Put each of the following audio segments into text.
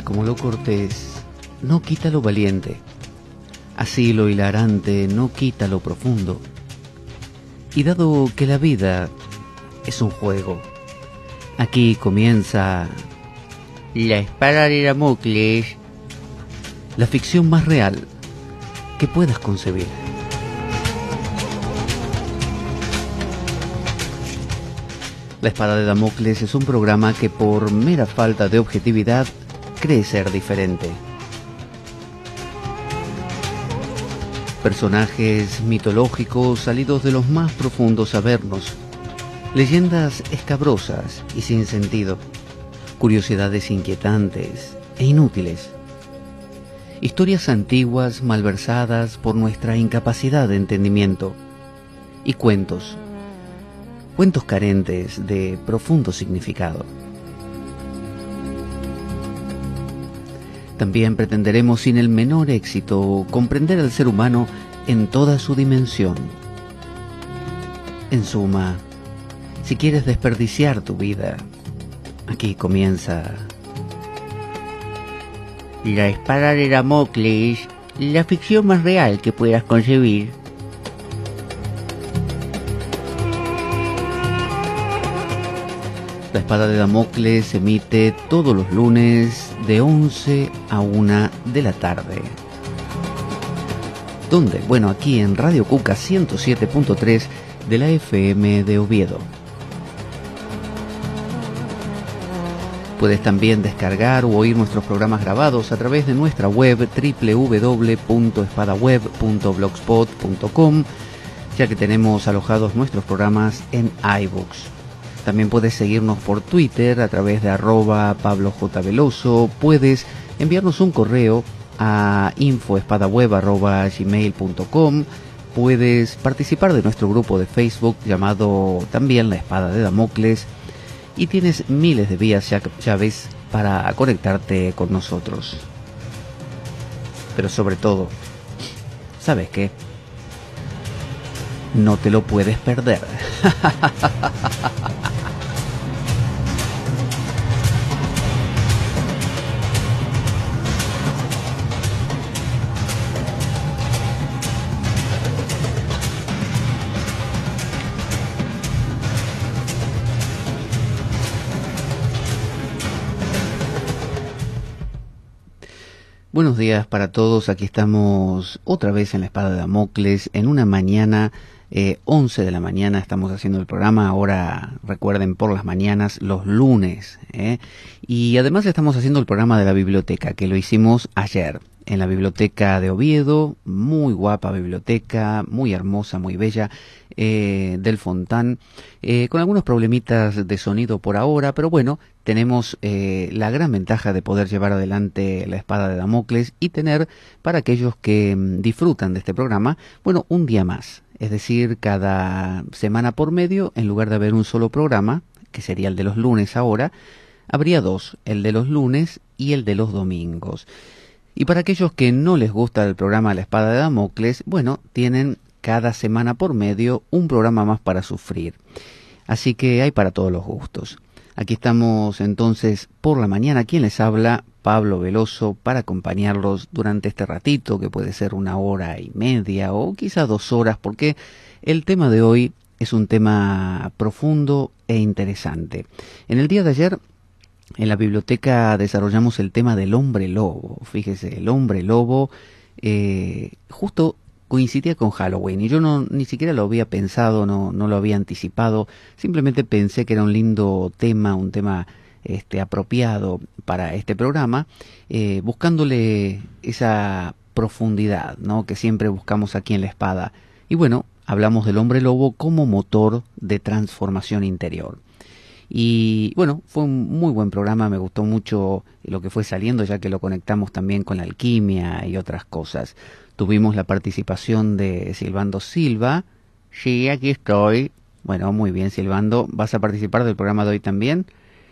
como lo cortés, no quita lo valiente, así lo hilarante no quita lo profundo. Y dado que la vida es un juego, aquí comienza La espada de Damocles, la ficción más real que puedas concebir. La espada de Damocles es un programa que por mera falta de objetividad cree ser diferente. Personajes mitológicos salidos de los más profundos sabernos, leyendas escabrosas y sin sentido, curiosidades inquietantes e inútiles, historias antiguas malversadas por nuestra incapacidad de entendimiento y cuentos, cuentos carentes de profundo significado. También pretenderemos sin el menor éxito comprender al ser humano en toda su dimensión. En suma, si quieres desperdiciar tu vida, aquí comienza. La espada de Damocles, la ficción más real que puedas concebir. La espada de Damocles emite todos los lunes de 11 a 1 de la tarde. ¿Dónde? Bueno, aquí en Radio Cuca 107.3 de la FM de Oviedo. Puedes también descargar o oír nuestros programas grabados a través de nuestra web www.espadaweb.blogspot.com, ya que tenemos alojados nuestros programas en iBooks. También puedes seguirnos por Twitter a través de arroba Pablo J. Veloso. Puedes enviarnos un correo a infoespadaweb.com. Puedes participar de nuestro grupo de Facebook llamado también La Espada de Damocles. Y tienes miles de vías Chávez para conectarte con nosotros. Pero sobre todo, ¿sabes qué? No te lo puedes perder. Buenos días para todos, aquí estamos otra vez en la espada de Damocles, en una mañana, 11 eh, de la mañana estamos haciendo el programa, ahora recuerden por las mañanas, los lunes, eh. y además estamos haciendo el programa de la biblioteca, que lo hicimos ayer, en la biblioteca de Oviedo, muy guapa biblioteca, muy hermosa, muy bella, eh, del Fontán, eh, con algunos problemitas de sonido por ahora, pero bueno, tenemos eh, la gran ventaja de poder llevar adelante la espada de Damocles y tener para aquellos que mm, disfrutan de este programa, bueno, un día más. Es decir, cada semana por medio, en lugar de haber un solo programa, que sería el de los lunes ahora, habría dos, el de los lunes y el de los domingos. Y para aquellos que no les gusta el programa La Espada de Damocles, bueno, tienen cada semana por medio un programa más para sufrir. Así que hay para todos los gustos. Aquí estamos entonces por la mañana. Quien les habla, Pablo Veloso, para acompañarlos durante este ratito, que puede ser una hora y media o quizás dos horas, porque el tema de hoy es un tema profundo e interesante. En el día de ayer en la biblioteca desarrollamos el tema del hombre lobo. Fíjese, el hombre lobo, eh, justo coincidía con Halloween y yo no, ni siquiera lo había pensado, no, no lo había anticipado, simplemente pensé que era un lindo tema, un tema este, apropiado para este programa, eh, buscándole esa profundidad ¿no? que siempre buscamos aquí en la espada. Y bueno, hablamos del hombre lobo como motor de transformación interior. Y bueno, fue un muy buen programa, me gustó mucho lo que fue saliendo, ya que lo conectamos también con la alquimia y otras cosas. Tuvimos la participación de Silvando Silva. Sí, aquí estoy. Bueno, muy bien, Silvando. ¿Vas a participar del programa de hoy también?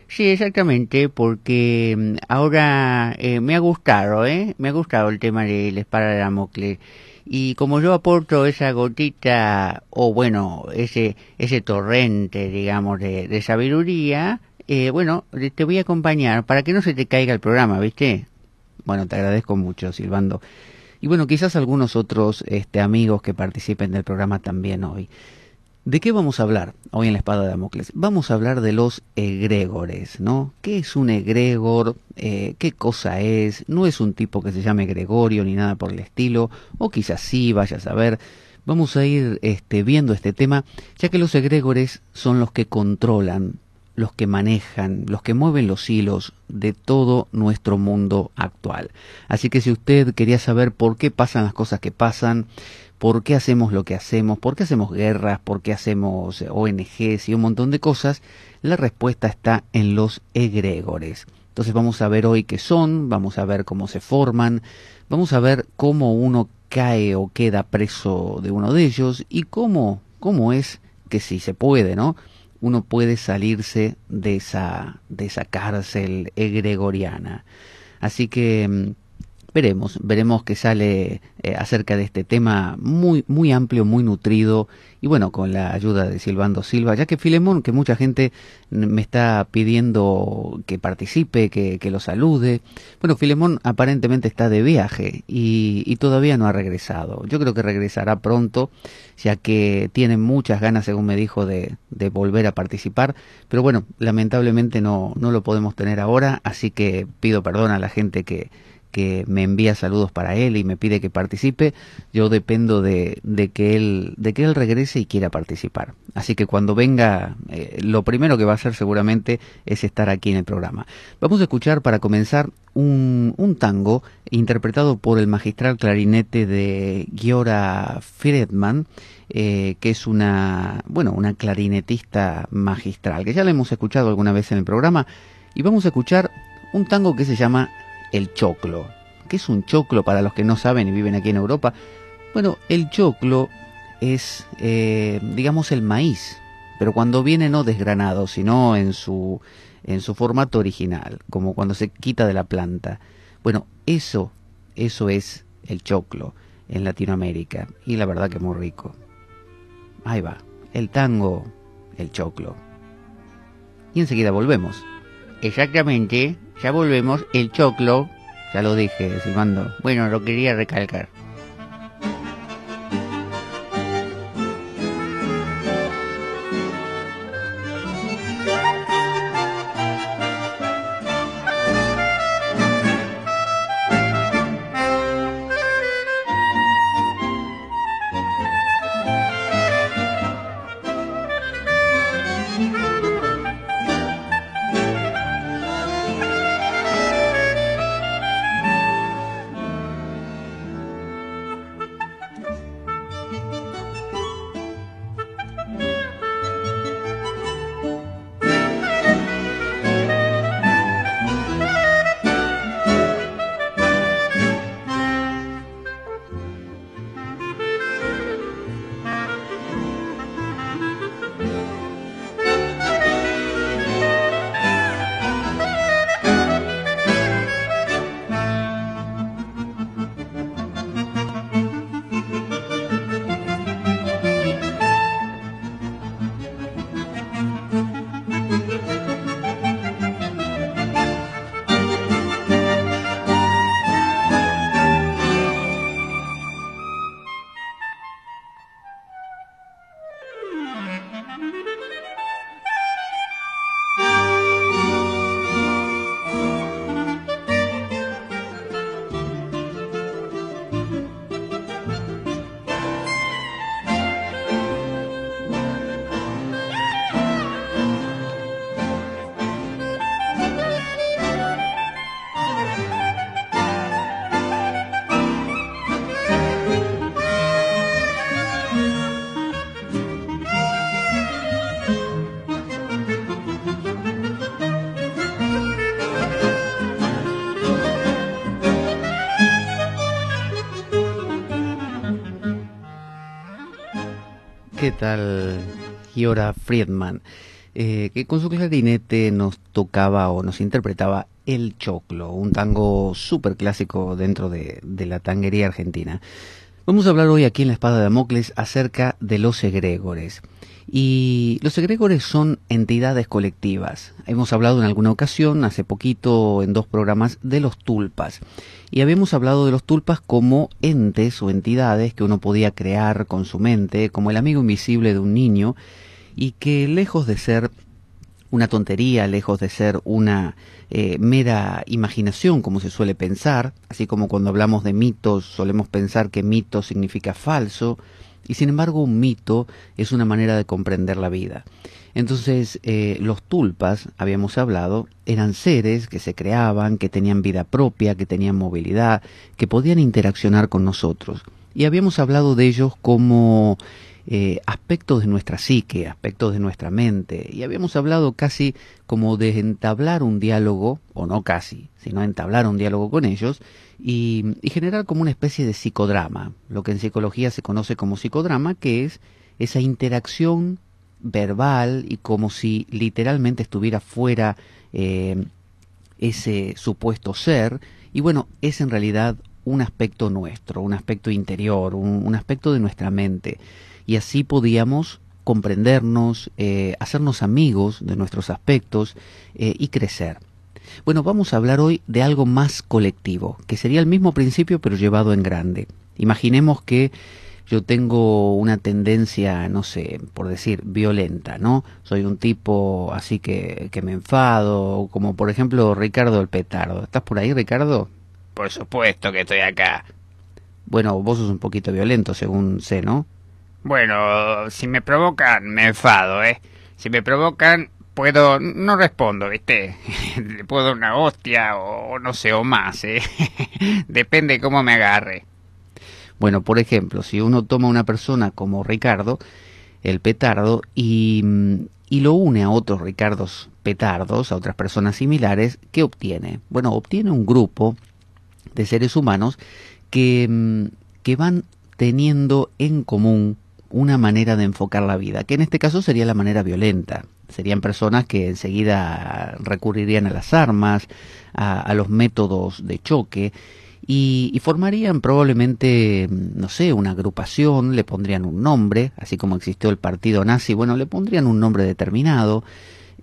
Sí, exactamente, porque mm, ahora eh, me ha gustado, ¿eh? Me ha gustado el tema de la espada de Y como yo aporto esa gotita, o bueno, ese, ese torrente, digamos, de, sabiduría, eh, bueno, te voy a acompañar para que no se te caiga el programa, ¿viste? Bueno, te agradezco mucho, Silvando y bueno, quizás algunos otros este, amigos que participen del programa también hoy. ¿De qué vamos a hablar hoy en la espada de Damocles? Vamos a hablar de los egregores, ¿no? ¿Qué es un egregor? Eh, ¿Qué cosa es? No es un tipo que se llame Gregorio ni nada por el estilo, o quizás sí, vaya a saber. Vamos a ir este, viendo este tema, ya que los egregores son los que controlan los que manejan, los que mueven los hilos de todo nuestro mundo actual. Así que si usted quería saber por qué pasan las cosas que pasan, por qué hacemos lo que hacemos, por qué hacemos guerras, por qué hacemos eh, ONGs y un montón de cosas, la respuesta está en los egregores. Entonces vamos a ver hoy qué son, vamos a ver cómo se forman, vamos a ver cómo uno cae o queda preso de uno de ellos y cómo, cómo es que si se puede, ¿no? uno puede salirse de esa, de esa cárcel egregoriana. Así que mm, veremos, veremos que sale eh, acerca de este tema muy, muy amplio, muy nutrido y bueno, con la ayuda de Silvando Silva, ya que Filemón, que mucha gente me está pidiendo que participe, que, que lo salude. Bueno, Filemón aparentemente está de viaje y, y todavía no ha regresado. Yo creo que regresará pronto, ya que tiene muchas ganas, según me dijo, de, de volver a participar. Pero bueno, lamentablemente no, no lo podemos tener ahora, así que pido perdón a la gente que que me envía saludos para él y me pide que participe, yo dependo de, de, que, él, de que él regrese y quiera participar. Así que cuando venga, eh, lo primero que va a hacer seguramente es estar aquí en el programa. Vamos a escuchar para comenzar un, un tango interpretado por el magistral clarinete de Giora Friedman, eh, que es una, bueno, una clarinetista magistral, que ya la hemos escuchado alguna vez en el programa, y vamos a escuchar un tango que se llama el choclo. ¿Qué es un choclo para los que no saben y viven aquí en Europa? Bueno, el choclo es, eh, digamos, el maíz, pero cuando viene no desgranado, sino en su, en su formato original, como cuando se quita de la planta. Bueno, eso, eso es el choclo en Latinoamérica, y la verdad que es muy rico. Ahí va, el tango, el choclo. Y enseguida volvemos. Exactamente ya volvemos, el choclo, ya lo dije, Silvando. Bueno, lo quería recalcar. Friedman, eh, que con su clarinete nos tocaba o nos interpretaba El Choclo, un tango súper clásico dentro de, la tanguería argentina. Vamos a hablar hoy aquí en la Espada de Damocles acerca de los egregores. Y los egregores son entidades colectivas. Hemos hablado en alguna ocasión, hace poquito, en dos programas, de los tulpas. Y habíamos hablado de los tulpas como entes o entidades que uno podía crear con su mente, como el amigo invisible de un niño, y que lejos de ser una tontería, lejos de ser una eh, mera imaginación como se suele pensar, así como cuando hablamos de mitos solemos pensar que mito significa falso, y sin embargo un mito es una manera de comprender la vida. Entonces eh, los tulpas, habíamos hablado, eran seres que se creaban, que tenían vida propia, que tenían movilidad, que podían interaccionar con nosotros. Y habíamos hablado de ellos como eh, aspectos de nuestra psique, aspectos de nuestra mente, y habíamos hablado casi como de entablar un diálogo, o no casi, sino entablar un diálogo con ellos, y, generar como una especie de psicodrama, lo que en psicología se conoce como psicodrama, que es esa interacción verbal y como si literalmente estuviera fuera eh, ese supuesto ser. Y bueno, es en realidad un aspecto nuestro, un aspecto interior, un aspecto de nuestra mente y así podíamos comprendernos, eh, hacernos amigos de nuestros aspectos eh, y crecer. Bueno, vamos a hablar hoy de algo más colectivo, que sería el mismo principio pero llevado en grande. Imaginemos que yo tengo una tendencia, no sé, por decir, violenta, ¿no? Soy un tipo así que, que me enfado, como por ejemplo Ricardo el Petardo. ¿Estás por ahí, Ricardo? Por supuesto que estoy acá. Bueno, vos sos un poquito violento, según sé, ¿no? Bueno, si me provocan, me enfado, ¿eh? Si me provocan, puedo, no respondo, ¿viste? Le puedo una hostia o no sé, o más, ¿eh? Depende cómo me agarre. Bueno, por ejemplo, si uno toma una persona como Ricardo, el petardo, y, y lo une a otros Ricardos petardos, a otras personas similares, ¿qué obtiene? Bueno, obtiene un grupo de seres humanos que, mm, que van teniendo en común una manera de enfocar la vida, que en este caso sería la manera violenta. Serían personas que enseguida recurrirían a las armas, a, los métodos de choque y, formarían probablemente, no sé, una agrupación, le pondrían un nombre, así como existió el partido nazi, bueno, le pondrían un nombre determinado.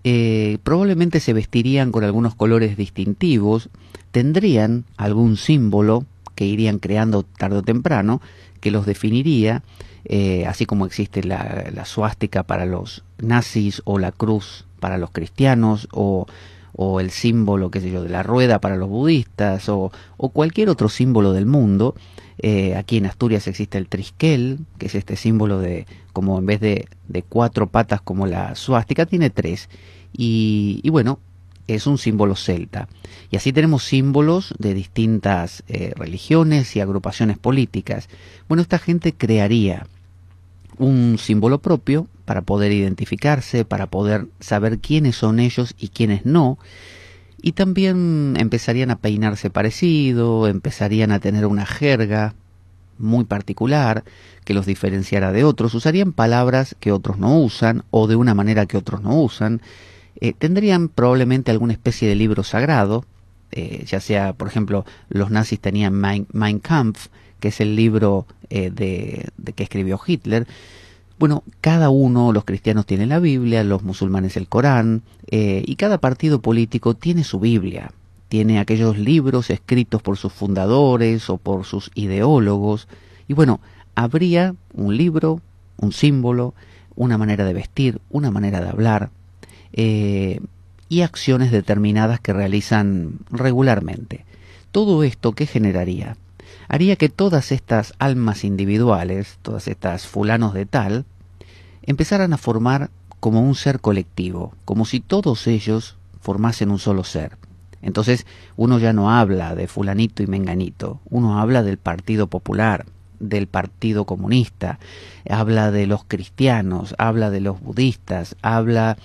Eh, probablemente se vestirían con algunos colores distintivos, tendrían algún símbolo que irían creando tarde o temprano, que los definiría, eh, así como existe la, suástica para los nazis o la cruz para los cristianos o, el símbolo, qué sé yo, de la rueda para los budistas o, cualquier otro símbolo del mundo. Eh, aquí en Asturias existe el trisquel, que es este símbolo de, como en vez de, cuatro patas como la suástica, tiene tres. y bueno, es un símbolo celta. Y así tenemos símbolos de distintas eh, religiones y agrupaciones políticas. Bueno, esta gente crearía un símbolo propio para poder identificarse, para poder saber quiénes son ellos y quiénes no. Y también empezarían a peinarse parecido, empezarían a tener una jerga muy particular que los diferenciara de otros, usarían palabras que otros no usan o de una manera que otros no usan eh, tendrían probablemente alguna especie de libro sagrado, eh, ya sea, por ejemplo, los nazis tenían Mein, Kampf, que es el libro eh, de, que escribió Hitler. Bueno, cada uno, los cristianos tienen la Biblia, los musulmanes el Corán, y cada partido político tiene su Biblia, tiene aquellos libros escritos por sus fundadores o por sus ideólogos, y bueno, habría un libro, un símbolo, una manera de vestir, una manera de hablar, eh, y acciones determinadas que realizan regularmente. Todo esto ¿qué generaría haría que todas estas almas individuales, todas estas fulanos de tal, empezaran a formar como un ser colectivo, como si todos ellos formasen un solo ser. Entonces uno ya no habla de fulanito y menganito, uno habla del Partido Popular, del Partido Comunista, habla de los cristianos, habla de los budistas, habla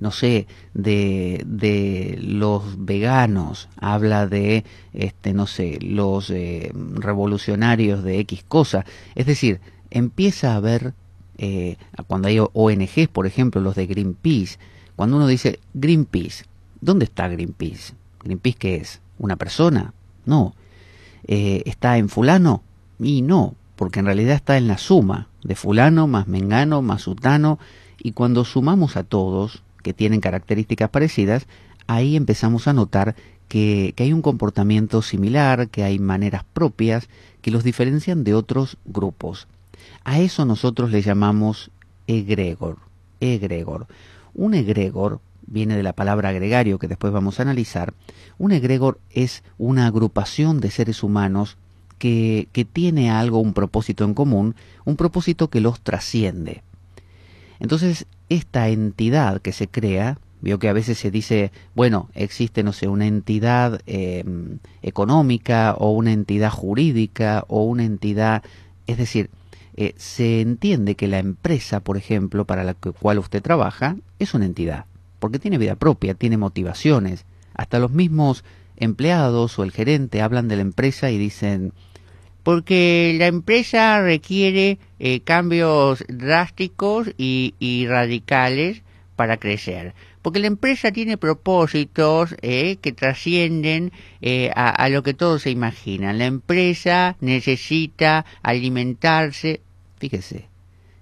no sé, de, los veganos, habla de, este, no sé, los eh, revolucionarios de X cosa. Es decir, empieza a ver eh, cuando hay ONGs, por ejemplo, los de Greenpeace, cuando uno dice Greenpeace, ¿dónde está Greenpeace? ¿Greenpeace qué es? ¿Una persona? No. Eh, ¿Está en fulano? Y no, porque en realidad está en la suma de fulano más mengano más sutano, y cuando sumamos a todos, que tienen características parecidas, ahí empezamos a notar que, hay un comportamiento similar, que hay maneras propias que los diferencian de otros grupos. A eso nosotros le llamamos egregor. Egregor. Un egregor viene de la palabra gregario que después vamos a analizar. Un egregor es una agrupación de seres humanos que tiene algo, un propósito en común, un propósito que los trasciende. Entonces, esta entidad que se crea, vio que a veces se dice, bueno, existe, no sé, una entidad em, económica o una entidad jurídica o una entidad, es decir, eh, se entiende que la empresa, por ejemplo, para la cual usted trabaja, es una entidad, porque tiene vida propia, tiene motivaciones, hasta los mismos empleados o el gerente hablan de la empresa y dicen, porque la empresa requiere eh, cambios drásticos y, y, radicales para crecer. Porque la empresa tiene propósitos eh, que trascienden eh, a, a lo que todos se imaginan. La empresa necesita alimentarse. Fíjese,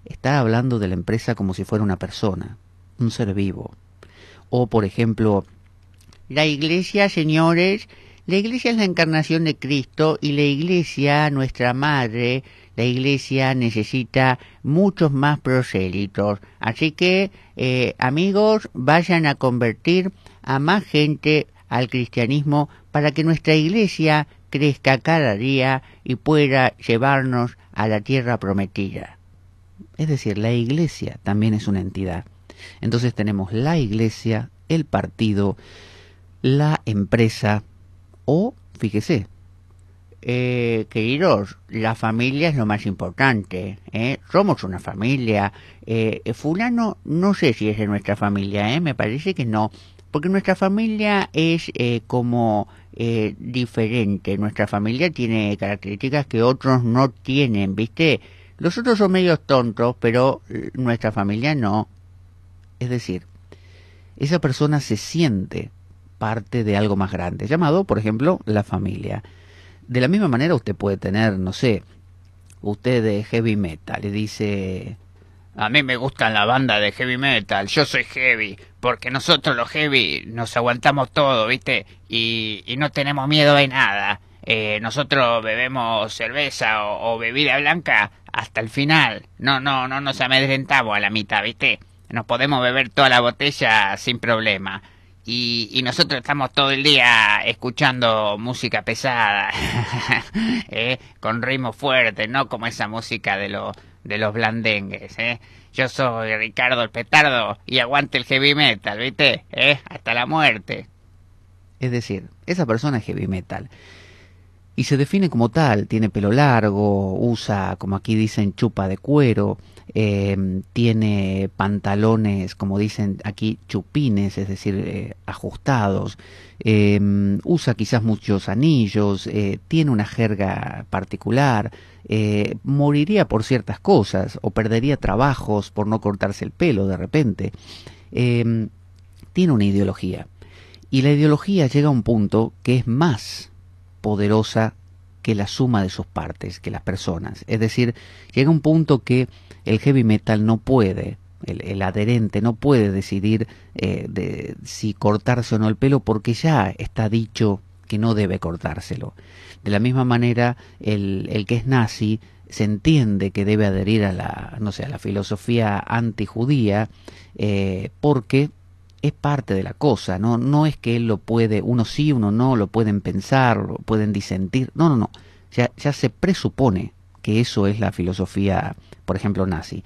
está hablando de la empresa como si fuera una persona, un ser vivo. O, por ejemplo, la iglesia, señores, la iglesia es la encarnación de Cristo y la iglesia, nuestra madre, la iglesia necesita muchos más prosélitos. Así que, eh, amigos, vayan a convertir a más gente al cristianismo para que nuestra iglesia crezca cada día y pueda llevarnos a la tierra prometida. Es decir, la iglesia también es una entidad. Entonces tenemos la iglesia, el partido, la empresa, o, fíjese, eh, queridos, la familia es lo más importante. ¿eh? Somos una familia. Eh, eh, fulano, no sé si es de nuestra familia, ¿eh? me parece que no. Porque nuestra familia es eh, como eh, diferente. Nuestra familia tiene características que otros no tienen, ¿viste? Los otros son medios tontos, pero nuestra familia no. Es decir, esa persona se siente parte de algo más grande, llamado, por ejemplo, la familia. De la misma manera usted puede tener, no sé, usted de heavy metal y dice, a mí me gusta la banda de heavy metal, yo soy heavy, porque nosotros los heavy nos aguantamos todo, ¿viste? Y, no tenemos miedo de nada. Eh, nosotros bebemos cerveza o, o, bebida blanca hasta el final. No, no, no nos amedrentamos a la mitad, ¿viste? Nos podemos beber toda la botella sin problema. Y, nosotros estamos todo el día escuchando música pesada, ¿eh? con ritmo fuerte, no como esa música de, de los blandengues. ¿eh? Yo soy Ricardo el Petardo y aguante el heavy metal, ¿viste? ¿Eh? Hasta la muerte. Es decir, esa persona es heavy metal. Y se define como tal, tiene pelo largo, usa, como aquí dicen, chupa de cuero, Em, tiene pantalones, como dicen aquí, chupines, es decir, eh, ajustados, em, usa quizás muchos anillos, eh, tiene una jerga particular, eh, moriría por ciertas cosas o perdería trabajos por no cortarse el pelo de repente. Em, tiene una ideología. Y la ideología llega a un punto que es más poderosa que la suma de sus partes, que las personas. Es decir, llega a un punto que el heavy metal no puede, el, adherente no puede decidir eh, de, si cortarse o no el pelo porque ya está dicho que no debe cortárselo. De la misma manera, el, que es nazi se entiende que debe adherir a la, no sé, a la filosofía antijudía eh, porque es parte de la cosa, ¿no? no es que él lo puede, uno sí, uno no, lo pueden pensar, lo pueden disentir, no, no, no, ya se presupone que eso es la filosofía, por ejemplo, nazi.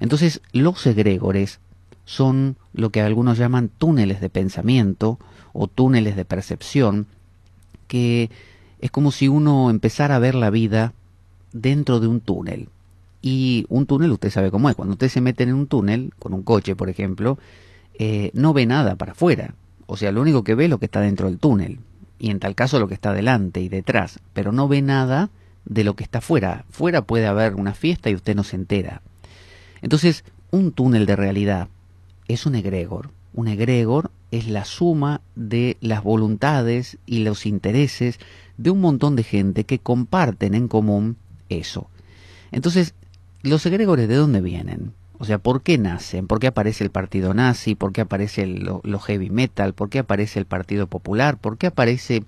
Entonces, los egregores son lo que algunos llaman túneles de pensamiento o túneles de percepción, que es como si uno empezara a ver la vida dentro de un túnel. Y un túnel, usted sabe cómo es, cuando usted se mete en un túnel, con un coche, por ejemplo, eh, no ve nada para afuera. O sea, lo único que ve es lo que está dentro del túnel, y en tal caso lo que está delante y detrás, pero no ve nada de lo que está fuera. Fuera puede haber una fiesta y usted no se entera. Entonces, un túnel de realidad es un egregor. Un egregor es la suma de las voluntades y los intereses de un montón de gente que comparten en común eso. Entonces, los egregores de dónde vienen? O sea, ¿por qué nacen? ¿Por qué aparece el partido nazi? ¿Por qué aparece el, lo, heavy metal? ¿Por qué aparece el Partido Popular? ¿Por qué aparece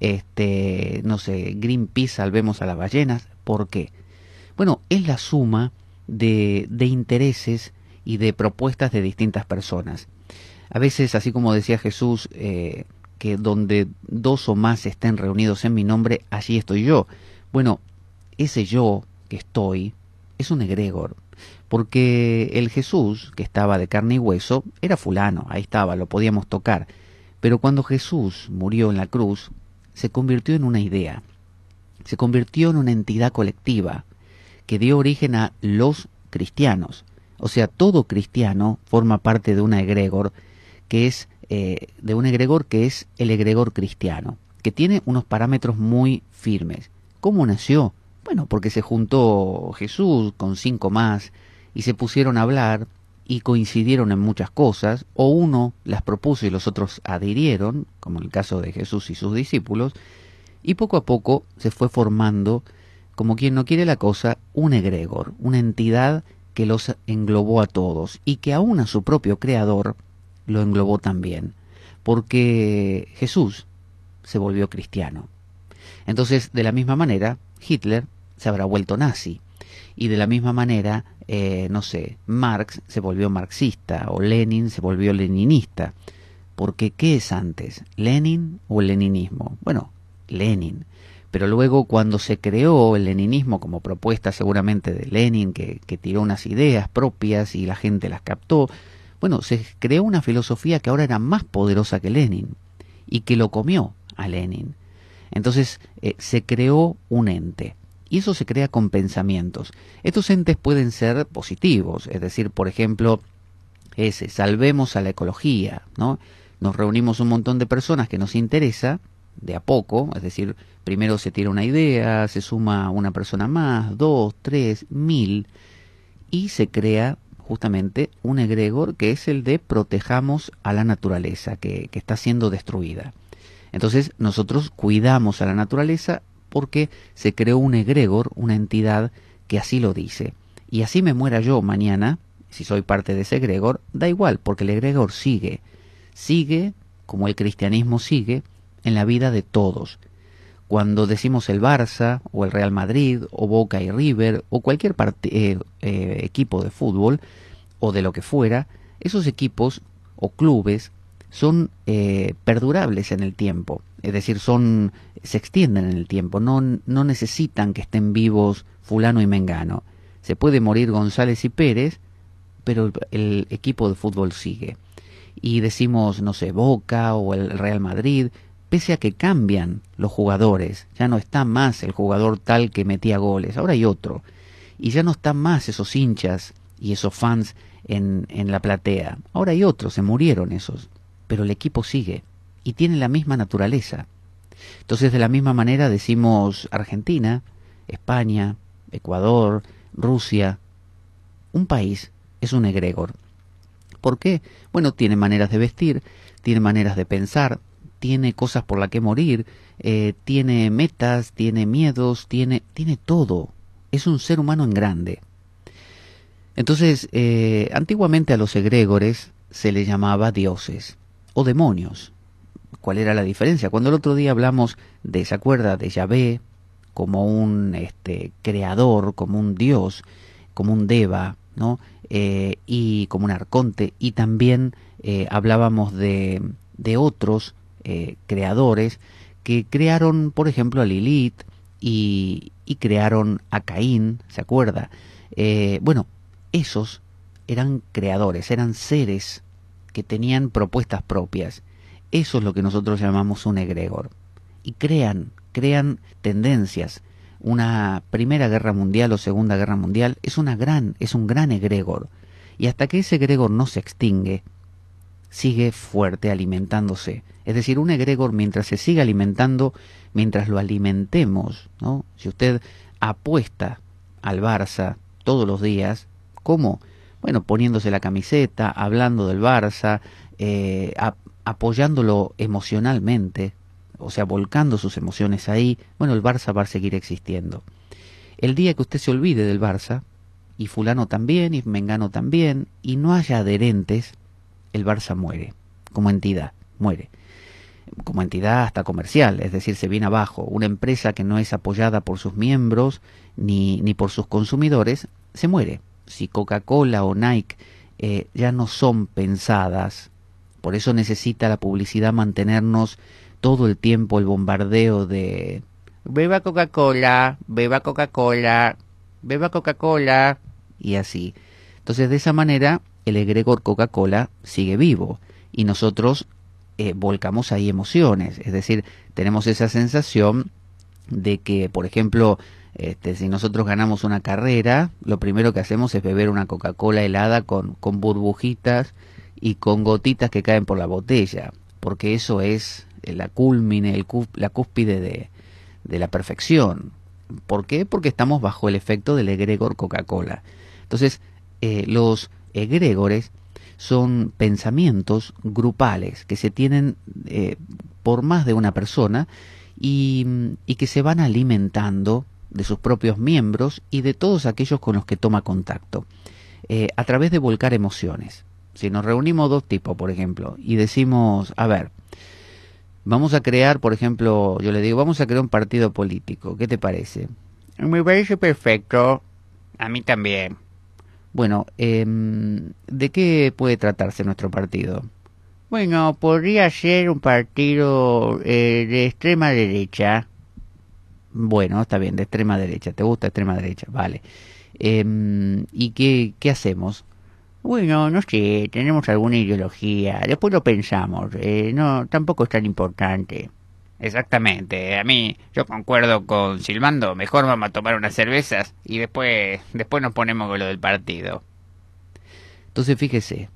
este, no sé, Greenpeace, salvemos a las ballenas. ¿Por qué? Bueno, es la suma de, de intereses y de propuestas de distintas personas. A veces, así como decía Jesús, eh, que donde dos o más estén reunidos en mi nombre, allí estoy yo. Bueno, ese yo que estoy es un egregor, porque el Jesús que estaba de carne y hueso era fulano, ahí estaba, lo podíamos tocar. Pero cuando Jesús murió en la cruz, se convirtió en una idea, se convirtió en una entidad colectiva que dio origen a los cristianos. O sea, todo cristiano forma parte de un egregor que es eh, de un egregor que es el egregor cristiano, que tiene unos parámetros muy firmes. ¿Cómo nació? Bueno, porque se juntó Jesús con cinco más y se pusieron a hablar y coincidieron en muchas cosas, o uno las propuso y los otros adhirieron, como en el caso de Jesús y sus discípulos, y poco a poco se fue formando, como quien no quiere la cosa, un egregor, una entidad que los englobó a todos y que aún a su propio creador lo englobó también, porque Jesús se volvió cristiano. Entonces, de la misma manera, Hitler se habrá vuelto nazi y de la misma manera eh, no sé, Marx se volvió marxista o Lenin se volvió leninista. Porque ¿qué es antes? ¿Lenin o el leninismo? Bueno, Lenin. Pero luego cuando se creó el leninismo como propuesta seguramente de Lenin, que, tiró unas ideas propias y la gente las captó, bueno, se creó una filosofía que ahora era más poderosa que Lenin y que lo comió a Lenin. Entonces eh, se creó un ente y eso se crea con pensamientos. Estos entes pueden ser positivos, es decir, por ejemplo, ese, salvemos a la ecología, ¿no? Nos reunimos un montón de personas que nos interesa, de a poco, es decir, primero se tira una idea, se suma una persona más, dos, tres, mil, y se crea justamente un egregor que es el de protejamos a la naturaleza que está siendo destruida. Entonces nosotros cuidamos a la naturaleza porque se creó un egregor, una entidad que así lo dice. Y así me muera yo mañana, si soy parte de ese egregor, da igual, porque el egregor sigue, sigue, como el cristianismo sigue, en la vida de todos. Cuando decimos el Barça, o el Real Madrid, o Boca y River, o cualquier eh, eh, equipo de fútbol, o de lo que fuera, esos equipos o clubes son eh, perdurables en el tiempo es decir, son se extienden en el tiempo, no, no necesitan que estén vivos fulano y mengano. Se puede morir González y Pérez, pero el equipo de fútbol sigue. Y decimos, no sé, Boca o el Real Madrid, pese a que cambian los jugadores, ya no está más el jugador tal que metía goles, ahora hay otro. Y ya no están más esos hinchas y esos fans en, en la platea, ahora hay otros, se murieron esos, pero el equipo sigue y tiene la misma naturaleza. Entonces, de la misma manera decimos Argentina, España, Ecuador, Rusia. Un país es un egregor. ¿Por qué? Bueno, tiene maneras de vestir, tiene maneras de pensar, tiene cosas por las que morir, eh, tiene metas, tiene miedos, tiene, tiene todo. Es un ser humano en grande. Entonces, eh, antiguamente a los egregores se les llamaba dioses o demonios, cuál era la diferencia. Cuando el otro día hablamos de esa cuerda de Yahvé como un este, creador, como un dios, como un deva, ¿no? Eh, y como un arconte, y también eh, hablábamos de, de otros eh, creadores que crearon, por ejemplo, a Lilith y, y crearon a Caín, ¿se acuerda? bueno, esos eran creadores, eran seres que tenían propuestas propias eso es lo que nosotros llamamos un egregor. Y crean, crean tendencias. Una primera guerra mundial o segunda guerra mundial es una gran, es un gran egregor. Y hasta que ese egregor no se extingue, sigue fuerte alimentándose. Es decir, un egregor mientras se siga alimentando, mientras lo alimentemos, ¿no? Si usted apuesta al Barça todos los días, ¿cómo? Bueno, poniéndose la camiseta, hablando del Barça, eh, apoyándolo emocionalmente, o sea, volcando sus emociones ahí, bueno, el Barça va a seguir existiendo. El día que usted se olvide del Barça, y fulano también, y mengano también, y no haya adherentes, el Barça muere, como entidad, muere. Como entidad hasta comercial, es decir, se viene abajo. Una empresa que no es apoyada por sus miembros ni, ni por sus consumidores, se muere. Si Coca-Cola o Nike eh, ya no son pensadas por eso necesita la publicidad mantenernos todo el tiempo el bombardeo de beba Coca-Cola, beba Coca-Cola, beba Coca-Cola y así. Entonces de esa manera el egregor Coca-Cola sigue vivo y nosotros eh, volcamos ahí emociones, es decir, tenemos esa sensación de que, por ejemplo, este, si nosotros ganamos una carrera, lo primero que hacemos es beber una Coca-Cola helada con, con burbujitas y con gotitas que caen por la botella, porque eso es eh, la culmine, el la cúspide de, la perfección. ¿Por qué? Porque estamos bajo el efecto del egregor Coca-Cola. Entonces, eh, los egregores son pensamientos grupales que se tienen eh, por más de una persona y, y, que se van alimentando de sus propios miembros y de todos aquellos con los que toma contacto, a través de volcar emociones si nos reunimos dos tipos, por ejemplo, y decimos, a ver, vamos a crear, por ejemplo, yo le digo, vamos a crear un partido político, ¿qué te parece? Me parece perfecto, a mí también. Bueno, em, ¿de qué puede tratarse nuestro partido? Bueno, podría ser un partido eh, de extrema derecha. Bueno, está bien, de extrema derecha. ¿Te gusta extrema derecha? Vale. Em, ¿Y qué, qué hacemos? Bueno, no sé, tenemos alguna ideología, después lo pensamos, eh, no, tampoco es tan importante. Exactamente, a mí yo concuerdo con Silvando, mejor vamos a tomar unas cervezas y después, después nos ponemos con lo del partido. Entonces fíjese,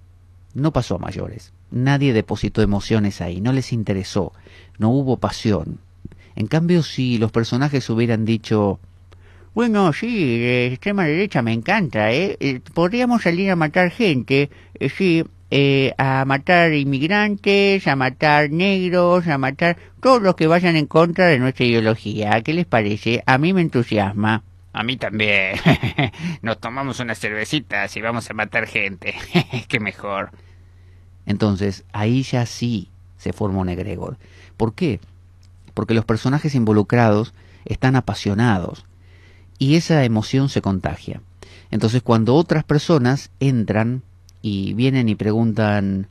no pasó a mayores, nadie depositó emociones ahí, no les interesó, no hubo pasión. En cambio, si los personajes hubieran dicho, bueno, sí, extrema derecha me encanta, ¿eh? ¿eh? Podríamos salir a matar gente, eh, sí, eh, a matar inmigrantes, a matar negros, a matar todos los que vayan en contra de nuestra ideología. ¿Qué les parece? A mí me entusiasma. A mí también. Nos tomamos unas cervecitas y vamos a matar gente. Qué mejor. Entonces, ahí ya sí se forma un egregor. ¿Por qué? Porque los personajes involucrados están apasionados, y esa emoción se contagia. Entonces cuando otras personas entran y vienen y preguntan,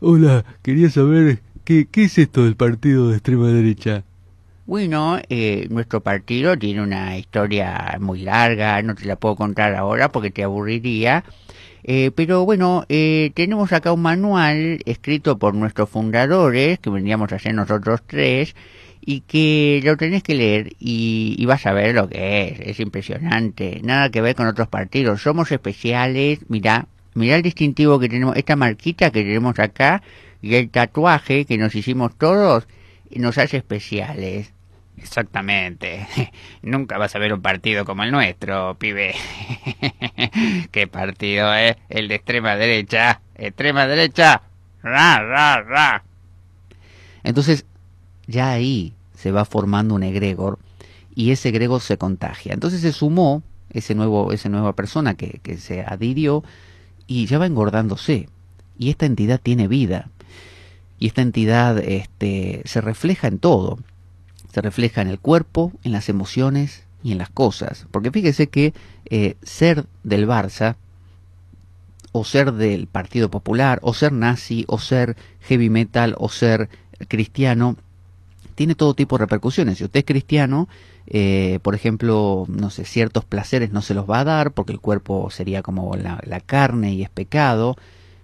hola, quería saber qué, qué es esto del partido de extrema derecha. Bueno, eh, nuestro partido tiene una historia muy larga, no te la puedo contar ahora porque te aburriría. Eh, pero bueno, eh, tenemos acá un manual escrito por nuestros fundadores, que veníamos a ser nosotros tres, y que lo tenés que leer y, vas a ver lo que es, es impresionante, nada que ver con otros partidos, somos especiales, mirá, mirá el distintivo que tenemos, esta marquita que tenemos acá y el tatuaje que nos hicimos todos nos hace especiales. Exactamente. Nunca vas a ver un partido como el nuestro, pibe. ¿Qué partido es? ¿eh? El de extrema derecha. Extrema derecha. Ra, ra, ra. Entonces, ya ahí se va formando un egregor y ese egregor se contagia. Entonces se sumó ese nuevo, esa nueva persona que, se adhirió y ya va engordándose. Y esta entidad tiene vida. Y esta entidad este, se refleja en todo. Se refleja en el cuerpo, en las emociones y en las cosas. Porque fíjese que eh, ser del Barça, o ser del Partido Popular, o ser nazi, o ser heavy metal, o ser cristiano, tiene todo tipo de repercusiones. Si usted es cristiano, eh, por ejemplo, no sé, ciertos placeres no se los va a dar porque el cuerpo sería como la, carne y es pecado.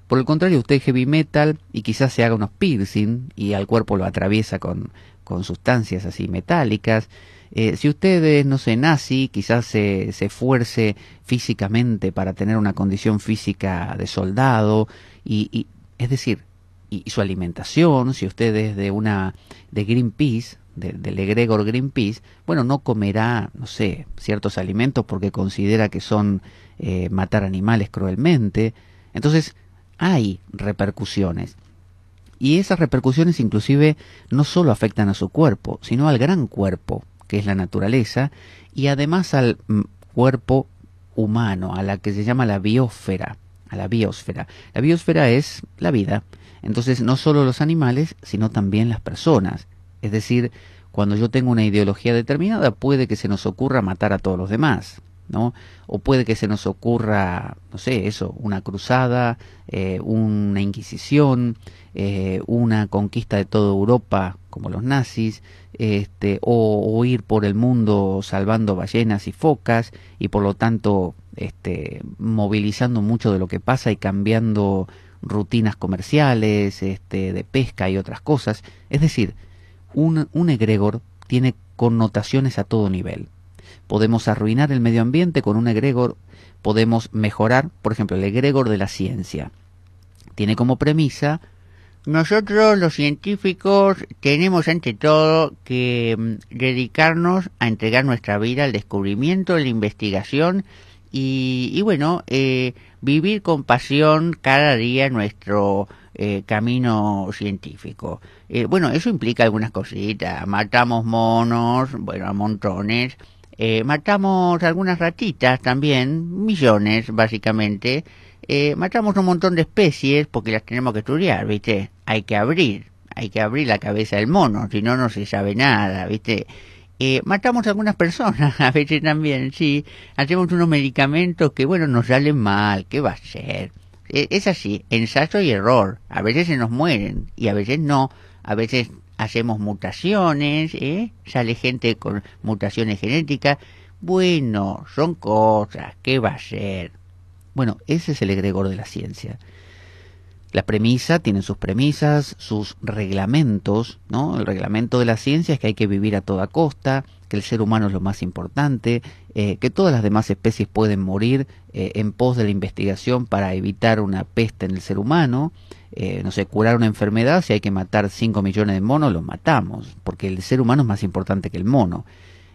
Por el contrario, usted es heavy metal y quizás se haga unos piercing y al cuerpo lo atraviesa con, con sustancias así metálicas. Eh, si usted no sé, nazi, quizás se, se esfuerce físicamente para tener una condición física de soldado. y, es decir, y, su alimentación, si usted es de una de Greenpeace, de, del egregor Greenpeace, bueno, no comerá, no sé, ciertos alimentos porque considera que son eh, matar animales cruelmente. Entonces, hay repercusiones. Y esas repercusiones inclusive no solo afectan a su cuerpo, sino al gran cuerpo, que es la naturaleza, y además al mm, cuerpo humano, a la que se llama la biosfera. A la biosfera. La biosfera es la vida, entonces, no solo los animales, sino también las personas. Es decir, cuando yo tengo una ideología determinada, puede que se nos ocurra matar a todos los demás, ¿no? O puede que se nos ocurra, no sé, eso, una cruzada, eh, una inquisición, eh, una conquista de toda Europa, como los nazis, este, o, o, ir por el mundo salvando ballenas y focas, y por lo tanto, este, movilizando mucho de lo que pasa y cambiando rutinas comerciales, este, de pesca y otras cosas. Es decir, un, un egregor tiene connotaciones a todo nivel. Podemos arruinar el medio ambiente con un egregor, podemos mejorar, por ejemplo, el egregor de la ciencia. Tiene como premisa nosotros los científicos tenemos ante todo que mm, dedicarnos a entregar nuestra vida al descubrimiento, a la investigación y, bueno, eh, vivir con pasión cada día nuestro eh, camino científico. Eh, bueno, eso implica algunas cositas. Matamos monos, bueno, a montones. Eh, matamos algunas ratitas también, millones básicamente. matamos un montón de especies porque las tenemos que estudiar, ¿viste? Hay que abrir, hay que abrir la cabeza del mono, si no, no se sabe nada, ¿viste? Eh, matamos a algunas personas a veces también, sí, hacemos unos medicamentos que, bueno, nos salen mal, ¿qué va a ser? E, es así, ensayo y error, a veces se nos mueren y a veces no, a veces hacemos mutaciones, ¿eh? sale gente con mutaciones genéticas, bueno, son cosas, ¿qué va a ser? Bueno, ese es el egregor de la ciencia. La premisa tiene sus premisas, sus reglamentos, ¿no? El reglamento de la ciencia es que hay que vivir a toda costa, que el ser humano es lo más importante, eh, que todas las demás especies pueden morir eh, en pos de la investigación para evitar una peste en el ser humano. Eh, no sé, curar una enfermedad, si hay que matar 5 millones de monos, los matamos, porque el ser humano es más importante que el mono.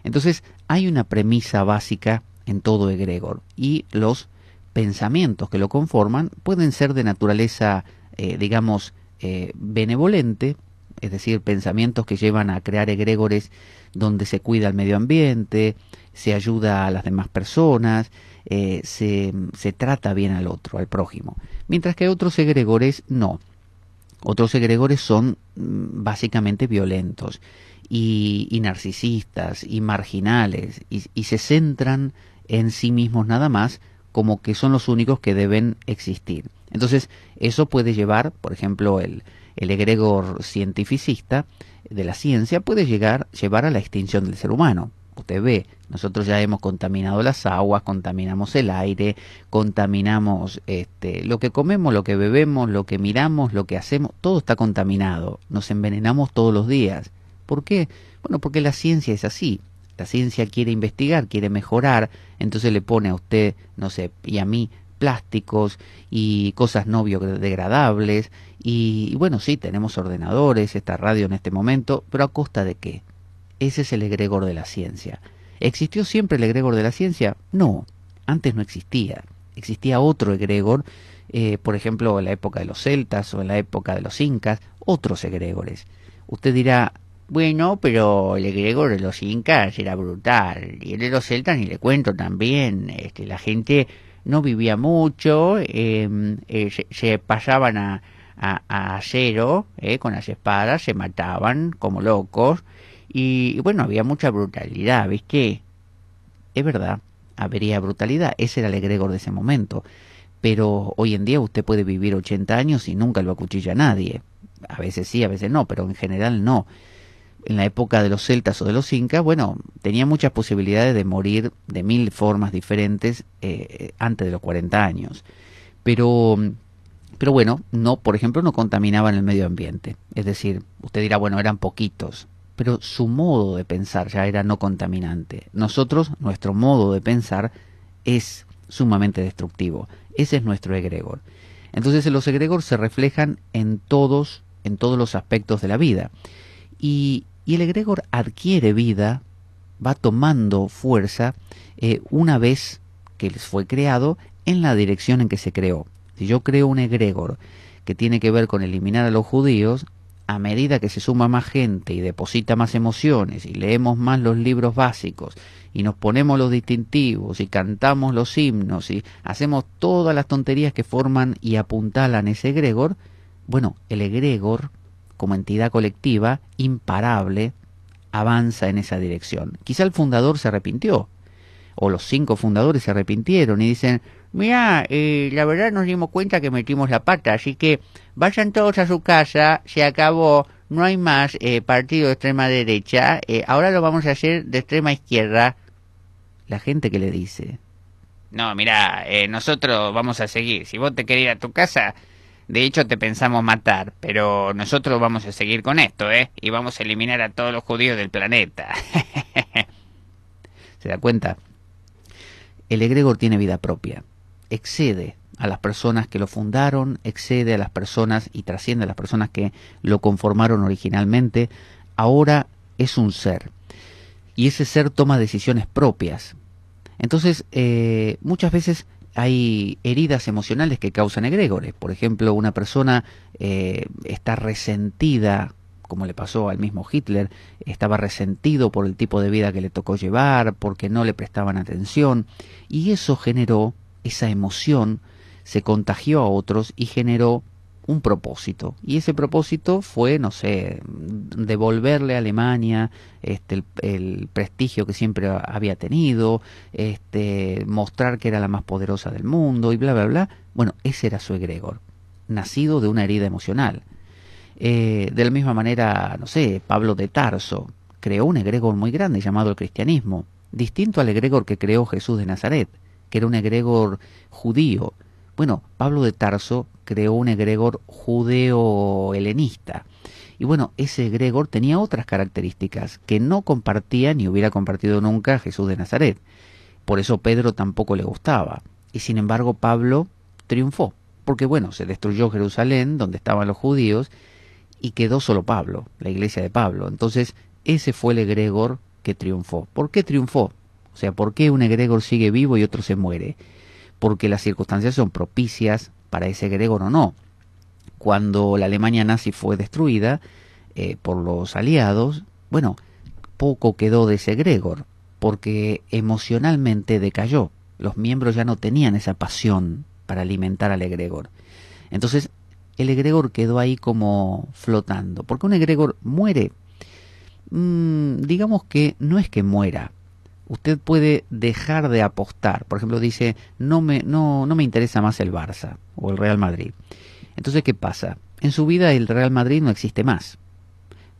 Entonces, hay una premisa básica en todo egregor y los pensamientos que lo conforman pueden ser de naturaleza, eh, digamos, eh, benevolente, es decir, pensamientos que llevan a crear egregores donde se cuida el medio ambiente, se ayuda a las demás personas, eh, se, trata bien al otro, al prójimo. Mientras que otros egregores no. Otros egregores son mm, básicamente violentos y, narcisistas y marginales y se centran en sí mismos nada más como que son los únicos que deben existir. Entonces, eso puede llevar, por ejemplo, el, el egregor cientificista de la ciencia puede llegar, llevar a la extinción del ser humano. Usted ve, nosotros ya hemos contaminado las aguas, contaminamos el aire, contaminamos este, lo que comemos, lo que bebemos, lo que miramos, lo que hacemos, todo está contaminado. Nos envenenamos todos los días. ¿Por qué? Bueno, porque la ciencia es así. La ciencia quiere investigar, quiere mejorar, entonces le pone a usted, no sé, y a mí plásticos y cosas no biodegradables y, bueno, sí, tenemos ordenadores, esta radio en este momento, pero a costa de qué? Ese es el egregor de la ciencia. ¿Existió siempre el egregor de la ciencia? No, antes no existía. Existía otro egregor, eh, por ejemplo, en la época de los celtas o en la época de los incas, otros egregores. Usted dirá, bueno, pero el egregor de los incas era brutal, y el de los celtas ni le cuento también, este, la gente no vivía mucho, em, eh, se, pasaban a, a, a cero eh, con las espadas, se mataban como locos, y, bueno, había mucha brutalidad, qué? Es verdad, habría brutalidad, ese era el egregor de ese momento, pero hoy en día usted puede vivir 80 años y nunca lo acuchilla a nadie, a veces sí, a veces no, pero en general no en la época de los celtas o de los incas, bueno, tenía muchas posibilidades de morir de mil formas diferentes eh, antes de los 40 años. Pero, pero bueno, no, por ejemplo, no contaminaban el medio ambiente. Es decir, usted dirá, bueno, eran poquitos, pero su modo de pensar ya era no contaminante. Nosotros, nuestro modo de pensar es sumamente destructivo. Ese es nuestro egregor. Entonces los egregores se reflejan en todos, en todos los aspectos de la vida. Y y el egregor adquiere vida, va tomando fuerza eh, una vez que les fue creado en la dirección en que se creó. Si yo creo un egregor que tiene que ver con eliminar a los judíos, a medida que se suma más gente y deposita más emociones y leemos más los libros básicos y nos ponemos los distintivos y cantamos los himnos y hacemos todas las tonterías que forman y apuntalan ese egregor, bueno, el egregor como entidad colectiva imparable, avanza en esa dirección. Quizá el fundador se arrepintió, o los cinco fundadores se arrepintieron y dicen, mira, eh, la verdad nos dimos cuenta que metimos la pata, así que vayan todos a su casa, se acabó, no hay más eh, partido de extrema derecha, eh, ahora lo vamos a hacer de extrema izquierda. La gente que le dice, no, mira, nosotros vamos a seguir, si vos te querés ir a tu casa, de hecho, te pensamos matar, pero nosotros vamos a seguir con esto, ¿eh? Y vamos a eliminar a todos los judíos del planeta. ¿Se da cuenta? El egregor tiene vida propia. Excede a las personas que lo fundaron, excede a las personas y trasciende a las personas que lo conformaron originalmente. Ahora es un ser. Y ese ser toma decisiones propias. Entonces, eh, muchas veces hay heridas emocionales que causan egregores. Por ejemplo, una persona eh, está resentida, como le pasó al mismo Hitler, estaba resentido por el tipo de vida que le tocó llevar, porque no le prestaban atención, y eso generó, esa emoción se contagió a otros y generó un propósito. Y ese propósito fue, no sé, devolverle a Alemania este, el, prestigio que siempre había tenido, este, mostrar que era la más poderosa del mundo y bla, bla, bla. Bueno, ese era su egregor, nacido de una herida emocional. Eh, de la misma manera, no sé, Pablo de Tarso creó un egregor muy grande llamado el cristianismo, distinto al egregor que creó Jesús de Nazaret, que era un egregor judío bueno, Pablo de Tarso creó un egregor judeo-helenista. Y bueno, ese egregor tenía otras características que no compartía ni hubiera compartido nunca Jesús de Nazaret. Por eso Pedro tampoco le gustaba. Y sin embargo Pablo triunfó. Porque bueno, se destruyó Jerusalén, donde estaban los judíos, y quedó solo Pablo, la iglesia de Pablo. Entonces, ese fue el egregor que triunfó. ¿Por qué triunfó? O sea, ¿por qué un egregor sigue vivo y otro se muere? porque las circunstancias son propicias para ese Gregor o no. Cuando la Alemania nazi fue destruida eh, por los aliados, bueno, poco quedó de ese Gregor, porque emocionalmente decayó. Los miembros ya no tenían esa pasión para alimentar al egregor. Entonces, el egregor quedó ahí como flotando, porque un egregor muere. Mm, digamos que no es que muera, usted puede dejar de apostar. Por ejemplo, dice, no me, no, no me interesa más el Barça o el Real Madrid. Entonces, ¿qué pasa? En su vida el Real Madrid no existe más,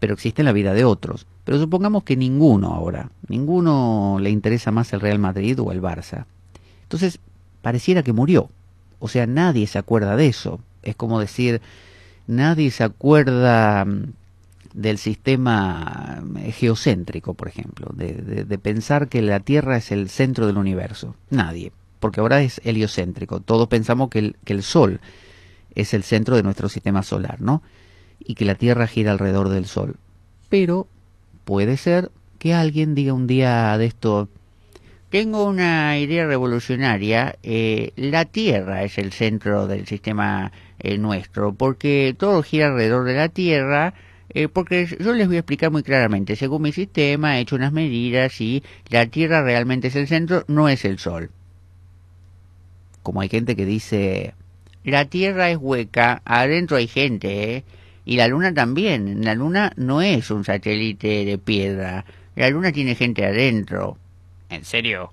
pero existe en la vida de otros. Pero supongamos que ninguno ahora, ninguno le interesa más el Real Madrid o el Barça. Entonces, pareciera que murió. O sea, nadie se acuerda de eso. Es como decir, nadie se acuerda mm, del sistema eh, geocéntrico, por ejemplo, de, de, pensar que la Tierra es el centro del universo. Nadie, porque ahora es heliocéntrico. Todos pensamos que el, que el Sol es el centro de nuestro sistema solar, ¿no? Y que la Tierra gira alrededor del Sol. Pero puede ser que alguien diga un día de esto, tengo una idea revolucionaria. Eh, la Tierra es el centro del sistema eh, nuestro, porque todo gira alrededor de la Tierra eh, porque yo les voy a explicar muy claramente, según mi sistema he hecho unas medidas y la Tierra realmente es el centro, no es el Sol. Como hay gente que dice, la Tierra es hueca, adentro hay gente, eh, y la Luna también, la Luna no es un satélite de piedra, la Luna tiene gente adentro. ¿En serio?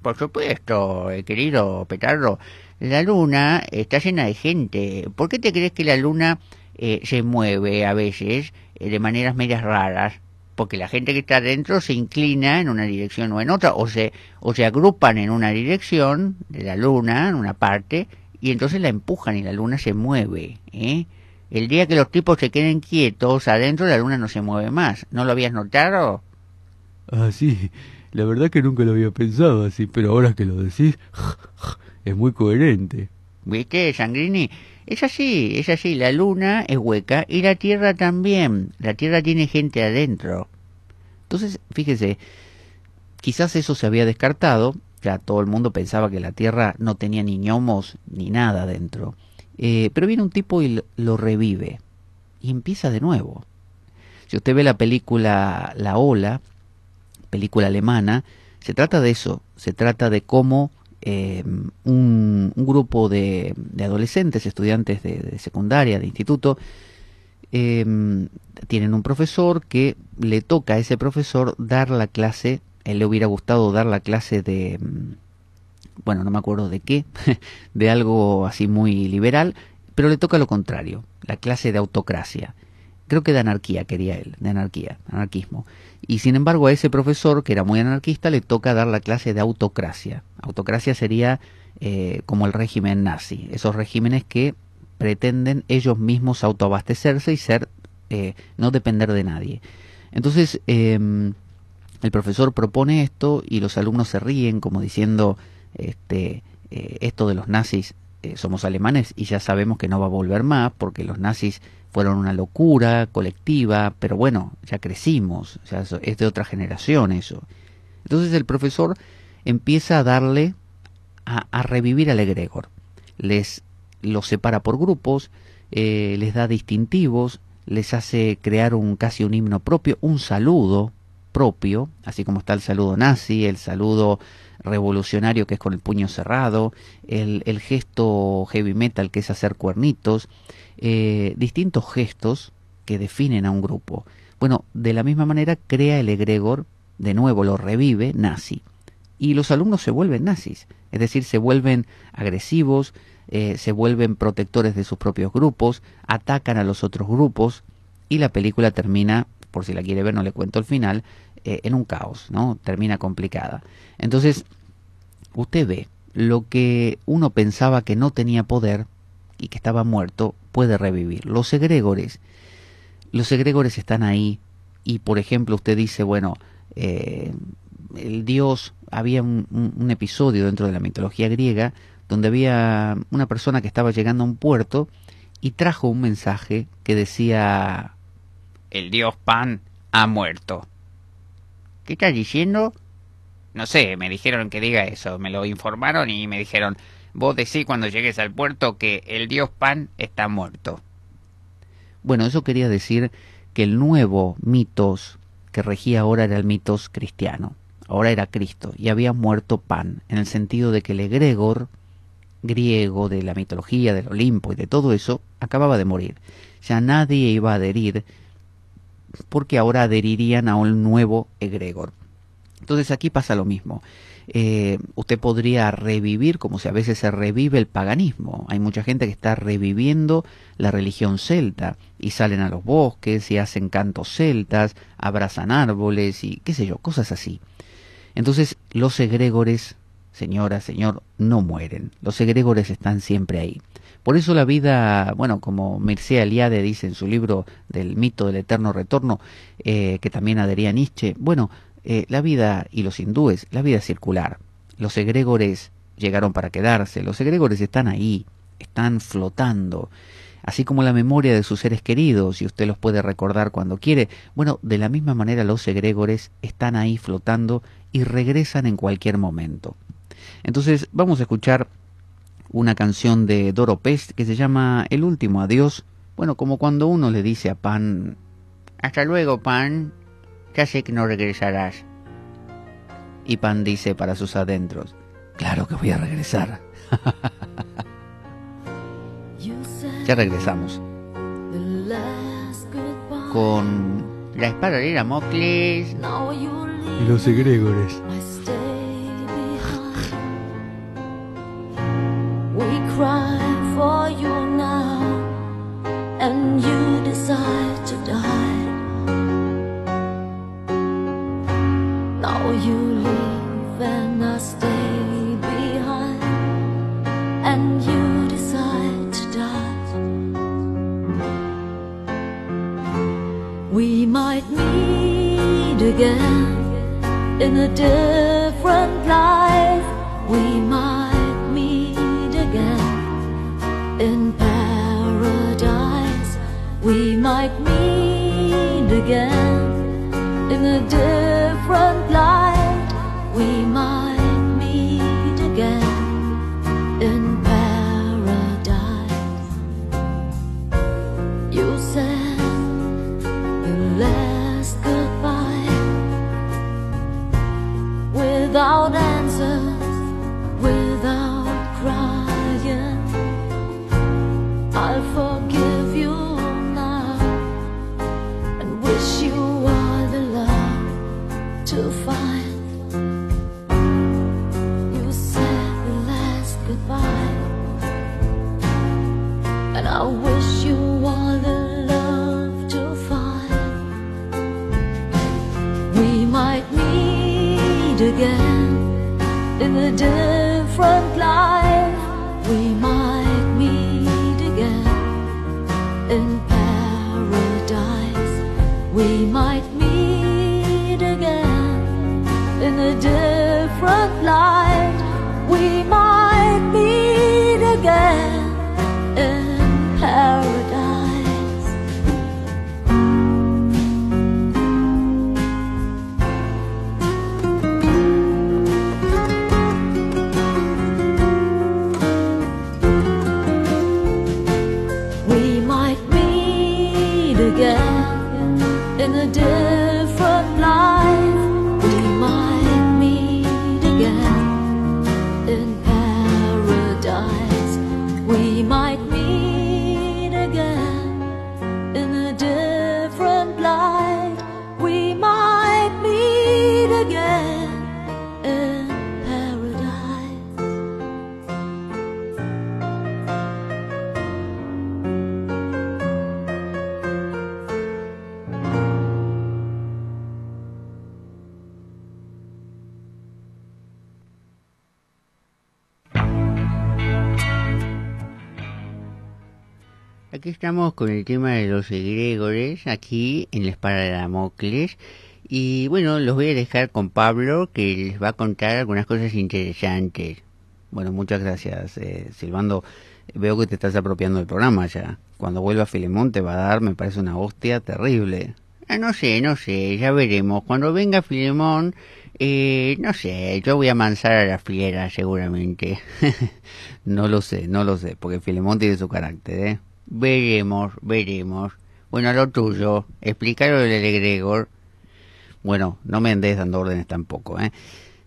Por supuesto, eh, querido Petardo, la Luna está llena de gente. ¿Por qué te crees que la Luna eh, se mueve a veces eh, de maneras medias raras, porque la gente que está adentro se inclina en una dirección o en otra, o se, o se agrupan en una dirección de la luna, en una parte, y entonces la empujan y la luna se mueve. ¿eh? El día que los tipos se queden quietos adentro, la luna no se mueve más. ¿No lo habías notado? Ah, sí. La verdad que nunca lo había pensado así, pero ahora que lo decís, es muy coherente. ¿Viste, Sangrini? Es así, es así, la luna es hueca y la Tierra también, la Tierra tiene gente adentro. Entonces, fíjese, quizás eso se había descartado, ya todo el mundo pensaba que la Tierra no tenía ni ñomos ni nada adentro, eh, pero viene un tipo y lo revive y empieza de nuevo. Si usted ve la película La Ola, película alemana, se trata de eso, se trata de cómo eh, un, grupo de, adolescentes, estudiantes de, secundaria, de instituto, eh, tienen un profesor que le toca a ese profesor dar la clase, él le hubiera gustado dar la clase de, em, bueno, no me acuerdo de qué, de algo así muy liberal, pero le toca lo contrario, la clase de autocracia. Creo que de anarquía quería él, de anarquía, anarquismo. Y sin embargo a ese profesor, que era muy anarquista, le toca dar la clase de autocracia. Autocracia sería eh, como el régimen nazi, esos regímenes que pretenden ellos mismos autoabastecerse y ser, eh, no depender de nadie. Entonces, em, el profesor propone esto y los alumnos se ríen como diciendo, este, eh, esto de los nazis, somos alemanes y ya sabemos que no va a volver más porque los nazis fueron una locura colectiva, pero bueno, ya crecimos, es de otra generación eso. Entonces el profesor empieza a darle, a, a revivir al egregor. Les los separa por grupos, eh, les da distintivos, les hace crear un casi un himno propio, un saludo propio, así como está el saludo nazi, el saludo revolucionario que es con el puño cerrado, el, el gesto heavy metal que es hacer cuernitos, eh, distintos gestos que definen a un grupo. Bueno, de la misma manera crea el egregor, de nuevo lo revive, nazi. Y los alumnos se vuelven nazis, es decir, se vuelven agresivos, eh, se vuelven protectores de sus propios grupos, atacan a los otros grupos y la película termina, por si la quiere ver no le cuento el final, eh, en un caos, ¿no? Termina complicada. Entonces, usted ve lo que uno pensaba que no tenía poder y que estaba muerto, puede revivir. Los egregores, los egregores están ahí y, por ejemplo, usted dice, bueno, eh, el dios, había un, episodio dentro de la mitología griega donde había una persona que estaba llegando a un puerto y trajo un mensaje que decía, el dios Pan ha muerto. ¿Qué está diciendo? No sé, me dijeron que diga eso, me lo informaron y me dijeron, Vos decís cuando llegues al puerto que el dios Pan está muerto. Bueno, eso quería decir que el nuevo mitos que regía ahora era el mitos cristiano. Ahora era Cristo y había muerto Pan, en el sentido de que el egregor griego de la mitología, del Olimpo y de todo eso, acababa de morir. Ya nadie iba a adherir porque ahora adherirían a un nuevo egregor. Entonces aquí pasa lo mismo. Eh, usted podría revivir, como si a veces se revive el paganismo. Hay mucha gente que está reviviendo la religión celta y salen a los bosques y hacen cantos celtas, abrazan árboles y qué sé yo, cosas así. Entonces los egregores, señora, señor, no mueren. Los egregores están siempre ahí. Por eso la vida, bueno, como Mircea Eliade dice en su libro del mito del eterno retorno, eh, que también adhería Nietzsche, bueno, eh, la vida y los hindúes, la vida circular. Los egregores llegaron para quedarse, los egregores están ahí, están flotando, así como la memoria de sus seres queridos, y usted los puede recordar cuando quiere. Bueno, de la misma manera los egregores están ahí flotando y regresan en cualquier momento. Entonces vamos a escuchar una canción de Doro Pest que se llama El último adiós. Bueno, como cuando uno le dice a Pan, hasta luego Pan, ya que no regresarás. Y Pan dice para sus adentros, claro que voy a regresar. ya regresamos. Con la espada de Mocles y los egregores. for you now, and you decide to die. Now you leave and I stay behind And you decide to die We might meet again In a different life We might meet again In paradise We might meet again in a different light we might meet again in paradise you said the last goodbye without The. aquí estamos con el tema de los egregores, aquí en la espada de Damocles. Y bueno, los voy a dejar con Pablo, que les va a contar algunas cosas interesantes. Bueno, muchas gracias, eh, Silvando. Veo que te estás apropiando del programa ya. Cuando vuelva Filemón te va a dar, me parece, una hostia terrible. Ah, no sé, no sé, ya veremos. Cuando venga Filemón, eh, no sé, yo voy a mansar a la fiera seguramente. no lo sé, no lo sé, porque Filemón tiene su carácter, ¿eh? Veremos, veremos. Bueno, lo tuyo, explícalo el egregor. Bueno, no me andes dando órdenes tampoco, ¿eh?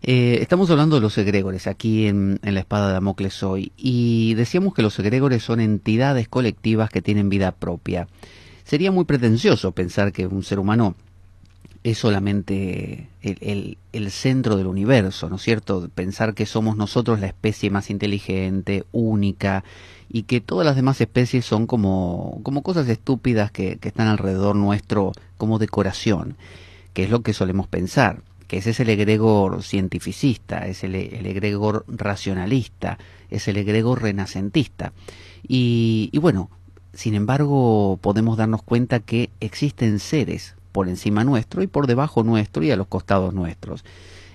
eh estamos hablando de los egregores aquí en, la espada de Damocles hoy y decíamos que los egregores son entidades colectivas que tienen vida propia. Sería muy pretencioso pensar que un ser humano es solamente el centro del universo, ¿no es cierto? Pensar que somos nosotros la especie más inteligente, única, y que todas las demás especies son como, como cosas estúpidas que, están alrededor nuestro como decoración, que es lo que solemos pensar, que ese es el egregor cientificista, es el, el egregor racionalista, es el egregor renacentista. Y, y bueno, sin embargo podemos darnos cuenta que existen seres por encima nuestro y por debajo nuestro y a los costados nuestros.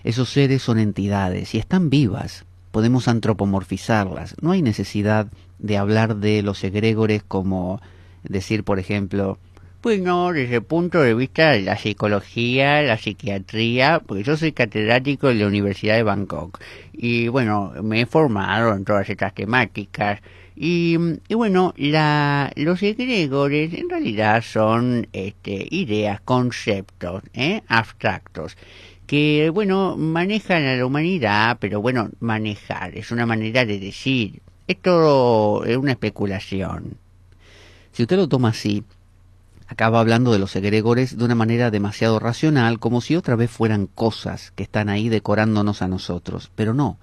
Esos seres son entidades y están vivas, podemos antropomorfizarlas. No hay necesidad de hablar de los egregores como decir, por ejemplo, bueno, pues desde el punto de vista de la psicología, la psiquiatría, porque yo soy catedrático de la Universidad de Bangkok y bueno, me he formado en todas estas temáticas. Y, y bueno, la, los egregores en realidad son este, ideas, conceptos, ¿eh? abstractos que, bueno, manejan a la humanidad, pero bueno, manejar es una manera de decir, esto es una especulación. Si usted lo toma así, acaba hablando de los egregores de una manera demasiado racional, como si otra vez fueran cosas que están ahí decorándonos a nosotros, pero no.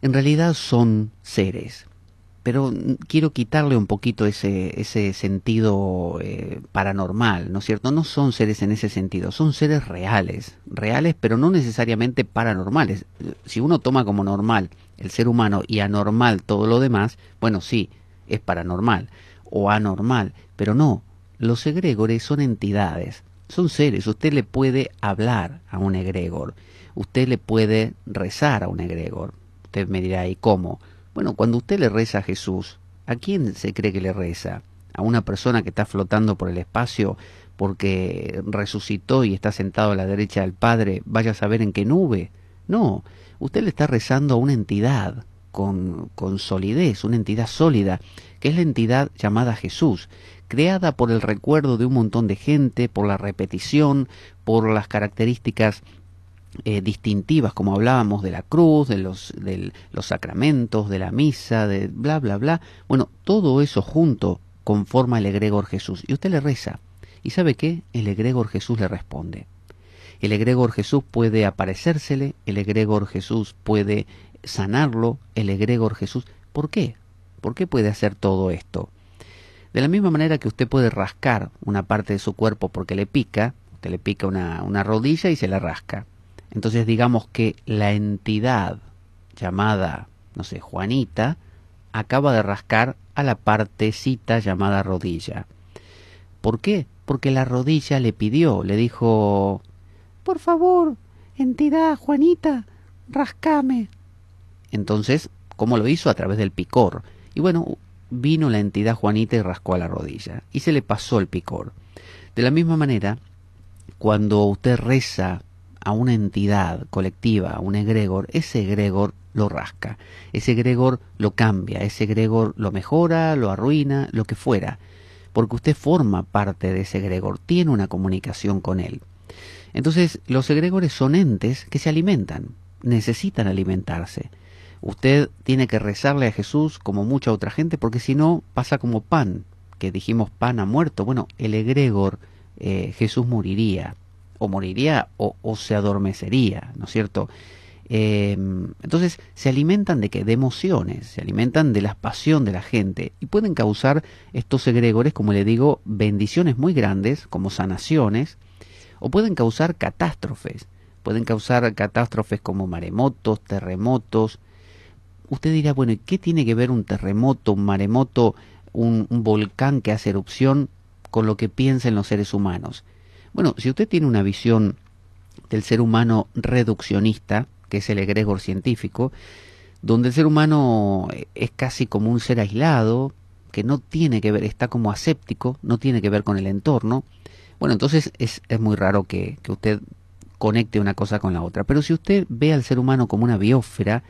En realidad son seres, pero quiero quitarle un poquito ese, ese sentido eh, paranormal, ¿no es cierto? No son seres en ese sentido, son seres reales, reales pero no necesariamente paranormales. Si uno toma como normal el ser humano y anormal todo lo demás, bueno, sí, es paranormal o anormal, pero no, los egregores son entidades, son seres, usted le puede hablar a un egregor, usted le puede rezar a un egregor, usted me dirá, ¿y cómo? Bueno, cuando usted le reza a Jesús, ¿a quién se cree que le reza? ¿A una persona que está flotando por el espacio porque resucitó y está sentado a la derecha del Padre, vaya a saber en qué nube? No, usted le está rezando a una entidad con, solidez, una entidad sólida, que es la entidad llamada Jesús, creada por el recuerdo de un montón de gente, por la repetición, por las características eh, distintivas, como hablábamos de la cruz, de los, de los sacramentos, de la misa, de bla, bla, bla. Bueno, todo eso junto conforma el egregor Jesús. Y usted le reza. ¿Y sabe qué? El egregor Jesús le responde. El egregor Jesús puede aparecérsele, el egregor Jesús puede sanarlo, el egregor Jesús. ¿Por qué? ¿Por qué puede hacer todo esto? De la misma manera que usted puede rascar una parte de su cuerpo porque le pica, usted le pica una, una rodilla y se la rasca. Entonces digamos que la entidad llamada, no sé, Juanita, acaba de rascar a la partecita llamada rodilla. ¿Por qué? Porque la rodilla le pidió, le dijo, por favor, entidad Juanita, rascame. Entonces, ¿cómo lo hizo? A través del picor. Y bueno, vino la entidad Juanita y rascó a la rodilla. Y se le pasó el picor. De la misma manera, cuando usted reza a una entidad colectiva, a un egregor, ese egregor lo rasca, ese egregor lo cambia, ese egregor lo mejora, lo arruina, lo que fuera, porque usted forma parte de ese egregor, tiene una comunicación con él. Entonces, los egregores son entes que se alimentan, necesitan alimentarse. Usted tiene que rezarle a Jesús como mucha otra gente, porque si no, pasa como pan, que dijimos pan ha muerto. Bueno, el egregor, eh, Jesús moriría, o moriría o, se adormecería, ¿no es cierto? Eh, entonces, se alimentan de qué? De emociones, se alimentan de la pasión de la gente y pueden causar estos egregores, como le digo, bendiciones muy grandes, como sanaciones, o pueden causar catástrofes. Pueden causar catástrofes como maremotos, terremotos. Usted dirá, bueno, qué tiene que ver un terremoto, un maremoto, un, volcán que hace erupción con lo que piensan los seres humanos? Bueno, si usted tiene una visión del ser humano reduccionista, que es el egregor científico, donde el ser humano es casi como un ser aislado, que no tiene que ver, está como aséptico, no tiene que ver con el entorno, bueno, entonces es, es muy raro que, usted conecte una cosa con la otra. Pero si usted ve al ser humano como una biósfera,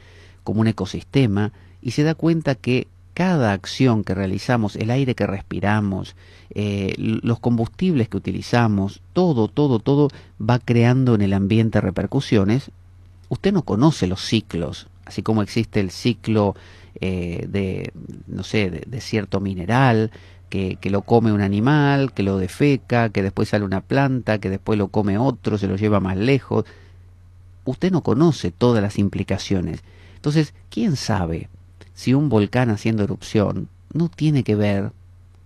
como un ecosistema, y se da cuenta que cada acción que realizamos, el aire que respiramos, eh, los combustibles que utilizamos, todo, todo, todo va creando en el ambiente repercusiones, usted no conoce los ciclos, así como existe el ciclo eh, de, no sé, de cierto mineral, que, lo come un animal, que lo defeca, que después sale una planta, que después lo come otro, se lo lleva más lejos. Usted no conoce todas las implicaciones. Entonces, ¿quién sabe si un volcán haciendo erupción no tiene que ver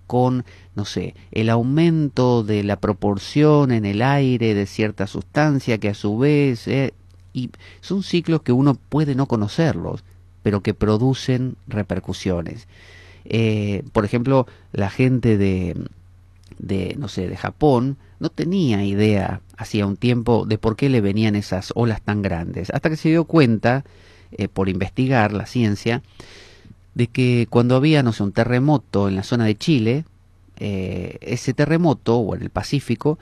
con, no sé, el aumento de la proporción en el aire de cierta sustancia que a su vez... Eh, y son ciclos que uno puede no conocerlos, pero que producen repercusiones. Eh, por ejemplo, la gente de, de, no sé, de Japón, no tenía idea hacía un tiempo de por qué le venían esas olas tan grandes, hasta que se dio cuenta, eh, por investigar la ciencia, de que cuando había, no sé, un terremoto en la zona de Chile, eh, ese terremoto, o en el Pacífico,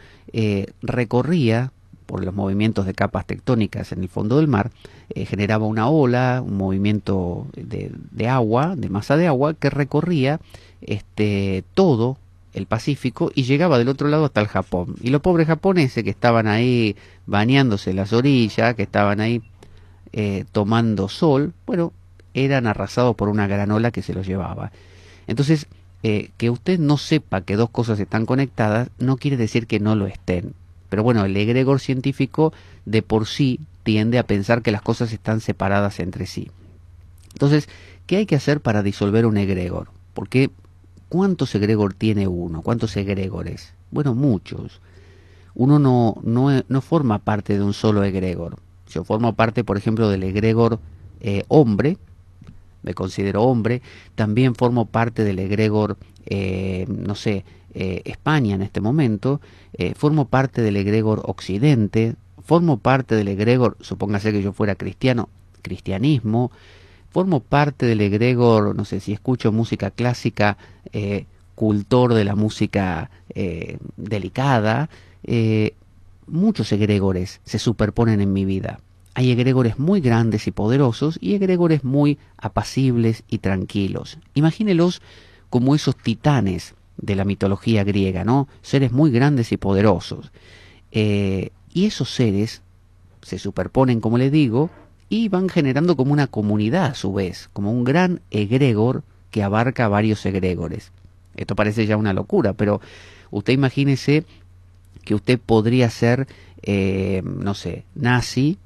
recorría por los movimientos de capas tectónicas en el fondo del mar, eh, generaba una ola, un movimiento de, agua, de masa de agua, que recorría este, todo el Pacífico y llegaba del otro lado hasta el Japón. Y los pobres japoneses que estaban ahí bañándose en las orillas, que estaban ahí eh, tomando sol, bueno, eran arrasados por una gran ola que se los llevaba. Entonces, eh, que usted no sepa que dos cosas están conectadas no quiere decir que no lo estén pero bueno, el egregor científico de por sí tiende a pensar que las cosas están separadas entre sí. Entonces, ¿qué hay que hacer para disolver un egregor? Porque ¿cuántos egregor tiene uno? ¿Cuántos egregores? Bueno, muchos. Uno no, no, forma parte de un solo egregor. Yo formo parte, por ejemplo, del egregor eh, hombre, me considero hombre, también formo parte del egregor, eh, no sé, eh, España en este momento, eh, formo parte del egregor occidente, formo parte del egregor, supóngase que yo fuera cristiano, cristianismo, formo parte del egregor, no sé si escucho música clásica, eh, cultor de la música delicada, muchos egregores se superponen en mi vida. Hay egregores muy grandes y poderosos y egregores muy apacibles y tranquilos. Imagínelos como esos titanes de la mitología griega, ¿no? Seres muy grandes y poderosos. Eh, y esos seres se superponen, como le digo, y van generando como una comunidad a su vez, como un gran egregor que abarca varios egregores. Esto parece ya una locura, pero usted imagínese que usted podría ser, eh, no sé, nazi,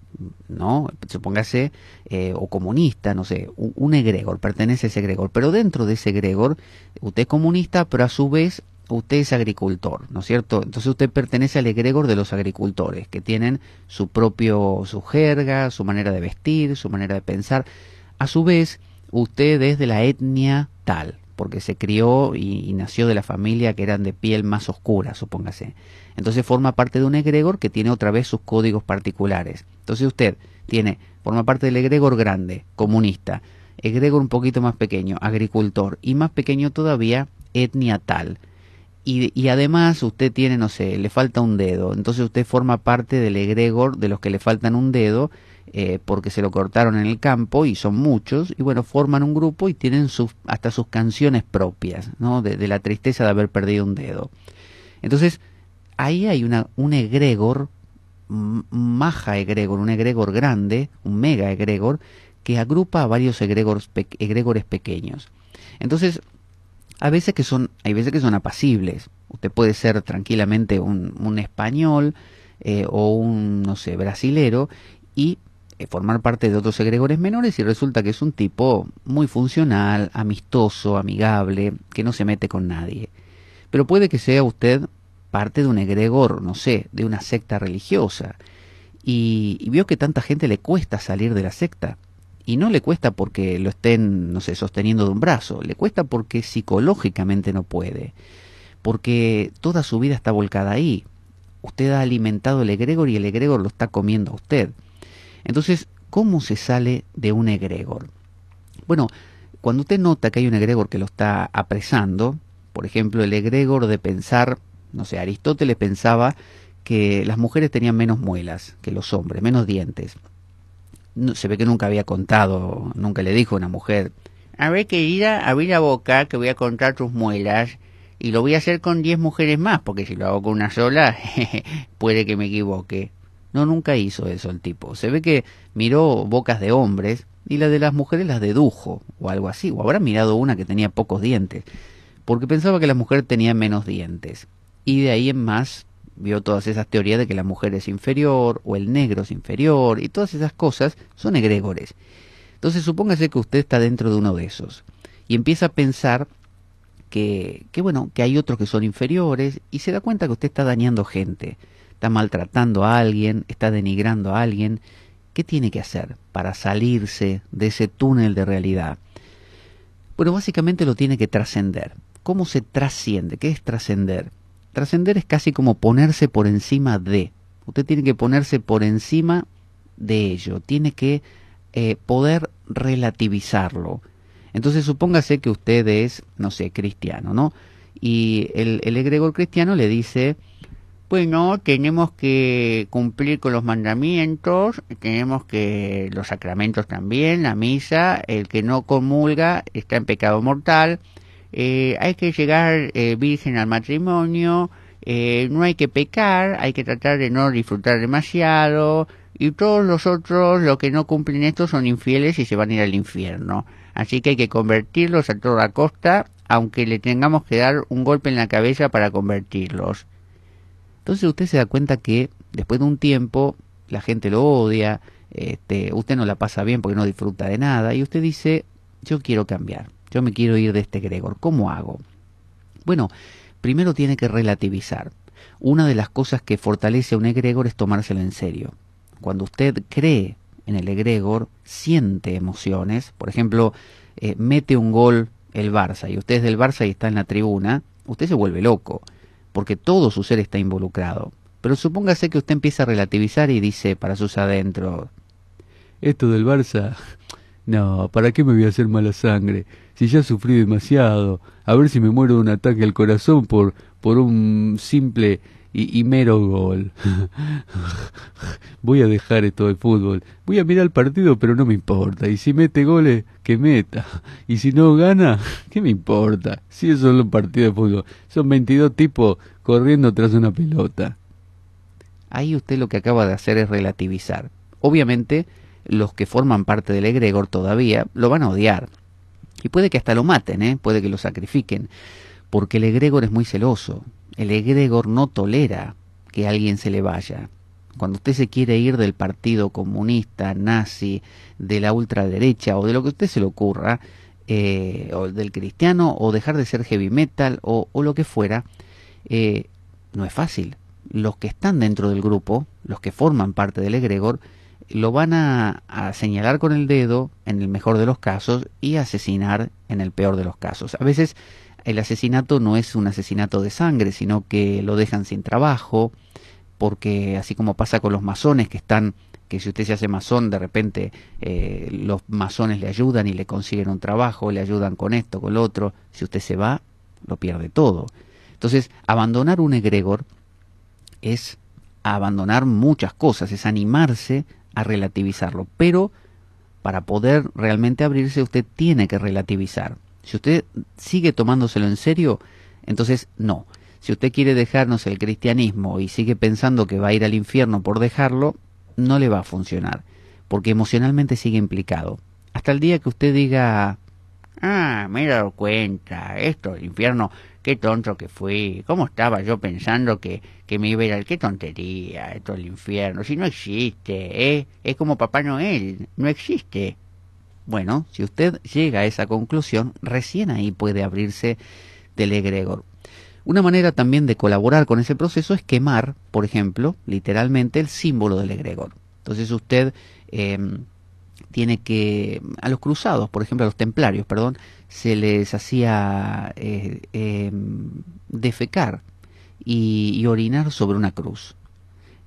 ¿no? Supóngase, eh, o comunista, no sé, un, un, egregor, pertenece a ese egregor, pero dentro de ese egregor, usted es comunista, pero a su vez usted es agricultor, ¿no es cierto? Entonces usted pertenece al egregor de los agricultores, que tienen su propio, su jerga, su manera de vestir, su manera de pensar. A su vez, usted es de la etnia tal, porque se crió y, nació de la familia que eran de piel más oscura, supóngase. Entonces forma parte de un egregor que tiene otra vez sus códigos particulares. Entonces usted tiene, forma parte del egregor grande, comunista, egregor un poquito más pequeño, agricultor, y más pequeño todavía, etnia tal. Y, y, además usted tiene, no sé, le falta un dedo, entonces usted forma parte del egregor de los que le faltan un dedo eh, porque se lo cortaron en el campo y son muchos, y bueno, forman un grupo y tienen sus, hasta sus canciones propias, ¿no? De, la tristeza de haber perdido un dedo. Entonces, ahí hay una, un egregor, maja egregor, un egregor grande, un mega egregor, que agrupa a varios egregores, pequeños. Entonces, a veces que son, hay veces que son apacibles. Usted puede ser tranquilamente un, español eh, o un, no sé, brasilero y eh, formar parte de otros egregores menores y resulta que es un tipo muy funcional, amistoso, amigable, que no se mete con nadie. Pero puede que sea usted parte de un egregor, no sé, de una secta religiosa. Y, vio que tanta gente le cuesta salir de la secta. Y no le cuesta porque lo estén, no sé, sosteniendo de un brazo, le cuesta porque psicológicamente no puede, porque toda su vida está volcada ahí. Usted ha alimentado el egregor y el egregor lo está comiendo a usted. Entonces, ¿cómo se sale de un egregor? Bueno, cuando usted nota que hay un egregor que lo está apresando, por ejemplo, el egregor de pensar, no sé, Aristóteles pensaba que las mujeres tenían menos muelas que los hombres, menos dientes. No, se ve que nunca había contado, nunca le dijo a una mujer, a ver querida, abrir la boca que voy a contar tus muelas y lo voy a hacer con diez mujeres más, porque si lo hago con una sola, puede que me equivoque. No, nunca hizo eso el tipo. Se ve que miró bocas de hombres y la de las mujeres las dedujo, o algo así, o habrá mirado una que tenía pocos dientes, porque pensaba que la mujer tenía menos dientes. Y de ahí en más vio todas esas teorías de que la mujer es inferior o el negro es inferior y todas esas cosas son egregores. Entonces supóngase que usted está dentro de uno de esos y empieza a pensar que, que bueno, que hay otros que son inferiores y se da cuenta que usted está dañando gente está maltratando a alguien, está denigrando a alguien, ¿qué tiene que hacer para salirse de ese túnel de realidad? Bueno, básicamente lo tiene que trascender. ¿Cómo se trasciende? ¿Qué es trascender? Trascender es casi como ponerse por encima de. Usted tiene que ponerse por encima de ello, tiene que eh, poder relativizarlo. Entonces supóngase que usted es, no sé, cristiano, ¿no? Y el, el egregor cristiano le dice, bueno, tenemos que cumplir con los mandamientos, tenemos que los sacramentos también, la misa, el que no comulga está en pecado mortal, eh, hay que llegar eh, virgen al matrimonio, eh, no hay que pecar, hay que tratar de no disfrutar demasiado y todos los otros, los que no cumplen esto, son infieles y se van a ir al infierno. Así que hay que convertirlos a toda costa, aunque le tengamos que dar un golpe en la cabeza para convertirlos. Entonces usted se da cuenta que después de un tiempo la gente lo odia, este, usted no la pasa bien porque no disfruta de nada y usted dice, yo quiero cambiar, yo me quiero ir de este Gregor, ¿cómo hago? Bueno, primero tiene que relativizar. Una de las cosas que fortalece a un egregor es tomárselo en serio. Cuando usted cree en el egregor, siente emociones, por ejemplo, eh, mete un gol el Barça y usted es del Barça y está en la tribuna, usted se vuelve loco porque todo su ser está involucrado. Pero supóngase que usted empieza a relativizar y dice para sus adentros, esto del Barça, no, ¿para qué me voy a hacer mala sangre? Si ya sufrí demasiado, a ver si me muero de un ataque al corazón por, por un simple y, mero gol. Voy a dejar esto de fútbol. Voy a mirar el partido, pero no me importa. Y si mete goles, que meta. Y si no gana, ¿qué me importa? Si eso es un partido de fútbol. Son 22 tipos corriendo tras una pelota. Ahí usted lo que acaba de hacer es relativizar. Obviamente, los que forman parte del egregor todavía lo van a odiar. Y puede que hasta lo maten, ¿eh? puede que lo sacrifiquen. Porque el egregor es muy celoso, el egregor no tolera que alguien se le vaya. Cuando usted se quiere ir del partido comunista, nazi, de la ultraderecha o de lo que a usted se le ocurra, eh, o del cristiano, o dejar de ser heavy metal o, lo que fuera, eh, no es fácil. Los que están dentro del grupo, los que forman parte del egregor, lo van a, señalar con el dedo en el mejor de los casos y asesinar en el peor de los casos. A veces el asesinato no es un asesinato de sangre, sino que lo dejan sin trabajo, porque así como pasa con los masones que están que si usted se hace masón, de repente eh, los masones le ayudan y le consiguen un trabajo, le ayudan con esto, con lo otro. Si usted se va, lo pierde todo. Entonces, abandonar un egregor es abandonar muchas cosas, es animarse a relativizarlo. Pero para poder realmente abrirse, usted tiene que relativizar. Si usted sigue tomándoselo en serio, entonces no. Si usted quiere dejarnos el cristianismo y sigue pensando que va a ir al infierno por dejarlo, no le va a funcionar, porque emocionalmente sigue implicado. Hasta el día que usted diga, ah, me he dado cuenta, esto, el infierno, qué tonto que fui, cómo estaba yo pensando que, que me iba a ir qué tontería, esto el infierno, si no existe, ¿eh? es como Papá Noel, no existe. Bueno, si usted llega a esa conclusión, recién ahí puede abrirse del egregor. Una manera también de colaborar con ese proceso es quemar, por ejemplo, literalmente el símbolo del egregor. Entonces usted em, tiene que, a los cruzados, por ejemplo, a los templarios, perdón, se les hacía eh, em, defecar y, y, orinar sobre una cruz,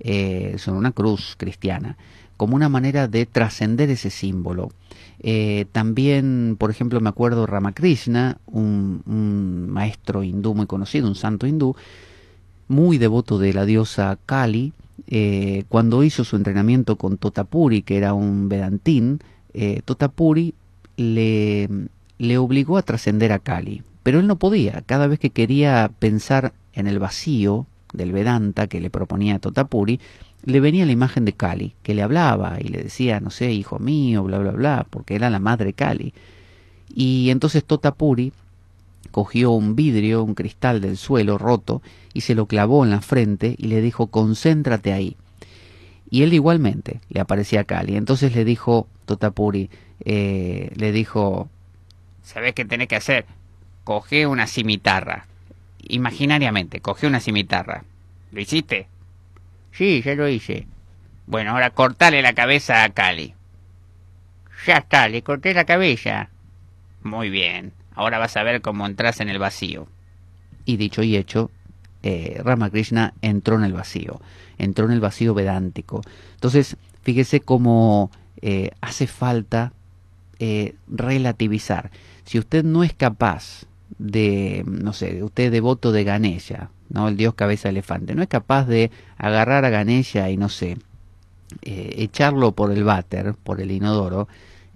eh, sobre una cruz cristiana, como una manera de trascender ese símbolo. Eh, también, por ejemplo, me acuerdo Ramakrishna, un, maestro hindú muy conocido, un santo hindú, muy devoto de la diosa Kali, eh, cuando hizo su entrenamiento con Totapuri, que era un vedantín, eh, Totapuri le, le obligó a trascender a Kali, pero él no podía, cada vez que quería pensar en el vacío del Vedanta que le proponía Totapuri, le venía la imagen de Cali, que le hablaba y le decía, no sé, hijo mío, bla, bla, bla, porque era la madre Cali. Y entonces Totapuri cogió un vidrio, un cristal del suelo roto, y se lo clavó en la frente y le dijo, concéntrate ahí. Y él igualmente le aparecía a Cali. Entonces le dijo Totapuri, eh, le dijo, ¿sabes qué tenés que hacer? Cogé una cimitarra. Imaginariamente, cogí una cimitarra. ¿Lo hiciste? Sí, ya lo hice. Bueno, ahora cortale la cabeza a Cali. Ya está, le corté la cabeza. Muy bien, ahora vas a ver cómo entras en el vacío. Y dicho y hecho, eh, Ramakrishna entró en el vacío, entró en el vacío vedántico. Entonces, fíjese cómo eh, hace falta eh, relativizar. Si usted no es capaz de, no sé, usted es devoto de ganella ¿no? El dios cabeza elefante. No es capaz de agarrar a ganella y, no sé, eh, echarlo por el váter, por el inodoro,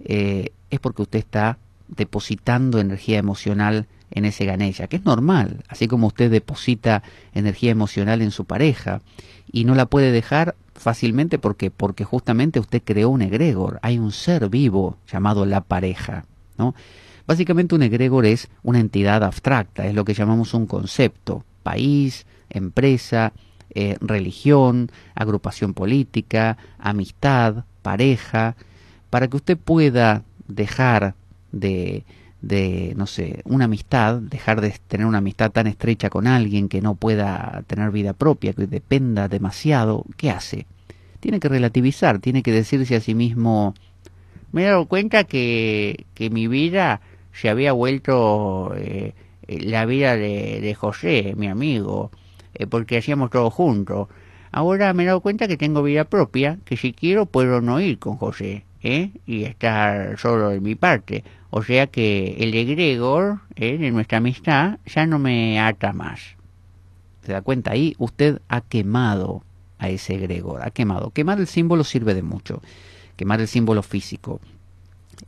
eh, es porque usted está depositando energía emocional en ese Ganella, que es normal, así como usted deposita energía emocional en su pareja y no la puede dejar fácilmente porque porque justamente usted creó un egregor, hay un ser vivo llamado la pareja, ¿no? Básicamente un egregor es una entidad abstracta, es lo que llamamos un concepto, país, empresa, eh, religión, agrupación política, amistad, pareja, para que usted pueda dejar de, de, no sé, una amistad, dejar de tener una amistad tan estrecha con alguien que no pueda tener vida propia, que dependa demasiado, ¿qué hace? Tiene que relativizar, tiene que decirse a sí mismo, me he dado cuenta que, que mi vida se había vuelto eh, la vida de, José, mi amigo, eh, porque hacíamos todo juntos. Ahora me he dado cuenta que tengo vida propia, que si quiero puedo no ir con José ¿eh? y estar solo en mi parte. O sea que el egregor ¿eh? de nuestra amistad ya no me ata más. ¿Se da cuenta? Ahí usted ha quemado a ese egregor, ha quemado. Quemar el símbolo sirve de mucho, quemar el símbolo físico.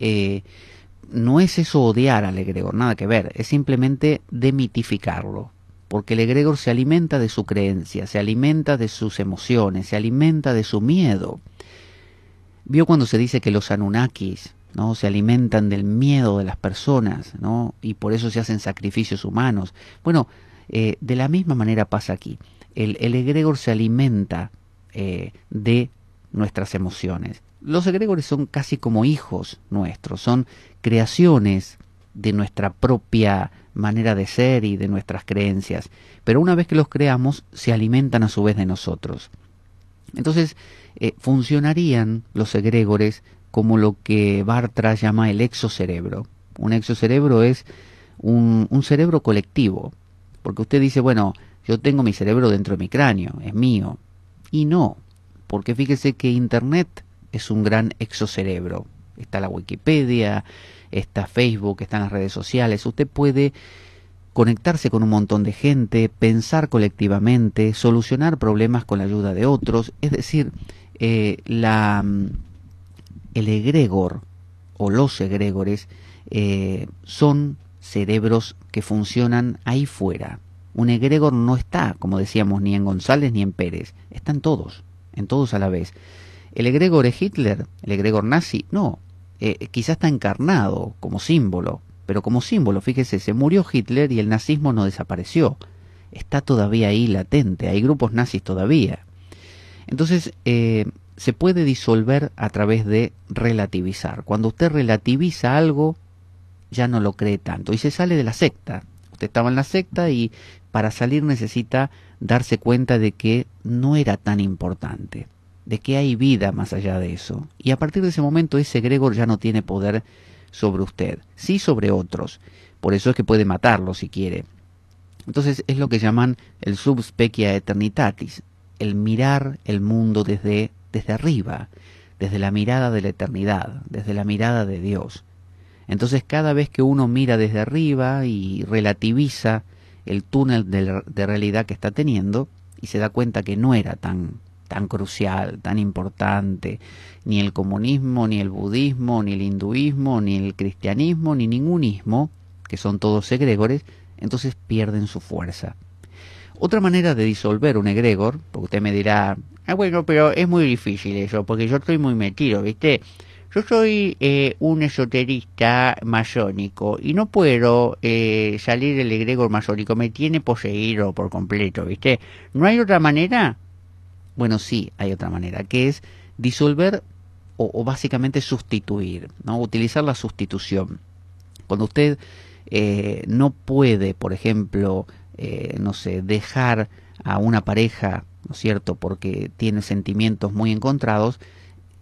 Eh, no es eso odiar al egregor, nada que ver, es simplemente demitificarlo. Porque el egregor se alimenta de su creencia, se alimenta de sus emociones, se alimenta de su miedo. Vio cuando se dice que los Anunnakis ¿no? se alimentan del miedo de las personas ¿no? y por eso se hacen sacrificios humanos. Bueno, eh, de la misma manera pasa aquí. El, egregor se alimenta eh, de nuestras emociones los egregores son casi como hijos nuestros, son creaciones de nuestra propia manera de ser y de nuestras creencias, pero una vez que los creamos se alimentan a su vez de nosotros. Entonces, eh, funcionarían los egregores como lo que Bartra llama el exocerebro. Un exocerebro es un cerebro colectivo, porque usted dice, bueno, yo tengo mi cerebro dentro de mi cráneo, es mío, y no, porque fíjese que Internet es un gran exocerebro. Está la Wikipedia, está Facebook, están las redes sociales. Usted puede conectarse con un montón de gente, pensar colectivamente, solucionar problemas con la ayuda de otros. Es decir, eh, la, mm, el egregor o los egregores eh, son cerebros que funcionan ahí fuera. Un egregor no está, como decíamos, ni en González ni en Pérez. Están todos, en todos a la vez. El egregor es Hitler, el egregor nazi, no, eh, quizás está encarnado como símbolo, pero como símbolo, fíjese, se murió Hitler y el nazismo no desapareció, está todavía ahí latente, hay grupos nazis todavía. Entonces, eh, se puede disolver a través de relativizar. Cuando usted relativiza algo, ya no lo cree tanto y se sale de la secta. Usted estaba en la secta y para salir necesita darse cuenta de que no era tan importante de que hay vida más allá de eso. Y a partir de ese momento ese Gregor ya no tiene poder sobre usted, sí sobre otros. Por eso es que puede matarlo si quiere. Entonces es lo que llaman el subspecia eternitatis, el mirar el mundo desde, desde arriba, desde la mirada de la eternidad, desde la mirada de Dios. Entonces cada vez que uno mira desde arriba y relativiza el túnel de realidad que está teniendo y se da cuenta que no era tan tan crucial, tan importante. Ni el comunismo, ni el budismo, ni el hinduismo, ni el cristianismo, ni ningún que son todos egregores, entonces pierden su fuerza. Otra manera de disolver un egregor, porque usted me dirá, ah, bueno, pero es muy difícil eso, porque yo estoy muy metido, ¿viste? Yo soy eh, un esoterista masónico y no puedo eh, salir del egregor masónico, me tiene poseído por completo, ¿viste? ¿No hay otra manera? Bueno, sí, hay otra manera, que es disolver o, básicamente sustituir, ¿no? utilizar la sustitución. Cuando usted eh, no puede, por ejemplo, eh, no sé, dejar a una pareja, ¿no es cierto?, porque tiene sentimientos muy encontrados,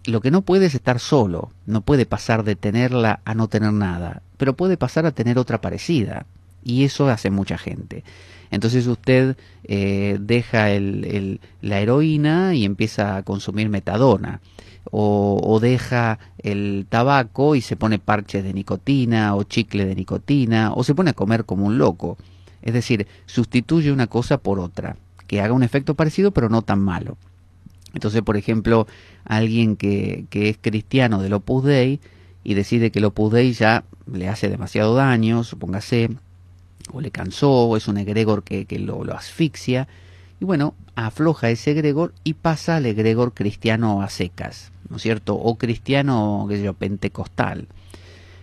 lo que no puede es estar solo, no puede pasar de tenerla a no tener nada, pero puede pasar a tener otra parecida, y eso hace mucha gente. Entonces usted eh, deja la heroína y empieza a consumir metadona. O, deja el tabaco y se pone parches de nicotina o chicle de nicotina o se pone a comer como un loco. Es decir, sustituye una cosa por otra, que haga un efecto parecido pero no tan malo. Entonces, por ejemplo, alguien que, que es cristiano del Opus Dei y decide que el Opus Dei ya le hace demasiado daño, supóngase, o le cansó, o es un egregor que, que lo, asfixia. Y bueno, afloja ese egregor y pasa al egregor cristiano a secas, ¿no es cierto? O cristiano, qué sé yo, pentecostal.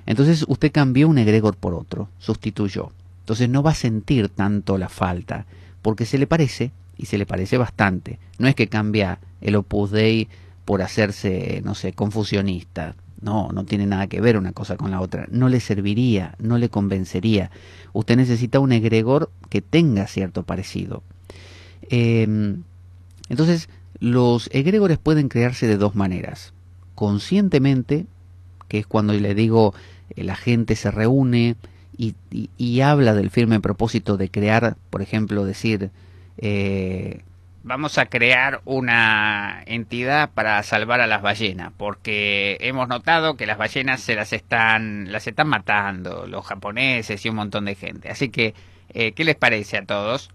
Entonces usted cambió un egregor por otro, sustituyó. Entonces no va a sentir tanto la falta, porque se le parece, y se le parece bastante. No es que cambia el opus dei por hacerse, no sé, confusionista. No, no tiene nada que ver una cosa con la otra. No le serviría, no le convencería. Usted necesita un egregor que tenga cierto parecido. Em, entonces, los egregores pueden crearse de dos maneras. Conscientemente, que es cuando le digo eh, la gente se reúne y, habla del firme propósito de crear, por ejemplo, decir... Eh, vamos a crear una entidad para salvar a las ballenas, porque hemos notado que las ballenas se las están, las están matando, los japoneses y un montón de gente. Así que, eh, ¿qué les parece a todos?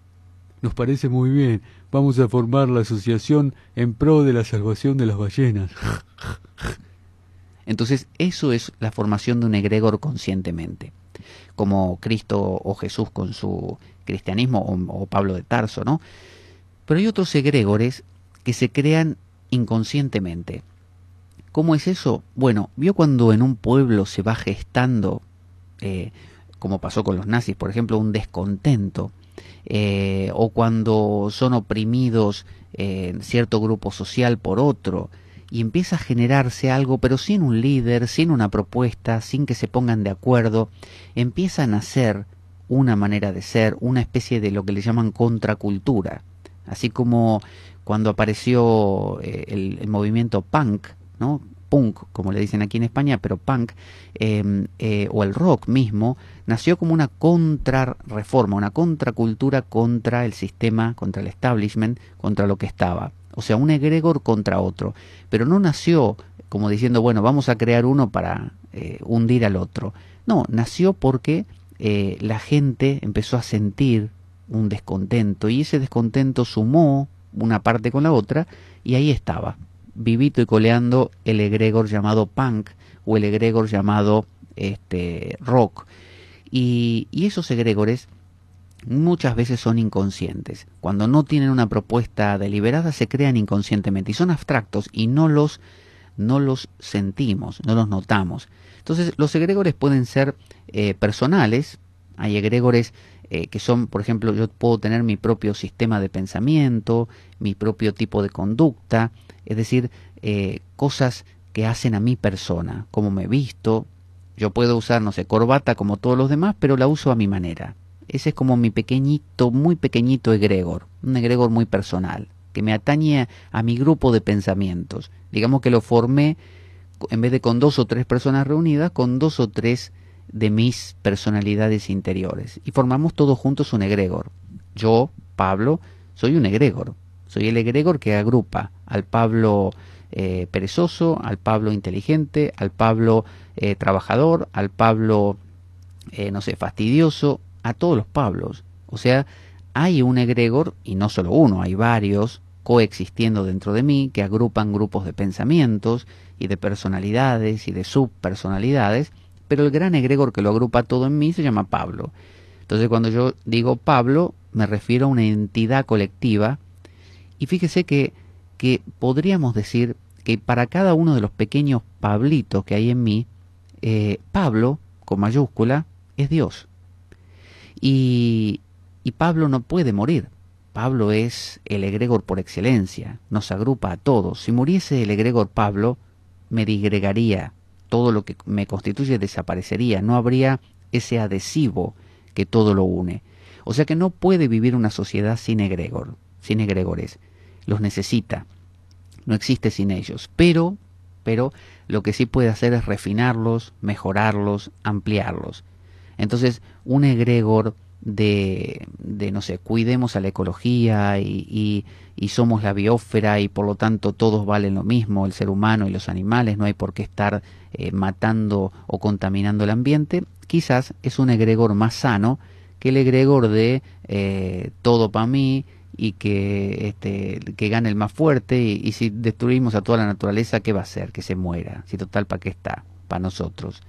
Nos parece muy bien. Vamos a formar la asociación en pro de la salvación de las ballenas. Entonces, eso es la formación de un egregor conscientemente. Como Cristo o Jesús con su cristianismo o Pablo de Tarso, ¿no? Pero hay otros egregores que se crean inconscientemente. ¿Cómo es eso? Bueno, vio cuando en un pueblo se va gestando, eh, como pasó con los nazis, por ejemplo, un descontento, eh, o cuando son oprimidos en eh, cierto grupo social por otro, y empieza a generarse algo, pero sin un líder, sin una propuesta, sin que se pongan de acuerdo, empiezan a ser una manera de ser, una especie de lo que le llaman contracultura así como cuando apareció eh, el, movimiento punk, ¿no? punk, como le dicen aquí en España, pero punk, em, eh, o el rock mismo, nació como una contrarreforma, una contracultura contra el sistema, contra el establishment, contra lo que estaba. O sea, un egregor contra otro. Pero no nació como diciendo, bueno, vamos a crear uno para eh, hundir al otro. No, nació porque la gente empezó a sentir un descontento y ese descontento sumó una parte con la otra y ahí estaba, vivito y coleando el egregor llamado punk o el egregor llamado este, rock. Y, esos egregores muchas veces son inconscientes. Cuando no tienen una propuesta deliberada se crean inconscientemente y son abstractos y no los, no los sentimos, no los notamos. Entonces los egregores pueden ser eh, personales, hay egregores eh, que son, por ejemplo, yo puedo tener mi propio sistema de pensamiento, mi propio tipo de conducta, es decir, eh, cosas que hacen a mi persona, como me visto. Yo puedo usar, no sé, corbata como todos los demás, pero la uso a mi manera. Ese es como mi pequeñito, muy pequeñito egregor, un egregor muy personal, que me atañe a mi grupo de pensamientos. Digamos que lo formé, en vez de con dos o tres personas reunidas, con dos o tres de mis personalidades interiores y formamos todos juntos un egregor. Yo, Pablo, soy un egregor. Soy el egregor que agrupa al Pablo eh, perezoso, al Pablo inteligente, al Pablo eh, trabajador, al Pablo, eh, no sé, fastidioso, a todos los Pablos. O sea, hay un egregor, y no solo uno, hay varios coexistiendo dentro de mí que agrupan grupos de pensamientos y de personalidades y de subpersonalidades pero el gran egregor que lo agrupa todo en mí se llama Pablo. Entonces cuando yo digo Pablo, me refiero a una entidad colectiva, y fíjese que, podríamos decir que para cada uno de los pequeños Pablitos que hay en mí, eh, Pablo, con mayúscula, es Dios. Y, y Pablo no puede morir. Pablo es el egregor por excelencia, nos agrupa a todos. Si muriese el egregor Pablo, me digregaría todo lo que me constituye desaparecería, no habría ese adhesivo que todo lo une. O sea que no puede vivir una sociedad sin egregor, sin egregores. Los necesita. No existe sin ellos. Pero, pero lo que sí puede hacer es refinarlos, mejorarlos, ampliarlos. Entonces, un egregor de, no sé, cuidemos a la ecología y, y, somos la biósfera y por lo tanto todos valen lo mismo, el ser humano y los animales, no hay por qué estar eh, matando o contaminando el ambiente, quizás es un egregor más sano que el egregor de eh, todo para mí y que, este, que gane el más fuerte y, si destruimos a toda la naturaleza, ¿qué va a hacer? Que se muera, si total, ¿para qué está? Para nosotros.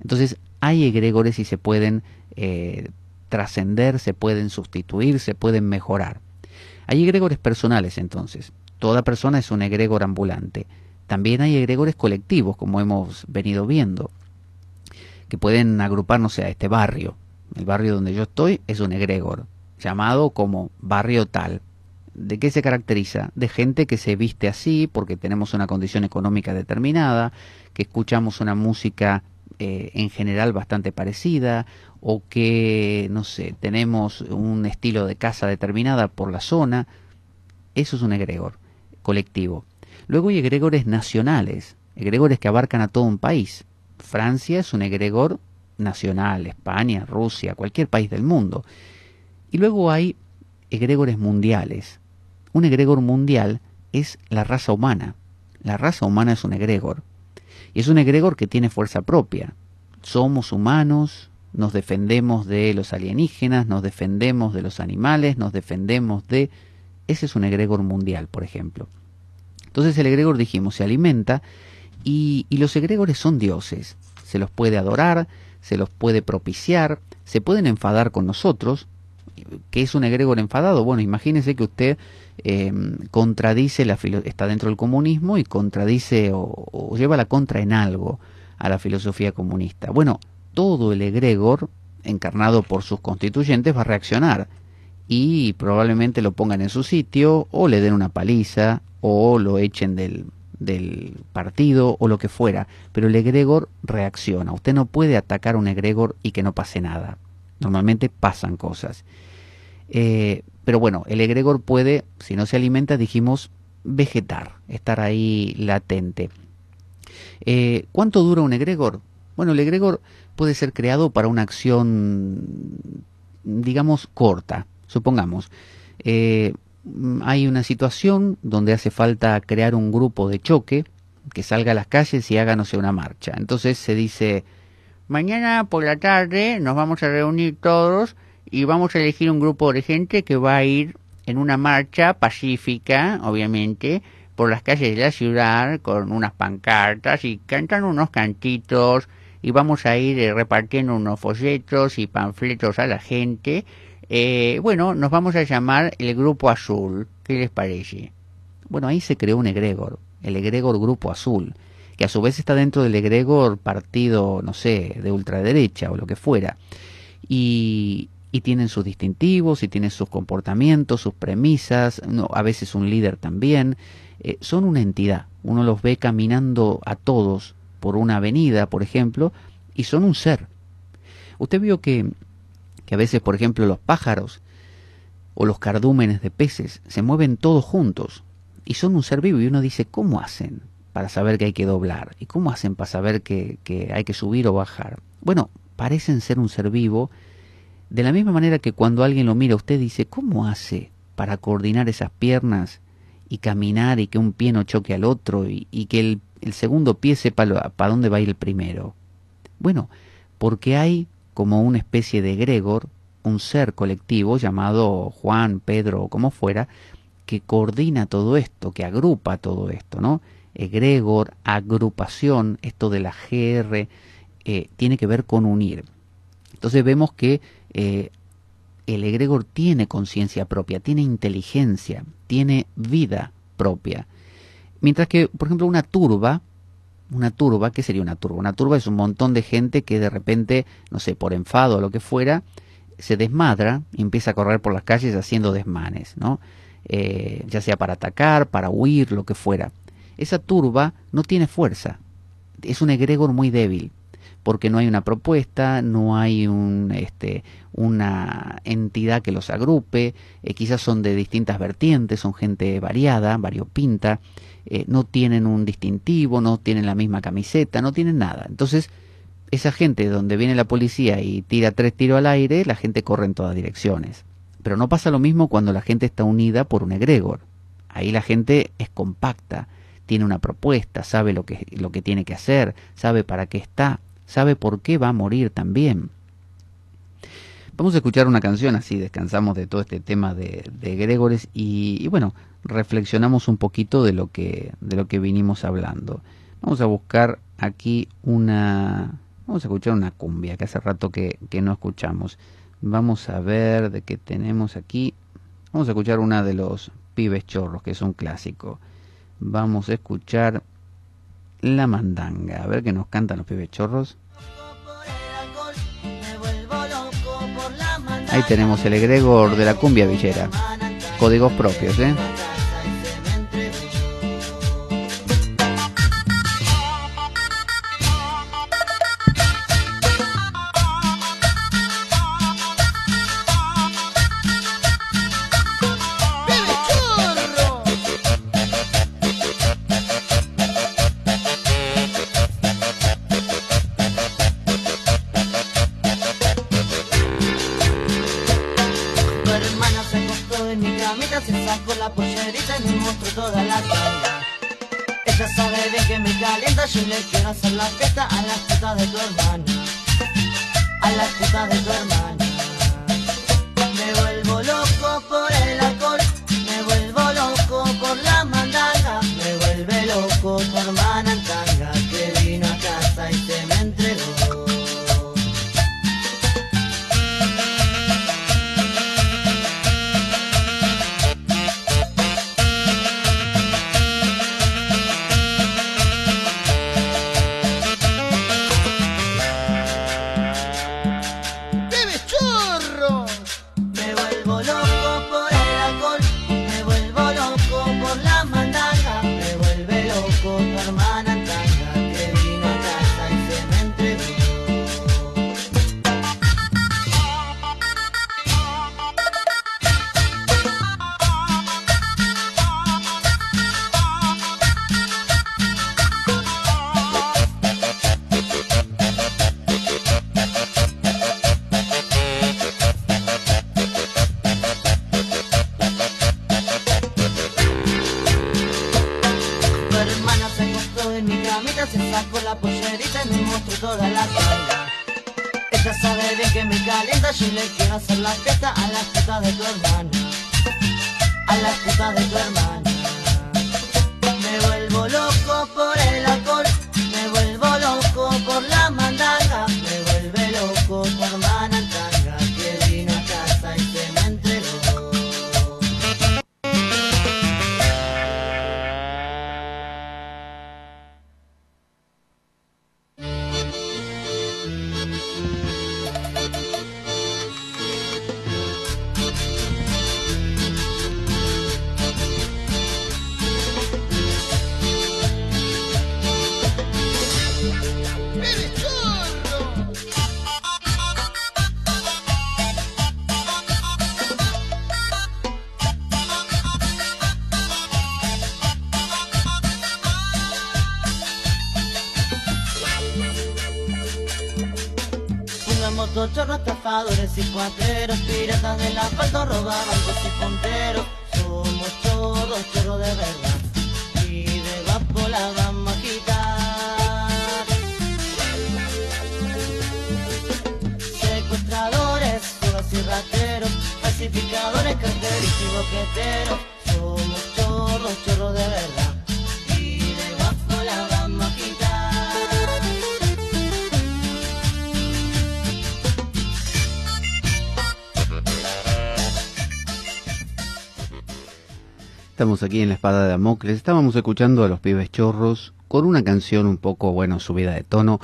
Entonces hay egregores y se pueden eh, trascender, se pueden sustituir, se pueden mejorar. Hay egregores personales entonces. Toda persona es un egregor ambulante. También hay egregores colectivos, como hemos venido viendo, que pueden agruparnos a este barrio. El barrio donde yo estoy es un egregor, llamado como barrio tal. ¿De qué se caracteriza? De gente que se viste así porque tenemos una condición económica determinada, que escuchamos una música eh, en general bastante parecida o que, no sé, tenemos un estilo de casa determinada por la zona, eso es un egregor colectivo. Luego hay egregores nacionales, egregores que abarcan a todo un país. Francia es un egregor nacional, España, Rusia, cualquier país del mundo. Y luego hay egregores mundiales. Un egregor mundial es la raza humana. La raza humana es un egregor, y es un egregor que tiene fuerza propia. Somos humanos, nos defendemos de los alienígenas, nos defendemos de los animales, nos defendemos de... Ese es un egregor mundial, por ejemplo. Entonces el egregor, dijimos, se alimenta y, y los egregores son dioses. Se los puede adorar, se los puede propiciar, se pueden enfadar con nosotros. ¿Qué es un egregor enfadado? Bueno, imagínese que usted Em, contradice la está dentro del comunismo y contradice o, lleva la contra en algo a la filosofía comunista. Bueno, todo el egregor encarnado por sus constituyentes va a reaccionar y probablemente lo pongan en su sitio o le den una paliza o lo echen del, del partido o lo que fuera, pero el egregor reacciona. Usted no puede atacar a un egregor y que no pase nada. Normalmente pasan cosas. Eh, pero bueno, el egregor puede, si no se alimenta, dijimos, vegetar, estar ahí latente. Eh, ¿Cuánto dura un egregor? Bueno, el egregor puede ser creado para una acción, digamos, corta. Supongamos, eh, hay una situación donde hace falta crear un grupo de choque que salga a las calles y haga, una marcha. Entonces se dice, mañana por la tarde nos vamos a reunir todos y vamos a elegir un grupo de gente que va a ir en una marcha pacífica, obviamente, por las calles de la ciudad con unas pancartas y cantan unos cantitos y vamos a ir eh, repartiendo unos folletos y panfletos a la gente. Eh, bueno, nos vamos a llamar el Grupo Azul. ¿Qué les parece? Bueno, ahí se creó un egregor, el egregor Grupo Azul, que a su vez está dentro del egregor partido, no sé, de ultraderecha o lo que fuera. Y, y tienen sus distintivos y tienen sus comportamientos, sus premisas, a veces un líder también. Eh, son una entidad. Uno los ve caminando a todos por una avenida, por ejemplo, y son un ser. Usted vio que, que a veces, por ejemplo, los pájaros o los cardúmenes de peces se mueven todos juntos y son un ser vivo y uno dice, ¿cómo hacen para saber que hay que doblar? ¿Y cómo hacen para saber que hay que subir o bajar? Bueno, parecen ser un ser vivo de la misma manera que cuando alguien lo mira, usted dice, ¿cómo hace para coordinar esas piernas y caminar y que un pie no choque al otro y, que el, segundo pie sepa para dónde va a ir el primero? Bueno, porque hay como una especie de Gregor, un ser colectivo llamado Juan, Pedro o como fuera, que coordina todo esto, que agrupa todo esto, ¿no? Egregor, agrupación, esto de la GR, eh, tiene que ver con unir. Entonces vemos que eh, el egregor tiene conciencia propia, tiene inteligencia, tiene vida propia. Mientras que, por ejemplo, una turba, una turba, ¿qué sería una turba? Una turba es un montón de gente que de repente, no sé, por enfado o lo que fuera, se desmadra y empieza a correr por las calles haciendo desmanes, ¿no? Eh, ya sea para atacar, para huir, lo que fuera. Esa turba no tiene fuerza, es un egregor muy débil porque no hay una propuesta, no hay un, este, una entidad que los agrupe, eh, quizás son de distintas vertientes, son gente variada, variopinta, eh, no tienen un distintivo, no tienen la misma camiseta, no tienen nada. Entonces, esa gente donde viene la policía y tira tres tiros al aire, la gente corre en todas direcciones. Pero no pasa lo mismo cuando la gente está unida por un egregor. Ahí la gente es compacta, tiene una propuesta, sabe lo que, lo que tiene que hacer, sabe para qué está, sabe por qué va a morir también. Vamos a escuchar una canción, así descansamos de todo este tema de, Gregores y, bueno, reflexionamos un poquito de lo, que, de lo que vinimos hablando. Vamos a buscar aquí una... Vamos a escuchar una cumbia que hace rato que, que no escuchamos. Vamos a ver de qué tenemos aquí. Vamos a escuchar una de los pibes chorros, que es un clásico. Vamos a escuchar la mandanga. A ver que nos cantan los pibes chorros. Ahí tenemos el egregor de la cumbia villera. Códigos propios, ¿eh? Estamos aquí en la espada de Damocles. Estábamos escuchando a los pibes chorros con una canción un poco, bueno, subida de tono.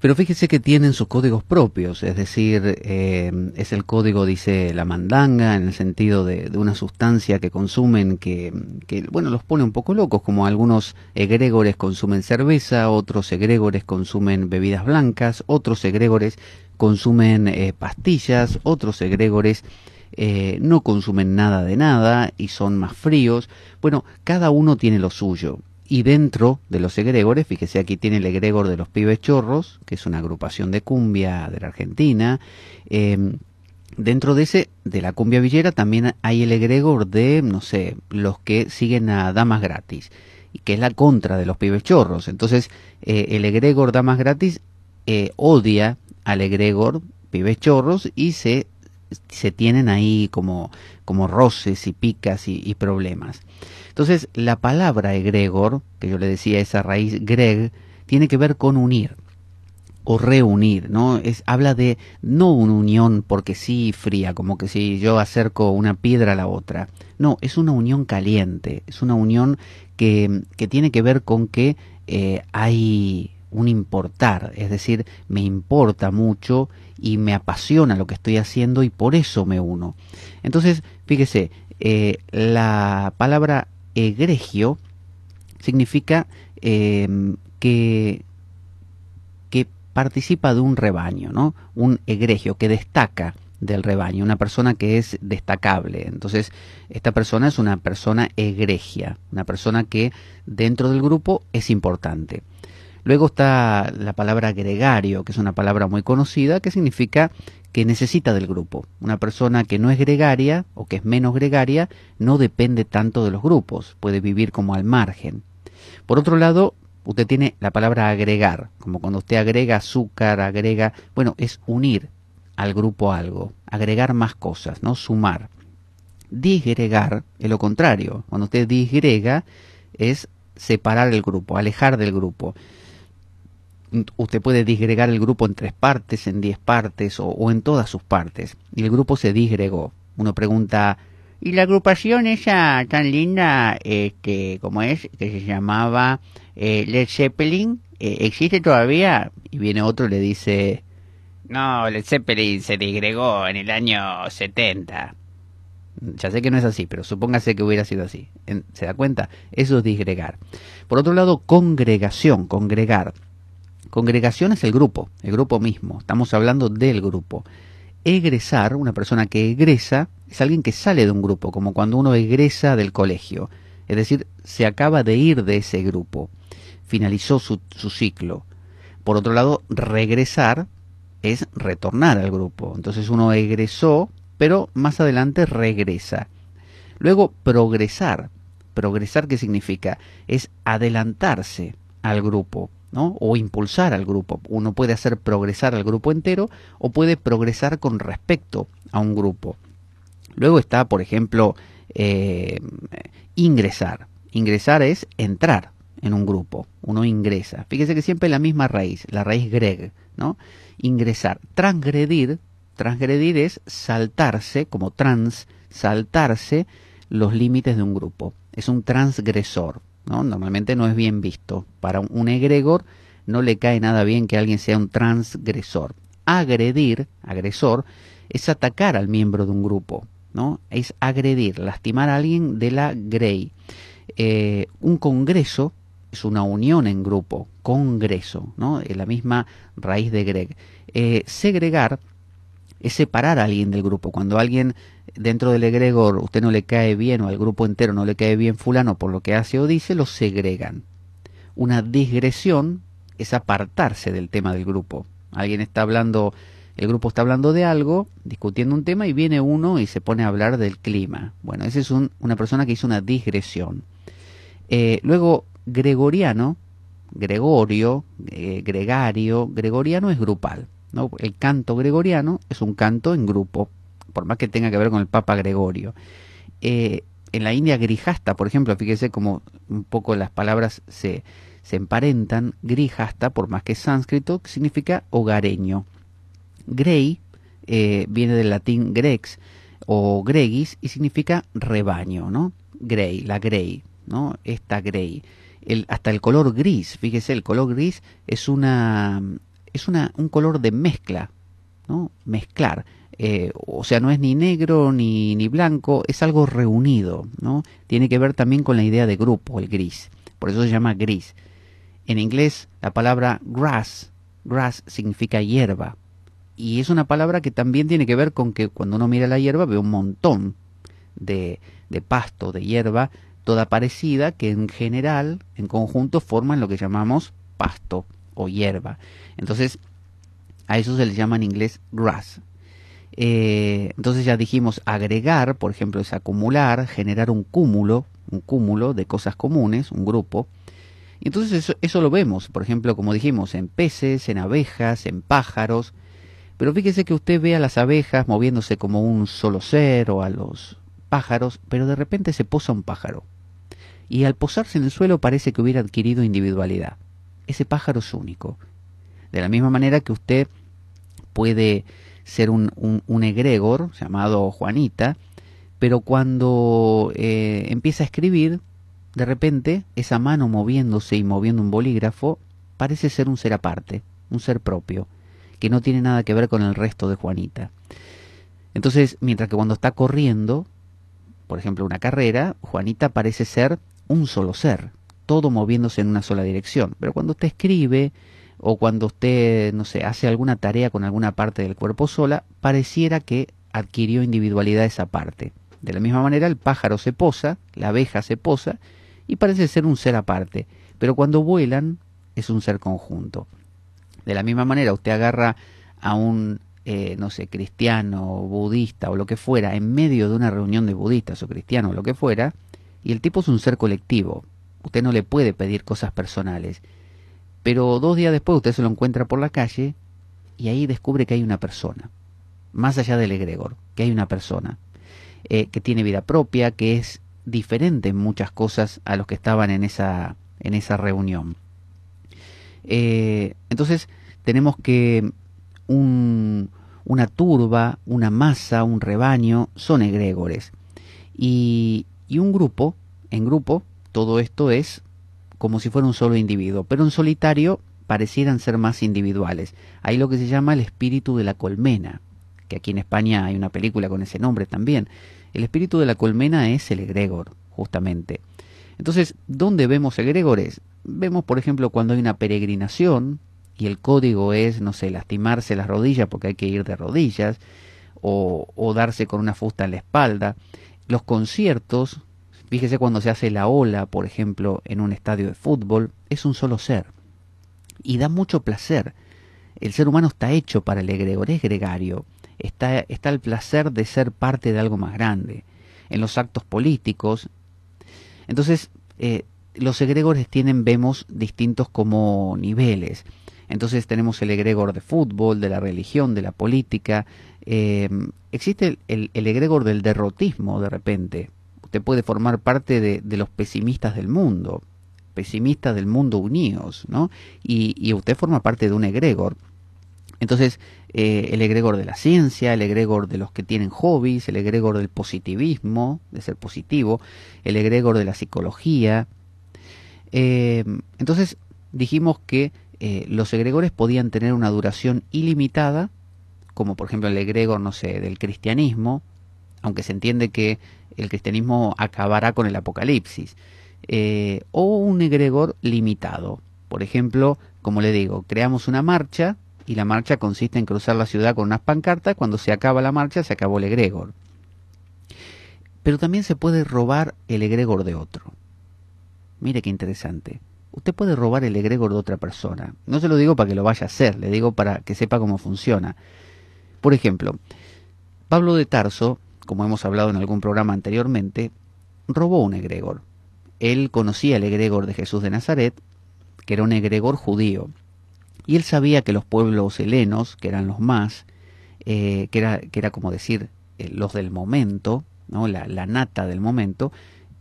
Pero fíjese que tienen sus códigos propios, es decir, eh, es el código, dice la mandanga, en el sentido de, una sustancia que consumen que, bueno, los pone un poco locos, como algunos egregores consumen cerveza, otros egregores consumen bebidas blancas, otros egregores consumen eh, pastillas, otros egregores eh, no consumen nada de nada y son más fríos. Bueno, cada uno tiene lo suyo. Y dentro de los egregores, fíjese aquí tiene el egregor de los pibes chorros, que es una agrupación de cumbia de la Argentina. Em, dentro de ese, de la cumbia villera, también hay el egregor de, no sé, los que siguen a damas gratis, que es la contra de los pibes chorros. Entonces, eh, el egregor damas gratis eh, odia al egregor pibes chorros y se se tienen ahí como, como roces y picas y, problemas. Entonces, la palabra egregor, que yo le decía esa raíz greg, tiene que ver con unir o reunir, ¿no? Es, habla de no una unión porque sí fría, como que si yo acerco una piedra a la otra. No, es una unión caliente, es una unión que, que tiene que ver con que eh, hay un importar, es decir, me importa mucho y me apasiona lo que estoy haciendo y por eso me uno. Entonces, fíjese, eh, la palabra egregio significa em, que, que participa de un rebaño, ¿no? Un egregio que destaca del rebaño, una persona que es destacable. Entonces, esta persona es una persona egregia, una persona que dentro del grupo es importante. Luego está la palabra gregario, que es una palabra muy conocida, que significa que necesita del grupo. Una persona que no es gregaria o que es menos gregaria no depende tanto de los grupos, puede vivir como al margen. Por otro lado, usted tiene la palabra agregar, como cuando usted agrega azúcar, agrega, bueno, es unir al grupo algo, agregar más cosas, ¿no? Sumar. Disgregar es lo contrario, cuando usted disgrega es separar el grupo, alejar del grupo usted puede disgregar el grupo en tres partes, en diez partes o, en todas sus partes. Y el grupo se disgregó. Uno pregunta, ¿y la agrupación esa tan linda, este, como es, que se llamaba eh, Led Zeppelin, eh, existe todavía? Y viene otro y le dice, no, Led Zeppelin se disgregó en el año 70. Ya sé que no es así, pero supóngase que hubiera sido así. ¿Se da cuenta? Eso es disgregar. Por otro lado, congregación, congregar. Congregación es el grupo, el grupo mismo, estamos hablando del grupo. Egresar, una persona que egresa, es alguien que sale de un grupo, como cuando uno egresa del colegio, es decir, se acaba de ir de ese grupo, finalizó su, ciclo. Por otro lado, regresar es retornar al grupo, entonces uno egresó, pero más adelante regresa. Luego, progresar. Progresar, ¿qué significa? Es adelantarse al grupo o impulsar al grupo. Uno puede hacer progresar al grupo entero o puede progresar con respecto a un grupo. Luego está, por ejemplo, eh, ingresar. Ingresar es entrar en un grupo. Uno ingresa. Fíjese que siempre la misma raíz, la raíz greg, ¿no? Ingresar. Transgredir. Transgredir es saltarse, como trans, saltarse los límites de un grupo. Es un transgresor. Normalmente no es bien visto. Para un egregor no le cae nada bien que alguien sea un transgresor. Agredir, agresor, es atacar al miembro de un grupo, ¿no? Es agredir, lastimar a alguien de la grey. Eh, un congreso es una unión en grupo, congreso, ¿no? Es la misma raíz de greg. Eh, segregar es separar a alguien del grupo. Cuando alguien dentro del egregor usted no le cae bien o al grupo entero no le cae bien fulano por lo que hace o dice, lo segregan. Una digresión es apartarse del tema del grupo. Alguien está hablando, el grupo está hablando de algo, discutiendo un tema y viene uno y se pone a hablar del clima. Bueno, esa es una persona que hizo una digresión. Eh, luego, Gregoriano, Gregorio, eh, Gregario, Gregoriano es grupal. El canto gregoriano es un canto en grupo, por más que tenga que ver con el Papa Gregorio. Eh, en la India grijasta, por ejemplo, fíjese cómo un poco las palabras se, se emparentan, grijasta, por más que es sánscrito, significa hogareño. Grey eh, viene del latín grex o gregis y significa rebaño, ¿no? Grey, la grey, ¿no? Esta grey. hasta el color gris, fíjese, el color gris es una es una, un color de mezcla, ¿no? Mezclar. Eh, o sea, no es ni negro ni, blanco, es algo reunido, ¿no? Tiene que ver también con la idea de grupo, el gris. Por eso se llama gris. En inglés, la palabra grass, grass significa hierba. Y es una palabra que también tiene que ver con que cuando uno mira la hierba ve un montón de, de pasto, de hierba, toda parecida, que en general, en conjunto, forman lo que llamamos pasto o hierba. Entonces, a eso se le llama en inglés grass. Eh, entonces ya dijimos agregar, por ejemplo, es acumular, generar un cúmulo, un cúmulo de cosas comunes, un grupo. Y entonces eso, eso lo vemos, por ejemplo, como dijimos, en peces, en abejas, en pájaros. Pero fíjese que usted ve a las abejas moviéndose como un solo ser o a los pájaros, pero de repente se posa un pájaro. Y al posarse en el suelo parece que hubiera adquirido individualidad ese pájaro es único. De la misma manera que usted puede ser un, egregor llamado Juanita, pero cuando eh, empieza a escribir, de repente esa mano moviéndose y moviendo un bolígrafo parece ser un ser aparte, un ser propio, que no tiene nada que ver con el resto de Juanita. Entonces, mientras que cuando está corriendo, por ejemplo, una carrera, Juanita parece ser un solo ser, todo moviéndose en una sola dirección. Pero cuando usted escribe o cuando usted, no sé, hace alguna tarea con alguna parte del cuerpo sola, pareciera que adquirió individualidad esa parte. De la misma manera, el pájaro se posa, la abeja se posa y parece ser un ser aparte. Pero cuando vuelan, es un ser conjunto. De la misma manera, usted agarra a un, eh, no sé, cristiano, budista o lo que fuera, en medio de una reunión de budistas o cristianos o lo que fuera, y el tipo es un ser colectivo, Usted no le puede pedir cosas personales. Pero dos días después usted se lo encuentra por la calle y ahí descubre que hay una persona, más allá del egregor, que hay una persona eh, que tiene vida propia, que es diferente en muchas cosas a los que estaban en esa, en esa reunión. Eh, entonces tenemos que una turba, una masa, un rebaño son egregores. Y, y un grupo, en grupo, todo esto es como si fuera un solo individuo, pero en solitario parecieran ser más individuales. Hay lo que se llama el espíritu de la colmena, que aquí en España hay una película con ese nombre también. El espíritu de la colmena es el egregor, justamente. Entonces, ¿dónde vemos egregores? Vemos, por ejemplo, cuando hay una peregrinación y el código es, no sé, lastimarse las rodillas porque hay que ir de rodillas, o, o darse con una fusta en la espalda. Los conciertos, Fíjese cuando se hace la ola, por ejemplo, en un estadio de fútbol, es un solo ser. Y da mucho placer. El ser humano está hecho para el egregor, es gregario. Está, está el placer de ser parte de algo más grande. En los actos políticos. Entonces, eh, los egregores tienen, vemos, distintos como niveles. Entonces tenemos el egregor de fútbol, de la religión, de la política. Eh, existe el, el egregor del derrotismo de repente puede formar parte de, los pesimistas del mundo, pesimistas del mundo unidos, ¿no? Y, usted forma parte de un egregor. Entonces, eh, el egregor de la ciencia, el egregor de los que tienen hobbies, el egregor del positivismo, de ser positivo, el egregor de la psicología. Eh, entonces, dijimos que eh, los egregores podían tener una duración ilimitada, como por ejemplo el egregor, no sé, del cristianismo, aunque se entiende que el cristianismo acabará con el apocalipsis, eh, o un egregor limitado. Por ejemplo, como le digo, creamos una marcha y la marcha consiste en cruzar la ciudad con unas pancartas, cuando se acaba la marcha se acabó el egregor. Pero también se puede robar el egregor de otro. Mire qué interesante. Usted puede robar el egregor de otra persona. No se lo digo para que lo vaya a hacer, le digo para que sepa cómo funciona. Por ejemplo, Pablo de Tarso como hemos hablado en algún programa anteriormente, robó un egregor. Él conocía el egregor de Jesús de Nazaret, que era un egregor judío, y él sabía que los pueblos helenos, que eran los más, eh, que, era, que, era, como decir eh, los del momento, ¿no? La, nata del momento,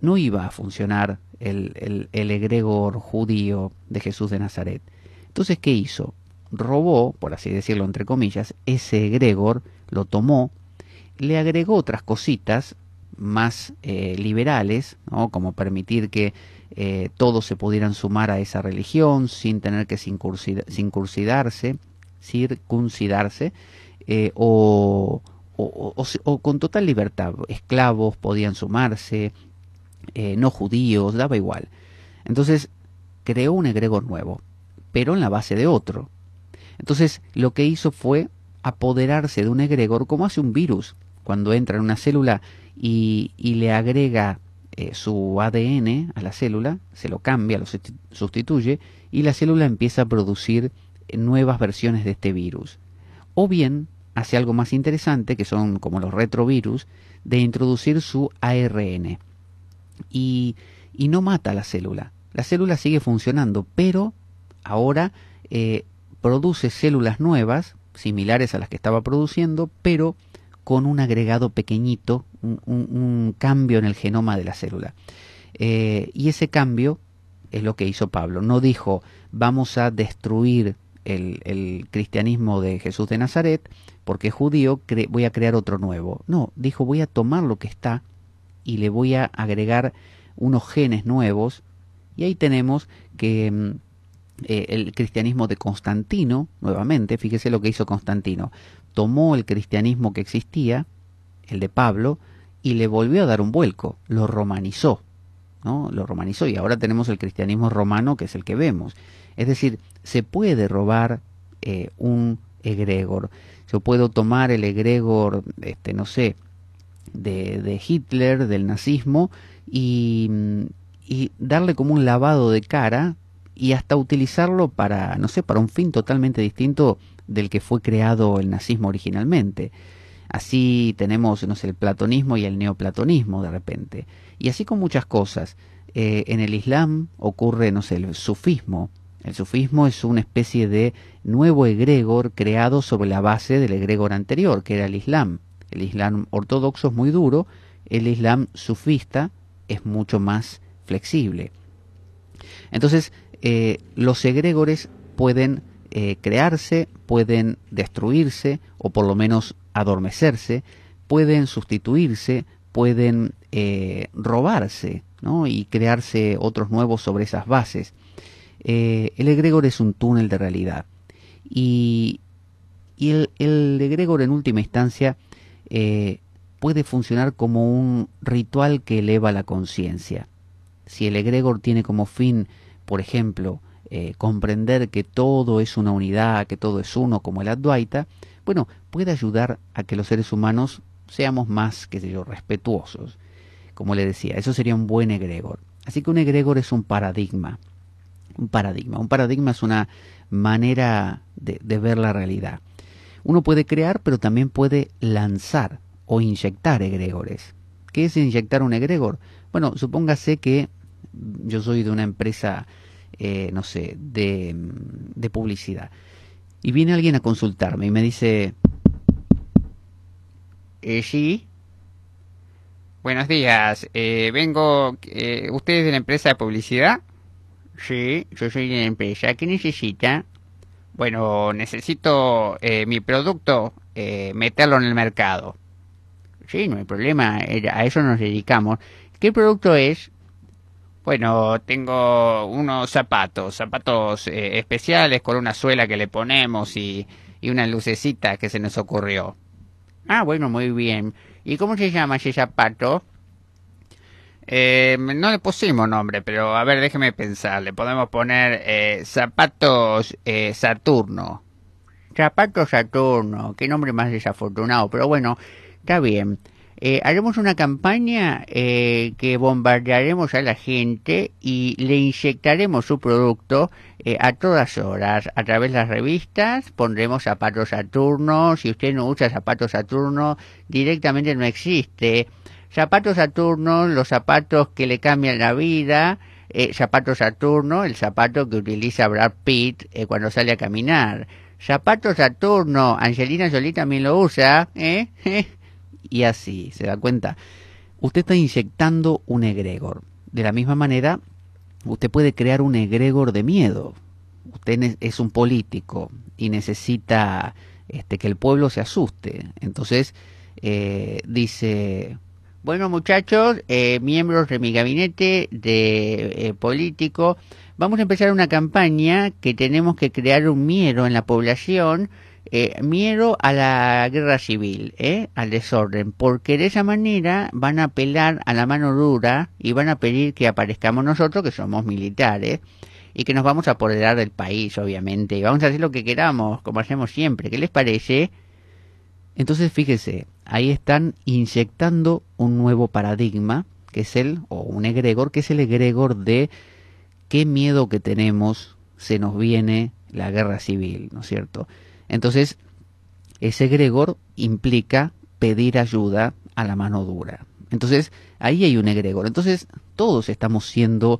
no iba a funcionar el egregor judío de Jesús de Nazaret. Entonces, ¿qué hizo? Robó, por así decirlo entre comillas, ese egregor, lo tomó, le agregó otras cositas más eh, liberales, como permitir que eh, todos se pudieran sumar a esa religión sin tener que circuncidarse, circuncidarse eh, o, con total libertad. Esclavos podían sumarse, no judíos, daba igual. Entonces creó un egregor nuevo, pero en la base de otro. Entonces lo que hizo fue apoderarse de un egregor como hace un virus cuando entra en una célula y, le agrega eh, su ADN a la célula, se lo cambia, lo sustituye y la célula empieza a producir eh, nuevas versiones de este virus. O bien hace algo más interesante, que son como los retrovirus, de introducir su ARN. Y, no mata a la célula. La célula sigue funcionando, pero ahora eh, produce células nuevas, similares a las que estaba produciendo, pero con un agregado pequeñito, un, cambio en el genoma de la célula. Eh, y ese cambio es lo que hizo Pablo. No dijo, vamos a destruir el, cristianismo de Jesús de Nazaret, porque es judío, voy a crear otro nuevo. No, dijo, voy a tomar lo que está y le voy a agregar unos genes nuevos. Y ahí tenemos que mm, eh, el cristianismo de Constantino, nuevamente, fíjese lo que hizo Constantino tomó el cristianismo que existía, el de Pablo, y le volvió a dar un vuelco, lo romanizó, ¿no? Lo romanizó y ahora tenemos el cristianismo romano que es el que vemos. Es decir, se puede robar eh, un egregor, yo puedo tomar el egregor, este, no sé, de, Hitler, del nazismo, y, y darle como un lavado de cara y hasta utilizarlo para, no sé, para un fin totalmente distinto del que fue creado el nazismo originalmente. Así tenemos, no el platonismo y el neoplatonismo de repente. Y así con muchas cosas. Eh, en el Islam ocurre, no el sufismo. El sufismo es una especie de nuevo egregor creado sobre la base del egregor anterior, que era el Islam. El Islam ortodoxo es muy duro, el Islam sufista es mucho más flexible. Entonces, eh, los egregores pueden eh, crearse, pueden destruirse o por lo menos adormecerse, pueden sustituirse, pueden eh, robarse ¿no? y crearse otros nuevos sobre esas bases. Eh, el egregor es un túnel de realidad y, el, egregor en última instancia puede funcionar como un ritual que eleva la conciencia. Si el egregor tiene como fin, por ejemplo, eh, comprender que todo es una unidad, que todo es uno, como el Advaita, bueno, puede ayudar a que los seres humanos seamos más, qué sé yo, respetuosos. Como le decía, eso sería un buen egregor. Así que un egregor es un paradigma. Un paradigma. Un paradigma es una manera de, de ver la realidad. Uno puede crear, pero también puede lanzar o inyectar egregores. ¿Qué es inyectar un egregor? Bueno, supóngase que yo soy de una empresa eh, no sé, de, publicidad. Y viene alguien a consultarme y me dice, eh, sí. Buenos días. Eh, vengo. Eh, ¿Usted es de la empresa de publicidad? Sí, yo soy de la empresa. ¿Qué necesita? Bueno, necesito eh, mi producto meterlo en el mercado. Sí, no hay problema. a eso nos dedicamos. ¿Qué producto es? Bueno, tengo unos zapatos, zapatos eh, especiales con una suela que le ponemos y, una lucecita que se nos ocurrió. Ah, bueno, muy bien. ¿Y cómo se llama ese zapato? Eh, no le pusimos nombre, pero a ver, déjeme pensar. Le podemos poner eh, zapatos eh, Saturno. Zapatos Saturno, qué nombre más desafortunado, pero bueno, está bien. Eh, haremos una campaña eh, que bombardearemos a la gente y le inyectaremos su producto eh, a todas horas. A través de las revistas pondremos zapatos Saturno. Si usted no usa zapatos Saturno, directamente no existe. Zapatos Saturno, los zapatos que le cambian la vida. zapatos Saturno, el zapato que utiliza Brad Pitt cuando sale a caminar. Zapatos Saturno, Angelina Jolie también lo usa. ¿eh? y así, se da cuenta. Usted está inyectando un egregor. De la misma manera, usted puede crear un egregor de miedo. Usted es un político y necesita este, que el pueblo se asuste. Entonces, eh, dice, bueno muchachos, eh, miembros de mi gabinete de eh, político, vamos a empezar una campaña que tenemos que crear un miedo en la población eh, miedo a la guerra civil, ¿eh? al desorden, porque de esa manera van a apelar a la mano dura y van a pedir que aparezcamos nosotros que somos militares y que nos vamos a apoderar del país, obviamente, y vamos a hacer lo que queramos, como hacemos siempre, ¿qué les parece? Entonces fíjese, ahí están inyectando un nuevo paradigma, que es el, o un egregor, que es el egregor de qué miedo que tenemos, se nos viene la guerra civil, ¿no es cierto? Entonces, ese egregor implica pedir ayuda a la mano dura. Entonces, ahí hay un egregor. Entonces, todos estamos siendo,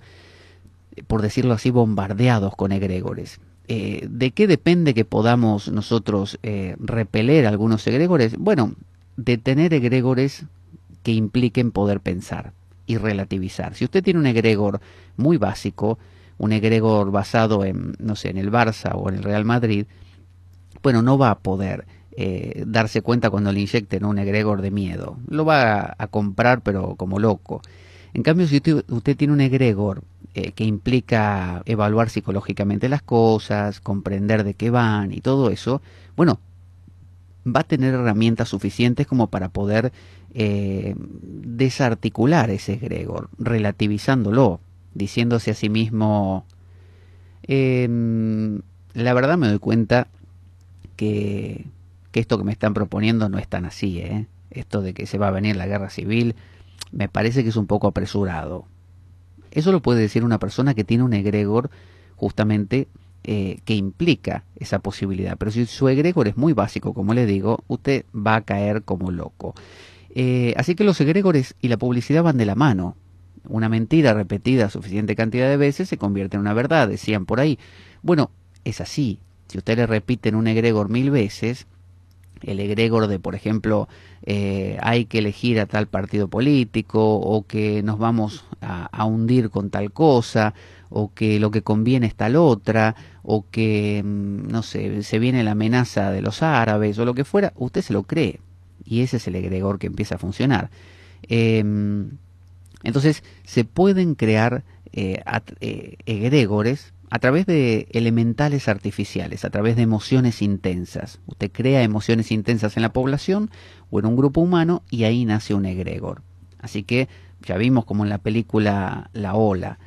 por decirlo así, bombardeados con egregores. Eh, ¿De qué depende que podamos nosotros eh, repeler algunos egregores? Bueno, de tener egregores que impliquen poder pensar y relativizar. Si usted tiene un egregor muy básico, un egregor basado en, no sé, en el Barça o en el Real Madrid, bueno, no va a poder eh, darse cuenta cuando le inyecten un egregor de miedo. Lo va a, comprar, pero como loco. En cambio, si usted, tiene un egregor eh, que implica evaluar psicológicamente las cosas, comprender de qué van y todo eso, bueno, va a tener herramientas suficientes como para poder eh, desarticular ese egregor, relativizándolo, diciéndose a sí mismo, em, la verdad me doy cuenta que, esto que me están proponiendo no es tan así, ¿eh? esto de que se va a venir la guerra civil, me parece que es un poco apresurado. Eso lo puede decir una persona que tiene un egregor justamente eh, que implica esa posibilidad. Pero si su egregor es muy básico, como le digo, usted va a caer como loco. Eh, así que los egregores y la publicidad van de la mano. Una mentira repetida suficiente cantidad de veces se convierte en una verdad, decían por ahí. Bueno, es así, si ustedes repiten un egregor mil veces, el egregor de, por ejemplo, eh, hay que elegir a tal partido político o que nos vamos a, hundir con tal cosa o que lo que conviene es tal otra o que, mm, no sé, se viene la amenaza de los árabes o lo que fuera, usted se lo cree y ese es el egregor que empieza a funcionar. Em, entonces, se pueden crear eh, eh, egregores a través de elementales artificiales, a través de emociones intensas. Usted crea emociones intensas en la población o en un grupo humano y ahí nace un egregor. Así que ya vimos como en la película La Ola.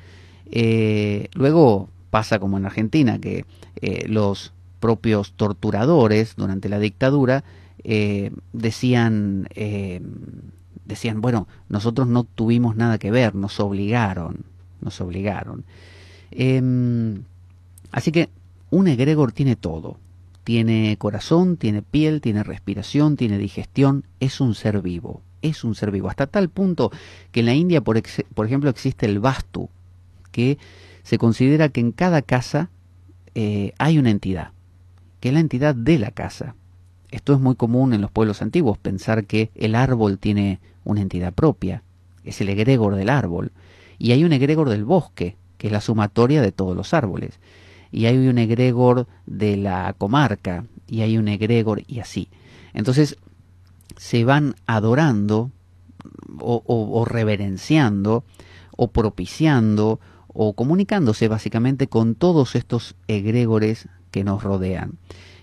Eh, luego pasa como en Argentina, que eh, los propios torturadores durante la dictadura eh, decían, decían, bueno, nosotros no tuvimos nada que ver, nos obligaron, nos obligaron. Em, así que un egregor tiene todo. Tiene corazón, tiene piel, tiene respiración, tiene digestión, es un ser vivo, es un ser vivo. Hasta tal punto que en la India, por, ejemplo, existe el vastu, que se considera que en cada casa eh, hay una entidad, que es la entidad de la casa. Esto es muy común en los pueblos antiguos, pensar que el árbol tiene una entidad propia, es el egregor del árbol, y hay un egregor del bosque, que es la sumatoria de todos los árboles. Y hay un egregor de la comarca, y hay un egregor y así. Entonces se van adorando o, reverenciando o propiciando o comunicándose básicamente con todos estos egregores que nos rodean.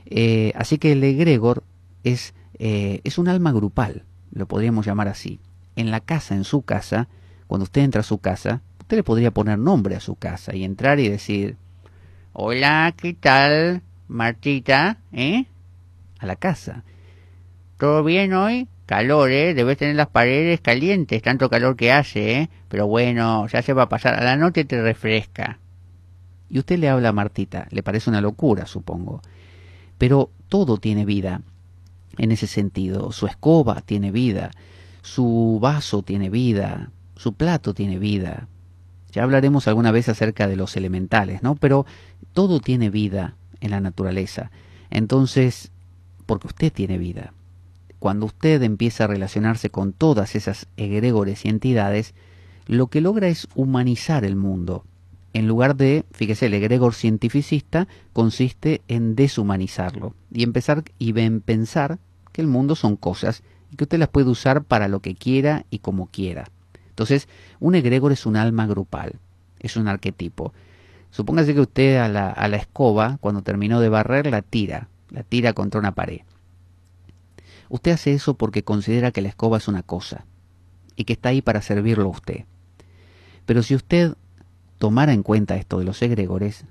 Eh, así que el egregor es, eh, es un alma grupal, lo podríamos llamar así. En la casa, en su casa, cuando usted entra a su casa, usted le podría poner nombre a su casa y entrar y decir, hola, ¿qué tal, Martita? ¿Eh? A la casa. ¿Todo bien hoy? Calor, ¿eh? Debes tener las paredes calientes, tanto calor que hace, ¿eh? Pero bueno, ya se va a pasar. A la noche te refresca. Y usted le habla a Martita. Le parece una locura, supongo. Pero todo tiene vida en ese sentido. Su escoba tiene vida. Su vaso tiene vida. Su plato tiene vida. Ya hablaremos alguna vez acerca de los elementales, ¿no? Pero todo tiene vida en la naturaleza. Entonces, porque usted tiene vida. Cuando usted empieza a relacionarse con todas esas egregores y entidades, lo que logra es humanizar el mundo. En lugar de, fíjese, el egregor cientificista consiste en deshumanizarlo y empezar y pensar que el mundo son cosas y que usted las puede usar para lo que quiera y como quiera. Entonces, un egregor es un alma grupal, es un arquetipo. Supóngase que usted a la, a la escoba, cuando terminó de barrer, la tira, la tira contra una pared. Usted hace eso porque considera que la escoba es una cosa y que está ahí para servirlo a usted. Pero si usted tomara en cuenta esto de los egregores,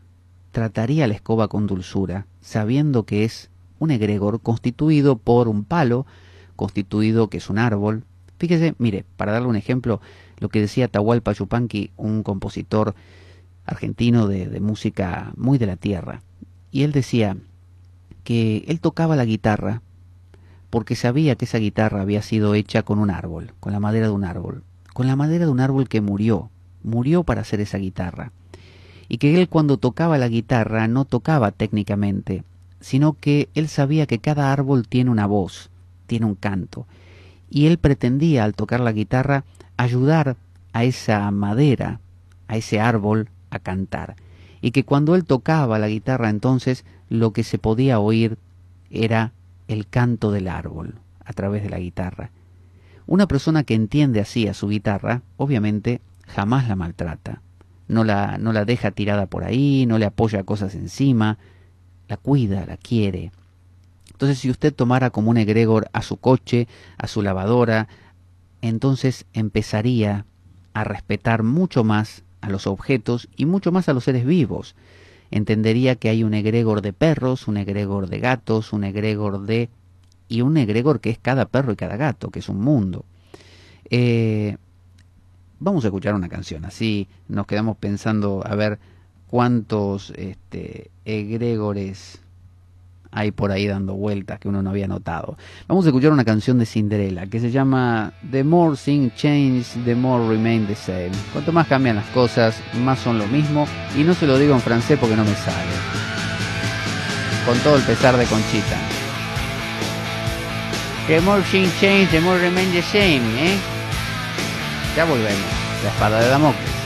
trataría la escoba con dulzura, sabiendo que es un egregor constituido por un palo, constituido que es un árbol, Fíjese, mire, para darle un ejemplo, lo que decía Tahual Pachupanqui, un compositor argentino de música muy de la tierra, y él decía que él tocaba la guitarra porque sabía que esa guitarra había sido hecha con un árbol, con la madera de un árbol, con la madera de un árbol que murió, murió para hacer esa guitarra, y que él cuando tocaba la guitarra no tocaba técnicamente, sino que él sabía que cada árbol tiene una voz, tiene un canto, y él pretendía, al tocar la guitarra, ayudar a esa madera, a ese árbol, a cantar. Y que cuando él tocaba la guitarra entonces lo que se podía oír era el canto del árbol a través de la guitarra. Una persona que entiende así a su guitarra, obviamente, jamás la maltrata. No la, no la deja tirada por ahí, no le apoya cosas encima, la cuida, la quiere, entonces, si usted tomara como un egregor a su coche, a su lavadora, entonces empezaría a respetar mucho más a los objetos y mucho más a los seres vivos. Entendería que hay un egregor de perros, un egregor de gatos, un egregor de... y un egregor que es cada perro y cada gato, que es un mundo. Eh, vamos a escuchar una canción, así nos quedamos pensando a ver cuántos este, egregores hay por ahí dando vueltas que uno no había notado. Vamos a escuchar una canción de Cinderella que se llama The More Things Change, The More Remain the Same. Cuanto más cambian las cosas, más son lo mismo. Y no se lo digo en francés porque no me sale. Con todo el pesar de Conchita. The more things change, the more remain the same, ¿eh? Ya volvemos. La espada de Damocles.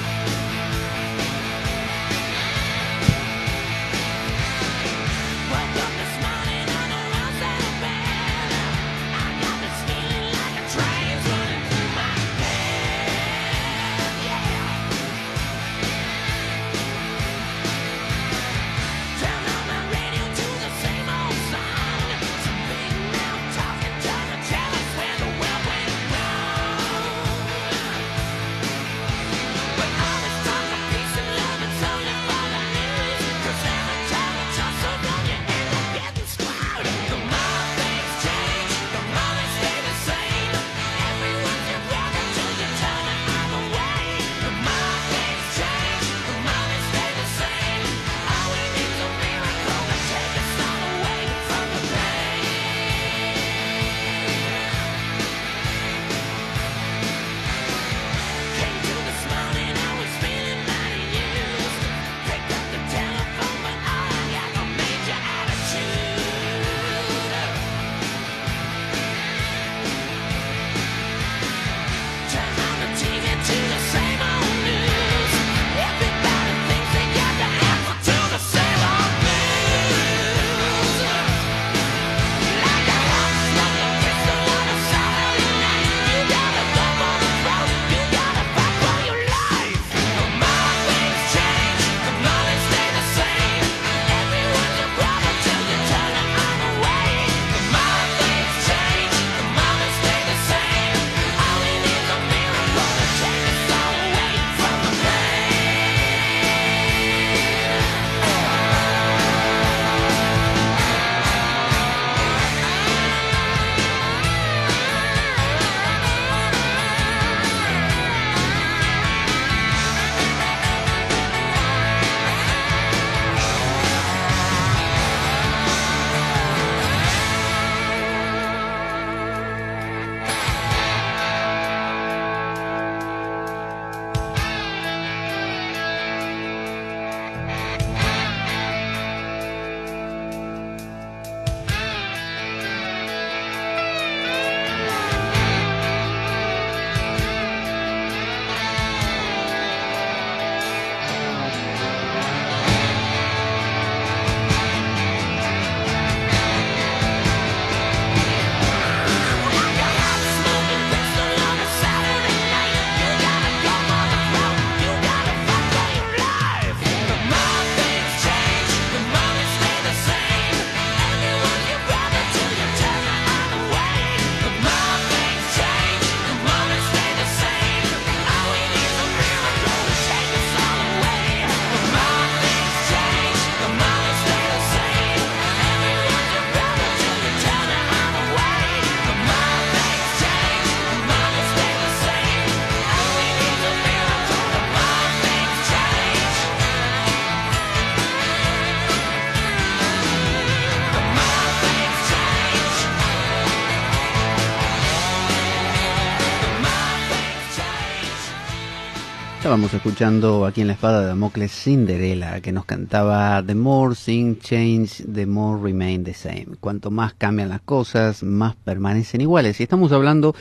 Estamos escuchando aquí en la espada de Damocles Cinderella, que nos cantaba The more things change, the more remain the same. Cuanto más cambian las cosas, más permanecen iguales. Y estamos hablando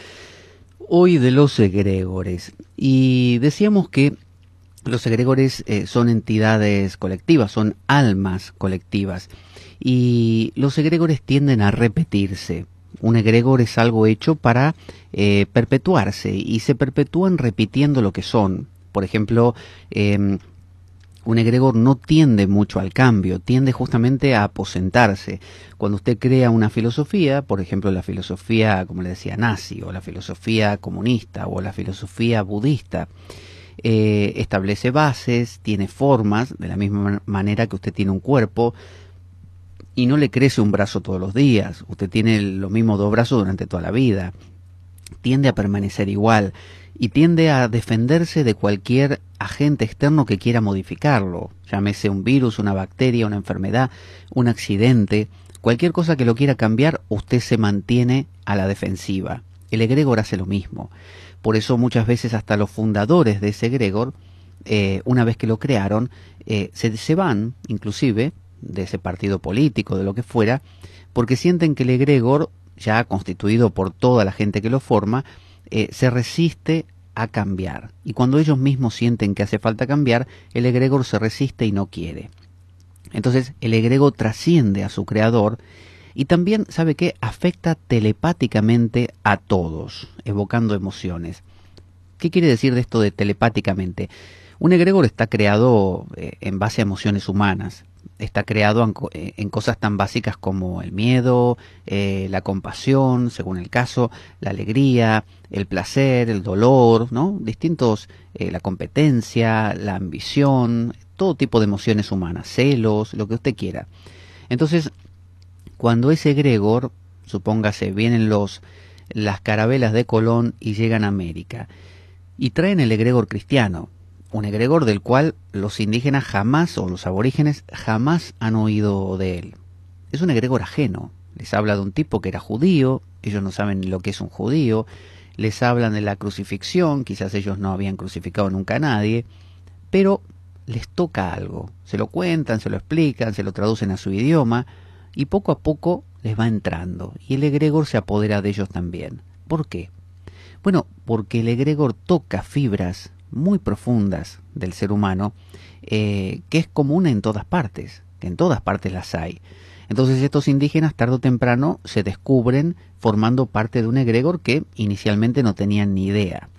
hoy de los egregores. Y decíamos que los egregores eh, son entidades colectivas, son almas colectivas. Y los egregores tienden a repetirse. Un egregor es algo hecho para eh, perpetuarse y se perpetúan repitiendo lo que son. Por ejemplo, em, un egregor no tiende mucho al cambio, tiende justamente a aposentarse. Cuando usted crea una filosofía, por ejemplo la filosofía, como le decía, nazi, o la filosofía comunista, o la filosofía budista, eh, establece bases, tiene formas, de la misma manera que usted tiene un cuerpo, y no le crece un brazo todos los días, usted tiene los mismos dos brazos durante toda la vida, tiende a permanecer igual y tiende a defenderse de cualquier agente externo que quiera modificarlo, llámese un virus, una bacteria, una enfermedad, un accidente, cualquier cosa que lo quiera cambiar, usted se mantiene a la defensiva. El egregor hace lo mismo. Por eso muchas veces hasta los fundadores de ese egregor, eh, una vez que lo crearon, eh, se, se van, inclusive, de ese partido político, de lo que fuera, porque sienten que el egregor, ya constituido por toda la gente que lo forma, eh, se resiste a cambiar. Y cuando ellos mismos sienten que hace falta cambiar, el egregor se resiste y no quiere. Entonces el egregor trasciende a su creador y también, ¿sabe que Afecta telepáticamente a todos, evocando emociones. ¿Qué quiere decir de esto de telepáticamente? Un egregor está creado eh, en base a emociones humanas, está creado eh, en, cosas tan básicas como el miedo, eh, la compasión, según el caso, la alegría, el placer, el dolor, ¿no? Distintos, eh, la competencia, la ambición, todo tipo de emociones humanas, celos, lo que usted quiera. Entonces, cuando ese Gregor, supóngase, vienen los las carabelas de Colón y llegan a América y traen el egregor cristiano, un egregor del cual los indígenas jamás o los aborígenes jamás han oído de él. Es un egregor ajeno. Les habla de un tipo que era judío, ellos no saben lo que es un judío, les hablan de la crucifixión, quizás ellos no habían crucificado nunca a nadie, pero les toca algo, se lo cuentan, se lo explican, se lo traducen a su idioma y poco a poco les va entrando y el egregor se apodera de ellos también. ¿Por qué? Bueno, porque el egregor toca fibras muy profundas del ser humano, eh, que es común en todas partes, que en todas partes las hay. Entonces estos indígenas tarde o temprano se descubren formando parte de un egregor que inicialmente no tenían ni idea.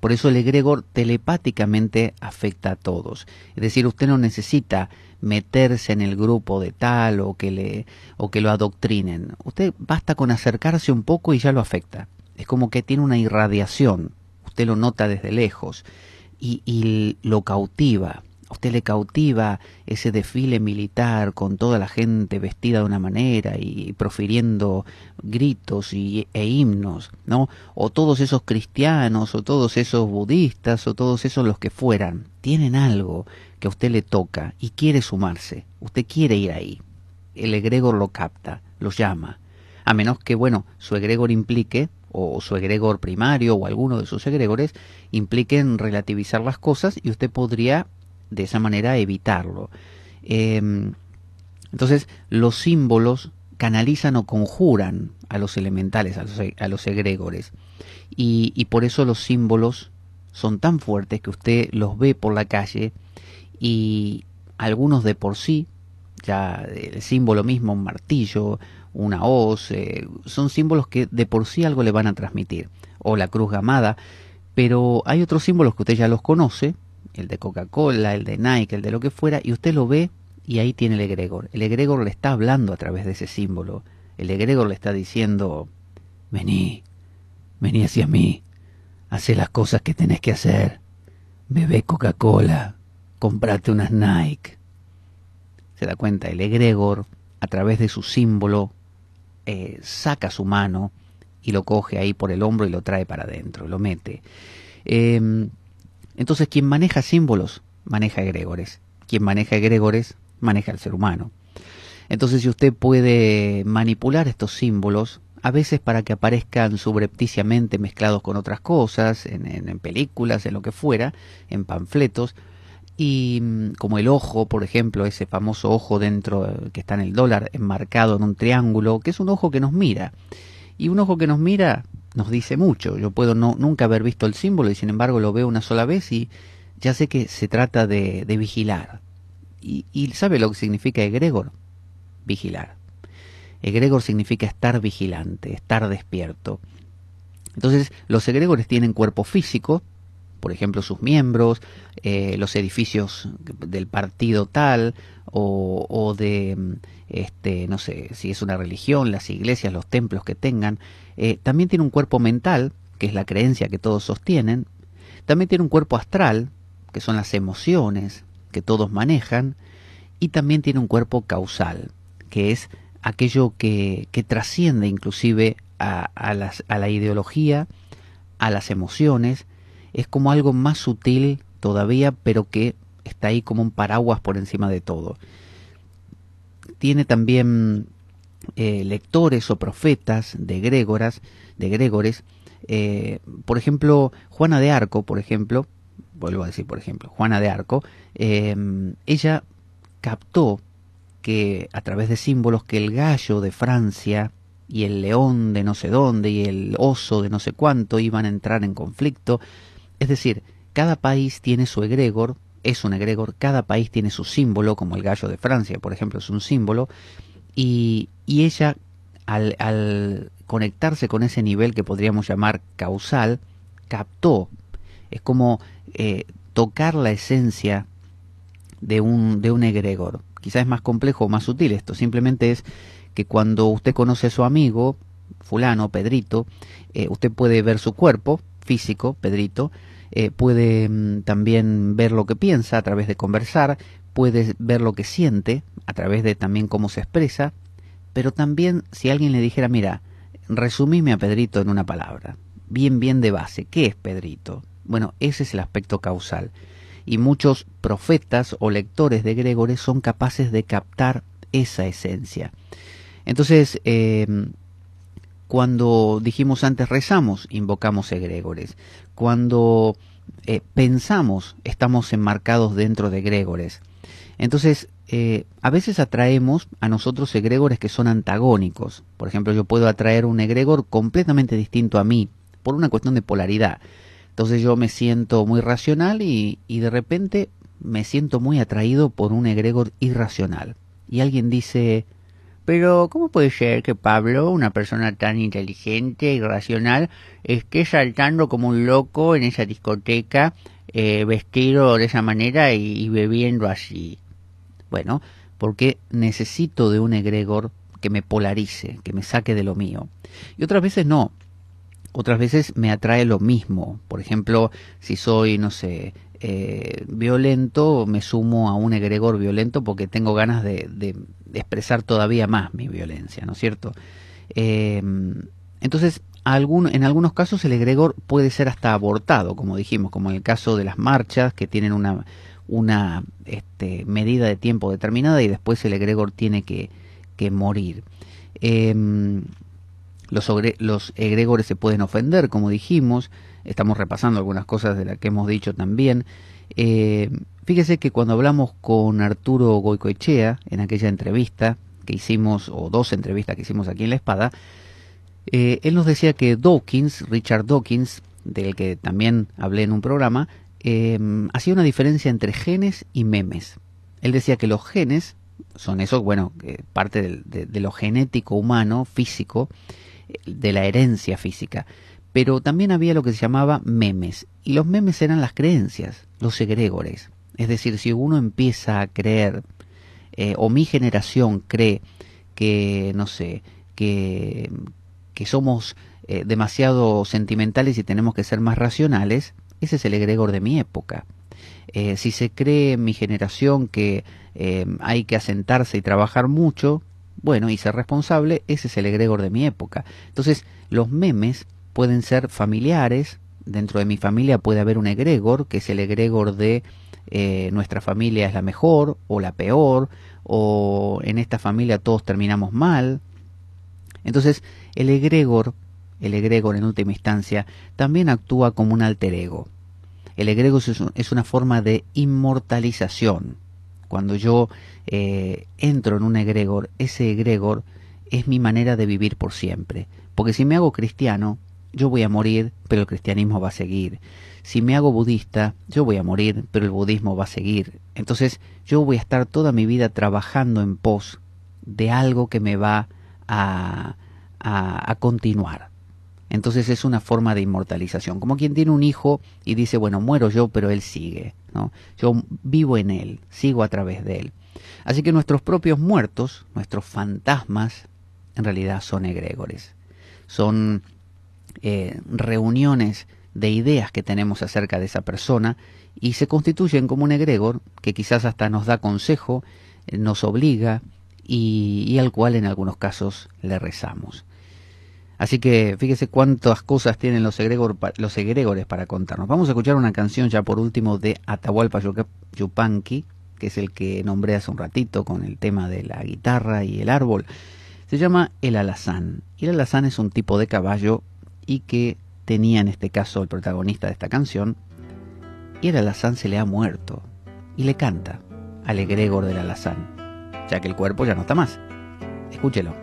Por eso el egregor telepáticamente afecta a todos. Es decir, usted no necesita meterse en el grupo de tal o que, le, o que lo adoctrinen. Usted basta con acercarse un poco y ya lo afecta. Es como que tiene una irradiación usted lo nota desde lejos y, lo cautiva. A usted le cautiva ese desfile militar con toda la gente vestida de una manera y profiriendo gritos y, e himnos, ¿no? O todos esos cristianos, o todos esos budistas, o todos esos los que fueran, tienen algo que a usted le toca y quiere sumarse, usted quiere ir ahí. El egregor lo capta, lo llama, a menos que, bueno, su egregor implique o su egregor primario o alguno de sus egregores impliquen relativizar las cosas y usted podría de esa manera evitarlo. Em, entonces, los símbolos canalizan o conjuran a los elementales, e, a los, egregores. Y, y, por eso los símbolos son tan fuertes que usted los ve por la calle y algunos de por sí, ya el símbolo mismo, un martillo, una hoz, eh, son símbolos que de por sí algo le van a transmitir, o la cruz gamada, pero hay otros símbolos que usted ya los conoce, el de Coca-Cola, el de Nike, el de lo que fuera, y usted lo ve y ahí tiene el egregor. El egregor le está hablando a través de ese símbolo, el egregor le está diciendo, vení, vení hacia mí, haz las cosas que tenés que hacer, bebé Coca-Cola, comprate unas Nike. Se da cuenta, el egregor, a través de su símbolo, eh, saca su mano y lo coge ahí por el hombro y lo trae para adentro, lo mete. Em, entonces quien maneja símbolos maneja egregores, quien maneja egregores maneja al ser humano. Entonces si usted puede manipular estos símbolos, a veces para que aparezcan subrepticiamente mezclados con otras cosas, en, en, en películas, en lo que fuera, en panfletos, y mm, como el ojo, por ejemplo, ese famoso ojo dentro eh, que está en el dólar, enmarcado en un triángulo, que es un ojo que nos mira. Y un ojo que nos mira nos dice mucho. Yo puedo no, nunca haber visto el símbolo y sin embargo lo veo una sola vez y ya sé que se trata de, de vigilar. Y, y, ¿sabe lo que significa egregor? Vigilar. Egregor significa estar vigilante, estar despierto. Entonces los egregores tienen cuerpo físico, por ejemplo, sus miembros, eh, los edificios del partido tal o, de, mm, este, no sé, si es una religión, las iglesias, los templos que tengan. Eh, también tiene un cuerpo mental, que es la creencia que todos sostienen. También tiene un cuerpo astral, que son las emociones que todos manejan. Y también tiene un cuerpo causal, que es aquello que, que trasciende inclusive a, a, las, a la ideología, a las emociones, es como algo más sutil todavía, pero que está ahí como un paraguas por encima de todo. Tiene también eh, lectores o profetas de Grégoras, de Gregores. Eh, por ejemplo, Juana de Arco, por ejemplo, vuelvo a decir, por ejemplo, Juana de Arco, eh, ella captó que a través de símbolos que el gallo de Francia y el león de no sé dónde y el oso de no sé cuánto iban a entrar en conflicto es decir, cada país tiene su egregor, es un egregor, cada país tiene su símbolo, como el gallo de Francia, por ejemplo, es un símbolo, y, ella, al, al conectarse con ese nivel que podríamos llamar causal, captó. Es como eh, tocar la esencia de un, de un egregor. Quizás es más complejo o más sutil esto. Simplemente es que cuando usted conoce a su amigo, fulano, Pedrito, eh, usted puede ver su cuerpo físico, Pedrito, eh, puede mm, también ver lo que piensa a través de conversar, puede ver lo que siente a través de también cómo se expresa, pero también si alguien le dijera, mira, resumime a Pedrito en una palabra, bien, bien de base, ¿qué es Pedrito? Bueno, ese es el aspecto causal. Y muchos profetas o lectores de Gregores son capaces de captar esa esencia. Entonces, eh, cuando dijimos antes rezamos, invocamos egregores. Cuando eh, pensamos, estamos enmarcados dentro de egregores. Entonces, eh, a veces atraemos a nosotros egregores que son antagónicos. Por ejemplo, yo puedo atraer un egregor completamente distinto a mí, por una cuestión de polaridad. Entonces yo me siento muy racional y de repente me siento muy atraído por un egregor irracional. Y alguien dice, pero, ¿cómo puede ser que Pablo, una persona tan inteligente y racional, esté saltando como un loco en esa discoteca, eh, vestido de esa manera y, y, bebiendo así? Bueno, porque necesito de un egregor que me polarice, que me saque de lo mío. Y otras veces no. Otras veces me atrae lo mismo. Por ejemplo, si soy, no sé, eh, violento, me sumo a un egregor violento porque tengo ganas de, expresar todavía más mi violencia, ¿no es cierto? Em, entonces, en algunos casos el egregor puede ser hasta abortado, como dijimos, como en el caso de las marchas que tienen una, este, medida de tiempo determinada y después el egregor tiene que, morir. Em, los egregores se pueden ofender, como dijimos, Estamos repasando algunas cosas de las que hemos dicho también. Eh, fíjese que cuando hablamos con Arturo Goicoechea en aquella entrevista que hicimos, o dos entrevistas que hicimos aquí en La Espada, eh, él nos decía que Dawkins, Richard Dawkins, del que también hablé en un programa, eh, hacía una diferencia entre genes y memes. Él decía que los genes son eso, bueno, parte de, lo genético humano, físico, de la herencia física pero también había lo que se llamaba memes, y los memes eran las creencias, los egregores. Es decir, si uno empieza a creer, eh, o mi generación cree que, no sé, que, que somos eh, demasiado sentimentales y tenemos que ser más racionales, ese es el egregor de mi época. Eh, si se cree en mi generación que hay que asentarse y trabajar mucho, bueno, y ser responsable, ese es el egregor de mi época. Entonces, los memes pueden ser familiares, dentro de mi familia puede haber un egregor, que es el egregor de eh, nuestra familia es la mejor o la peor, o en esta familia todos terminamos mal. Entonces, el egregor, el egregor en última instancia, también actúa como un alter ego. El egregor es, una forma de inmortalización. Cuando yo eh, entro en un egregor, ese egregor es mi manera de vivir por siempre. Porque si me hago cristiano, yo voy a morir, pero el cristianismo va a seguir. Si me hago budista, yo voy a morir, pero el budismo va a seguir. Entonces yo voy a estar toda mi vida trabajando en pos de algo que me va a, a, continuar. Entonces es una forma de inmortalización, como quien tiene un hijo y dice, bueno, muero yo, pero él sigue, ¿no? Yo vivo en él, sigo a través de él. Así que nuestros propios muertos, nuestros fantasmas, en realidad son egregores. Son eh, reuniones de ideas que tenemos acerca de esa persona y se constituyen como un egregor que quizás hasta nos da consejo, eh, nos obliga y, al cual en algunos casos le rezamos. Así que fíjese cuántas cosas tienen los, egregor, los egregores para contarnos. Vamos a escuchar una canción ya por último de Atahualpa Yupanqui, que es el que nombré hace un ratito con el tema de la guitarra y el árbol. Se llama el alazán. Y el alazán es un tipo de caballo y que tenía en este caso el protagonista de esta canción, y el alazán se le ha muerto y le canta al egregor del alazán, ya que el cuerpo ya no está más. Escúchelo.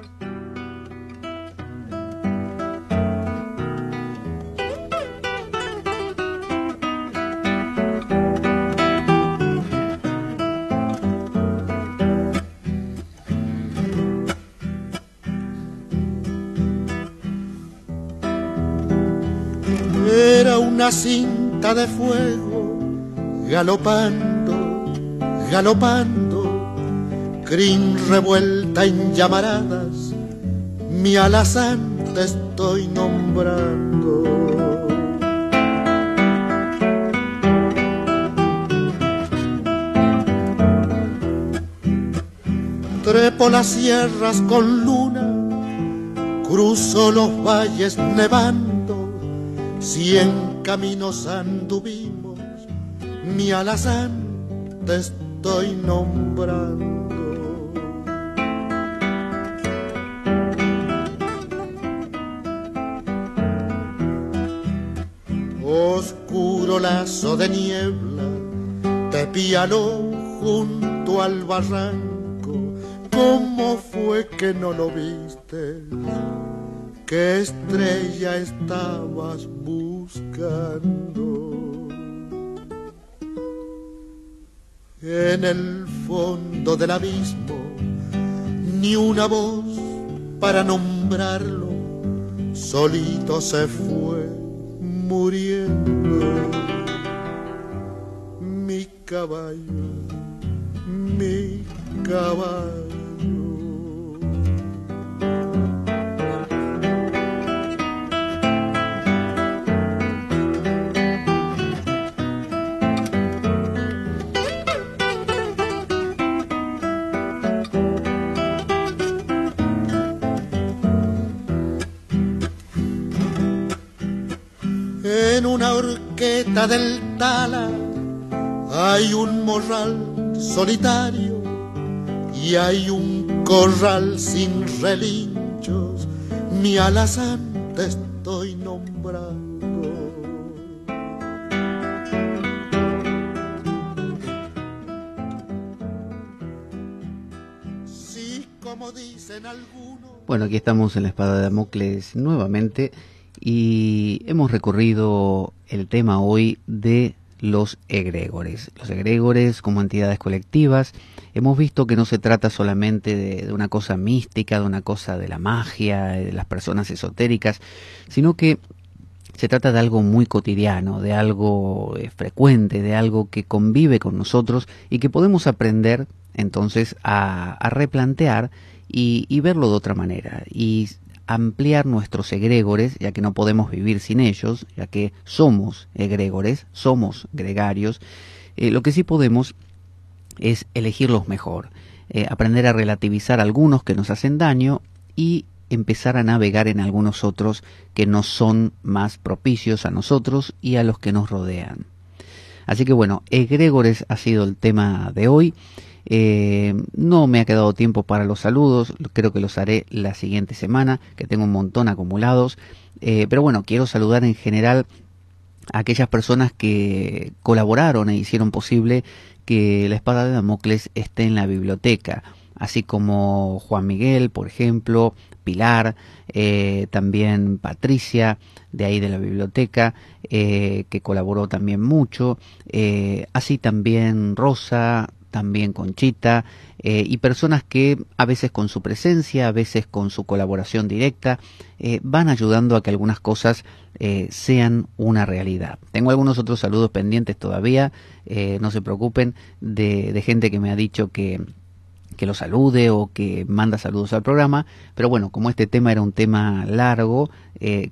cinta de fuego, galopando, galopando, crin revuelta en llamaradas, mi alazán estoy nombrando. Trepo las sierras con luna, cruzo los valles nevando, siento caminos anduvimos, mi alazán te estoy nombrando. Oscuro lazo de niebla te pialó junto al barranco. ¿Cómo fue que no lo viste? ¿Qué estrella estabas buscando? En el fondo del abismo, ni una voz para nombrarlo, solito se fue muriendo. Mi caballo, mi caballo. del Tala hay un morral solitario y hay un corral sin relinchos, mi alazán te estoy nombrando. Sí, como dicen algunos. Bueno, aquí estamos en la espada de Damocles nuevamente y hemos recorrido el tema hoy de los egregores. Los egregores como entidades colectivas, hemos visto que no se trata solamente de, una cosa mística, de una cosa de la magia, de las personas esotéricas, sino que se trata de algo muy cotidiano, de algo eh, frecuente, de algo que convive con nosotros y que podemos aprender entonces a, replantear y, y, verlo de otra manera. Y ampliar nuestros egregores, ya que no podemos vivir sin ellos, ya que somos egregores, somos gregarios, eh, lo que sí podemos es elegirlos mejor, eh, aprender a relativizar algunos que nos hacen daño y empezar a navegar en algunos otros que no son más propicios a nosotros y a los que nos rodean. Así que bueno, egregores ha sido el tema de hoy. Eh, no me ha quedado tiempo para los saludos, creo que los haré la siguiente semana, que tengo un montón acumulados. Eh, pero bueno, quiero saludar en general a aquellas personas que colaboraron e hicieron posible que la espada de Damocles esté en la biblioteca, así como Juan Miguel, por ejemplo, Pilar, eh, también Patricia, de ahí de la biblioteca, que colaboró también mucho, así también Rosa, también con Chita, eh, y personas que a veces con su presencia, a veces con su colaboración directa, eh, van ayudando a que algunas cosas eh, sean una realidad. Tengo algunos otros saludos pendientes todavía, no se preocupen, de, gente que me ha dicho que que lo salude o que manda saludos al programa, pero bueno, como este tema era un tema largo,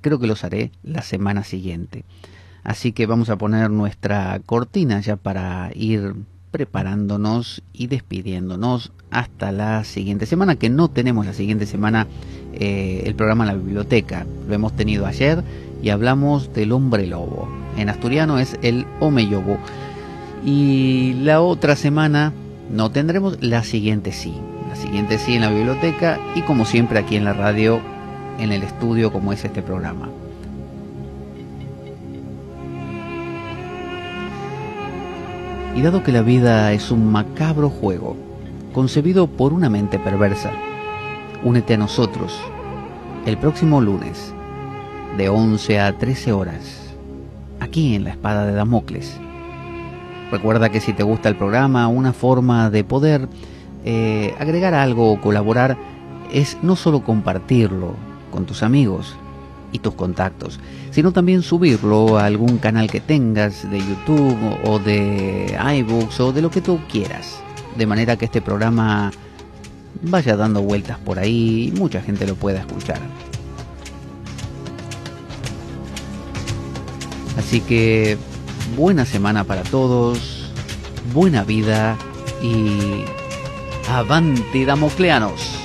creo que los haré la semana siguiente. Así que vamos a poner nuestra cortina ya para ir preparándonos y despidiéndonos hasta la siguiente semana, que no tenemos la siguiente semana eh, el programa en la biblioteca, lo hemos tenido ayer y hablamos del hombre lobo, en asturiano es el lobo y la otra semana no tendremos, la siguiente sí, la siguiente sí en la biblioteca y como siempre aquí en la radio, en el estudio como es este programa. Y dado que la vida es un macabro juego, concebido por una mente perversa, únete a nosotros el próximo lunes, de 11 a 13 horas, aquí en la Espada de Damocles. Recuerda que si te gusta el programa, una forma de poder eh, agregar algo o colaborar es no solo compartirlo con tus amigos, y tus contactos, sino también subirlo a algún canal que tengas de YouTube o de iBooks o de lo que tú quieras, de manera que este programa vaya dando vueltas por ahí y mucha gente lo pueda escuchar. Así que buena semana para todos, buena vida y avante Damocleanos.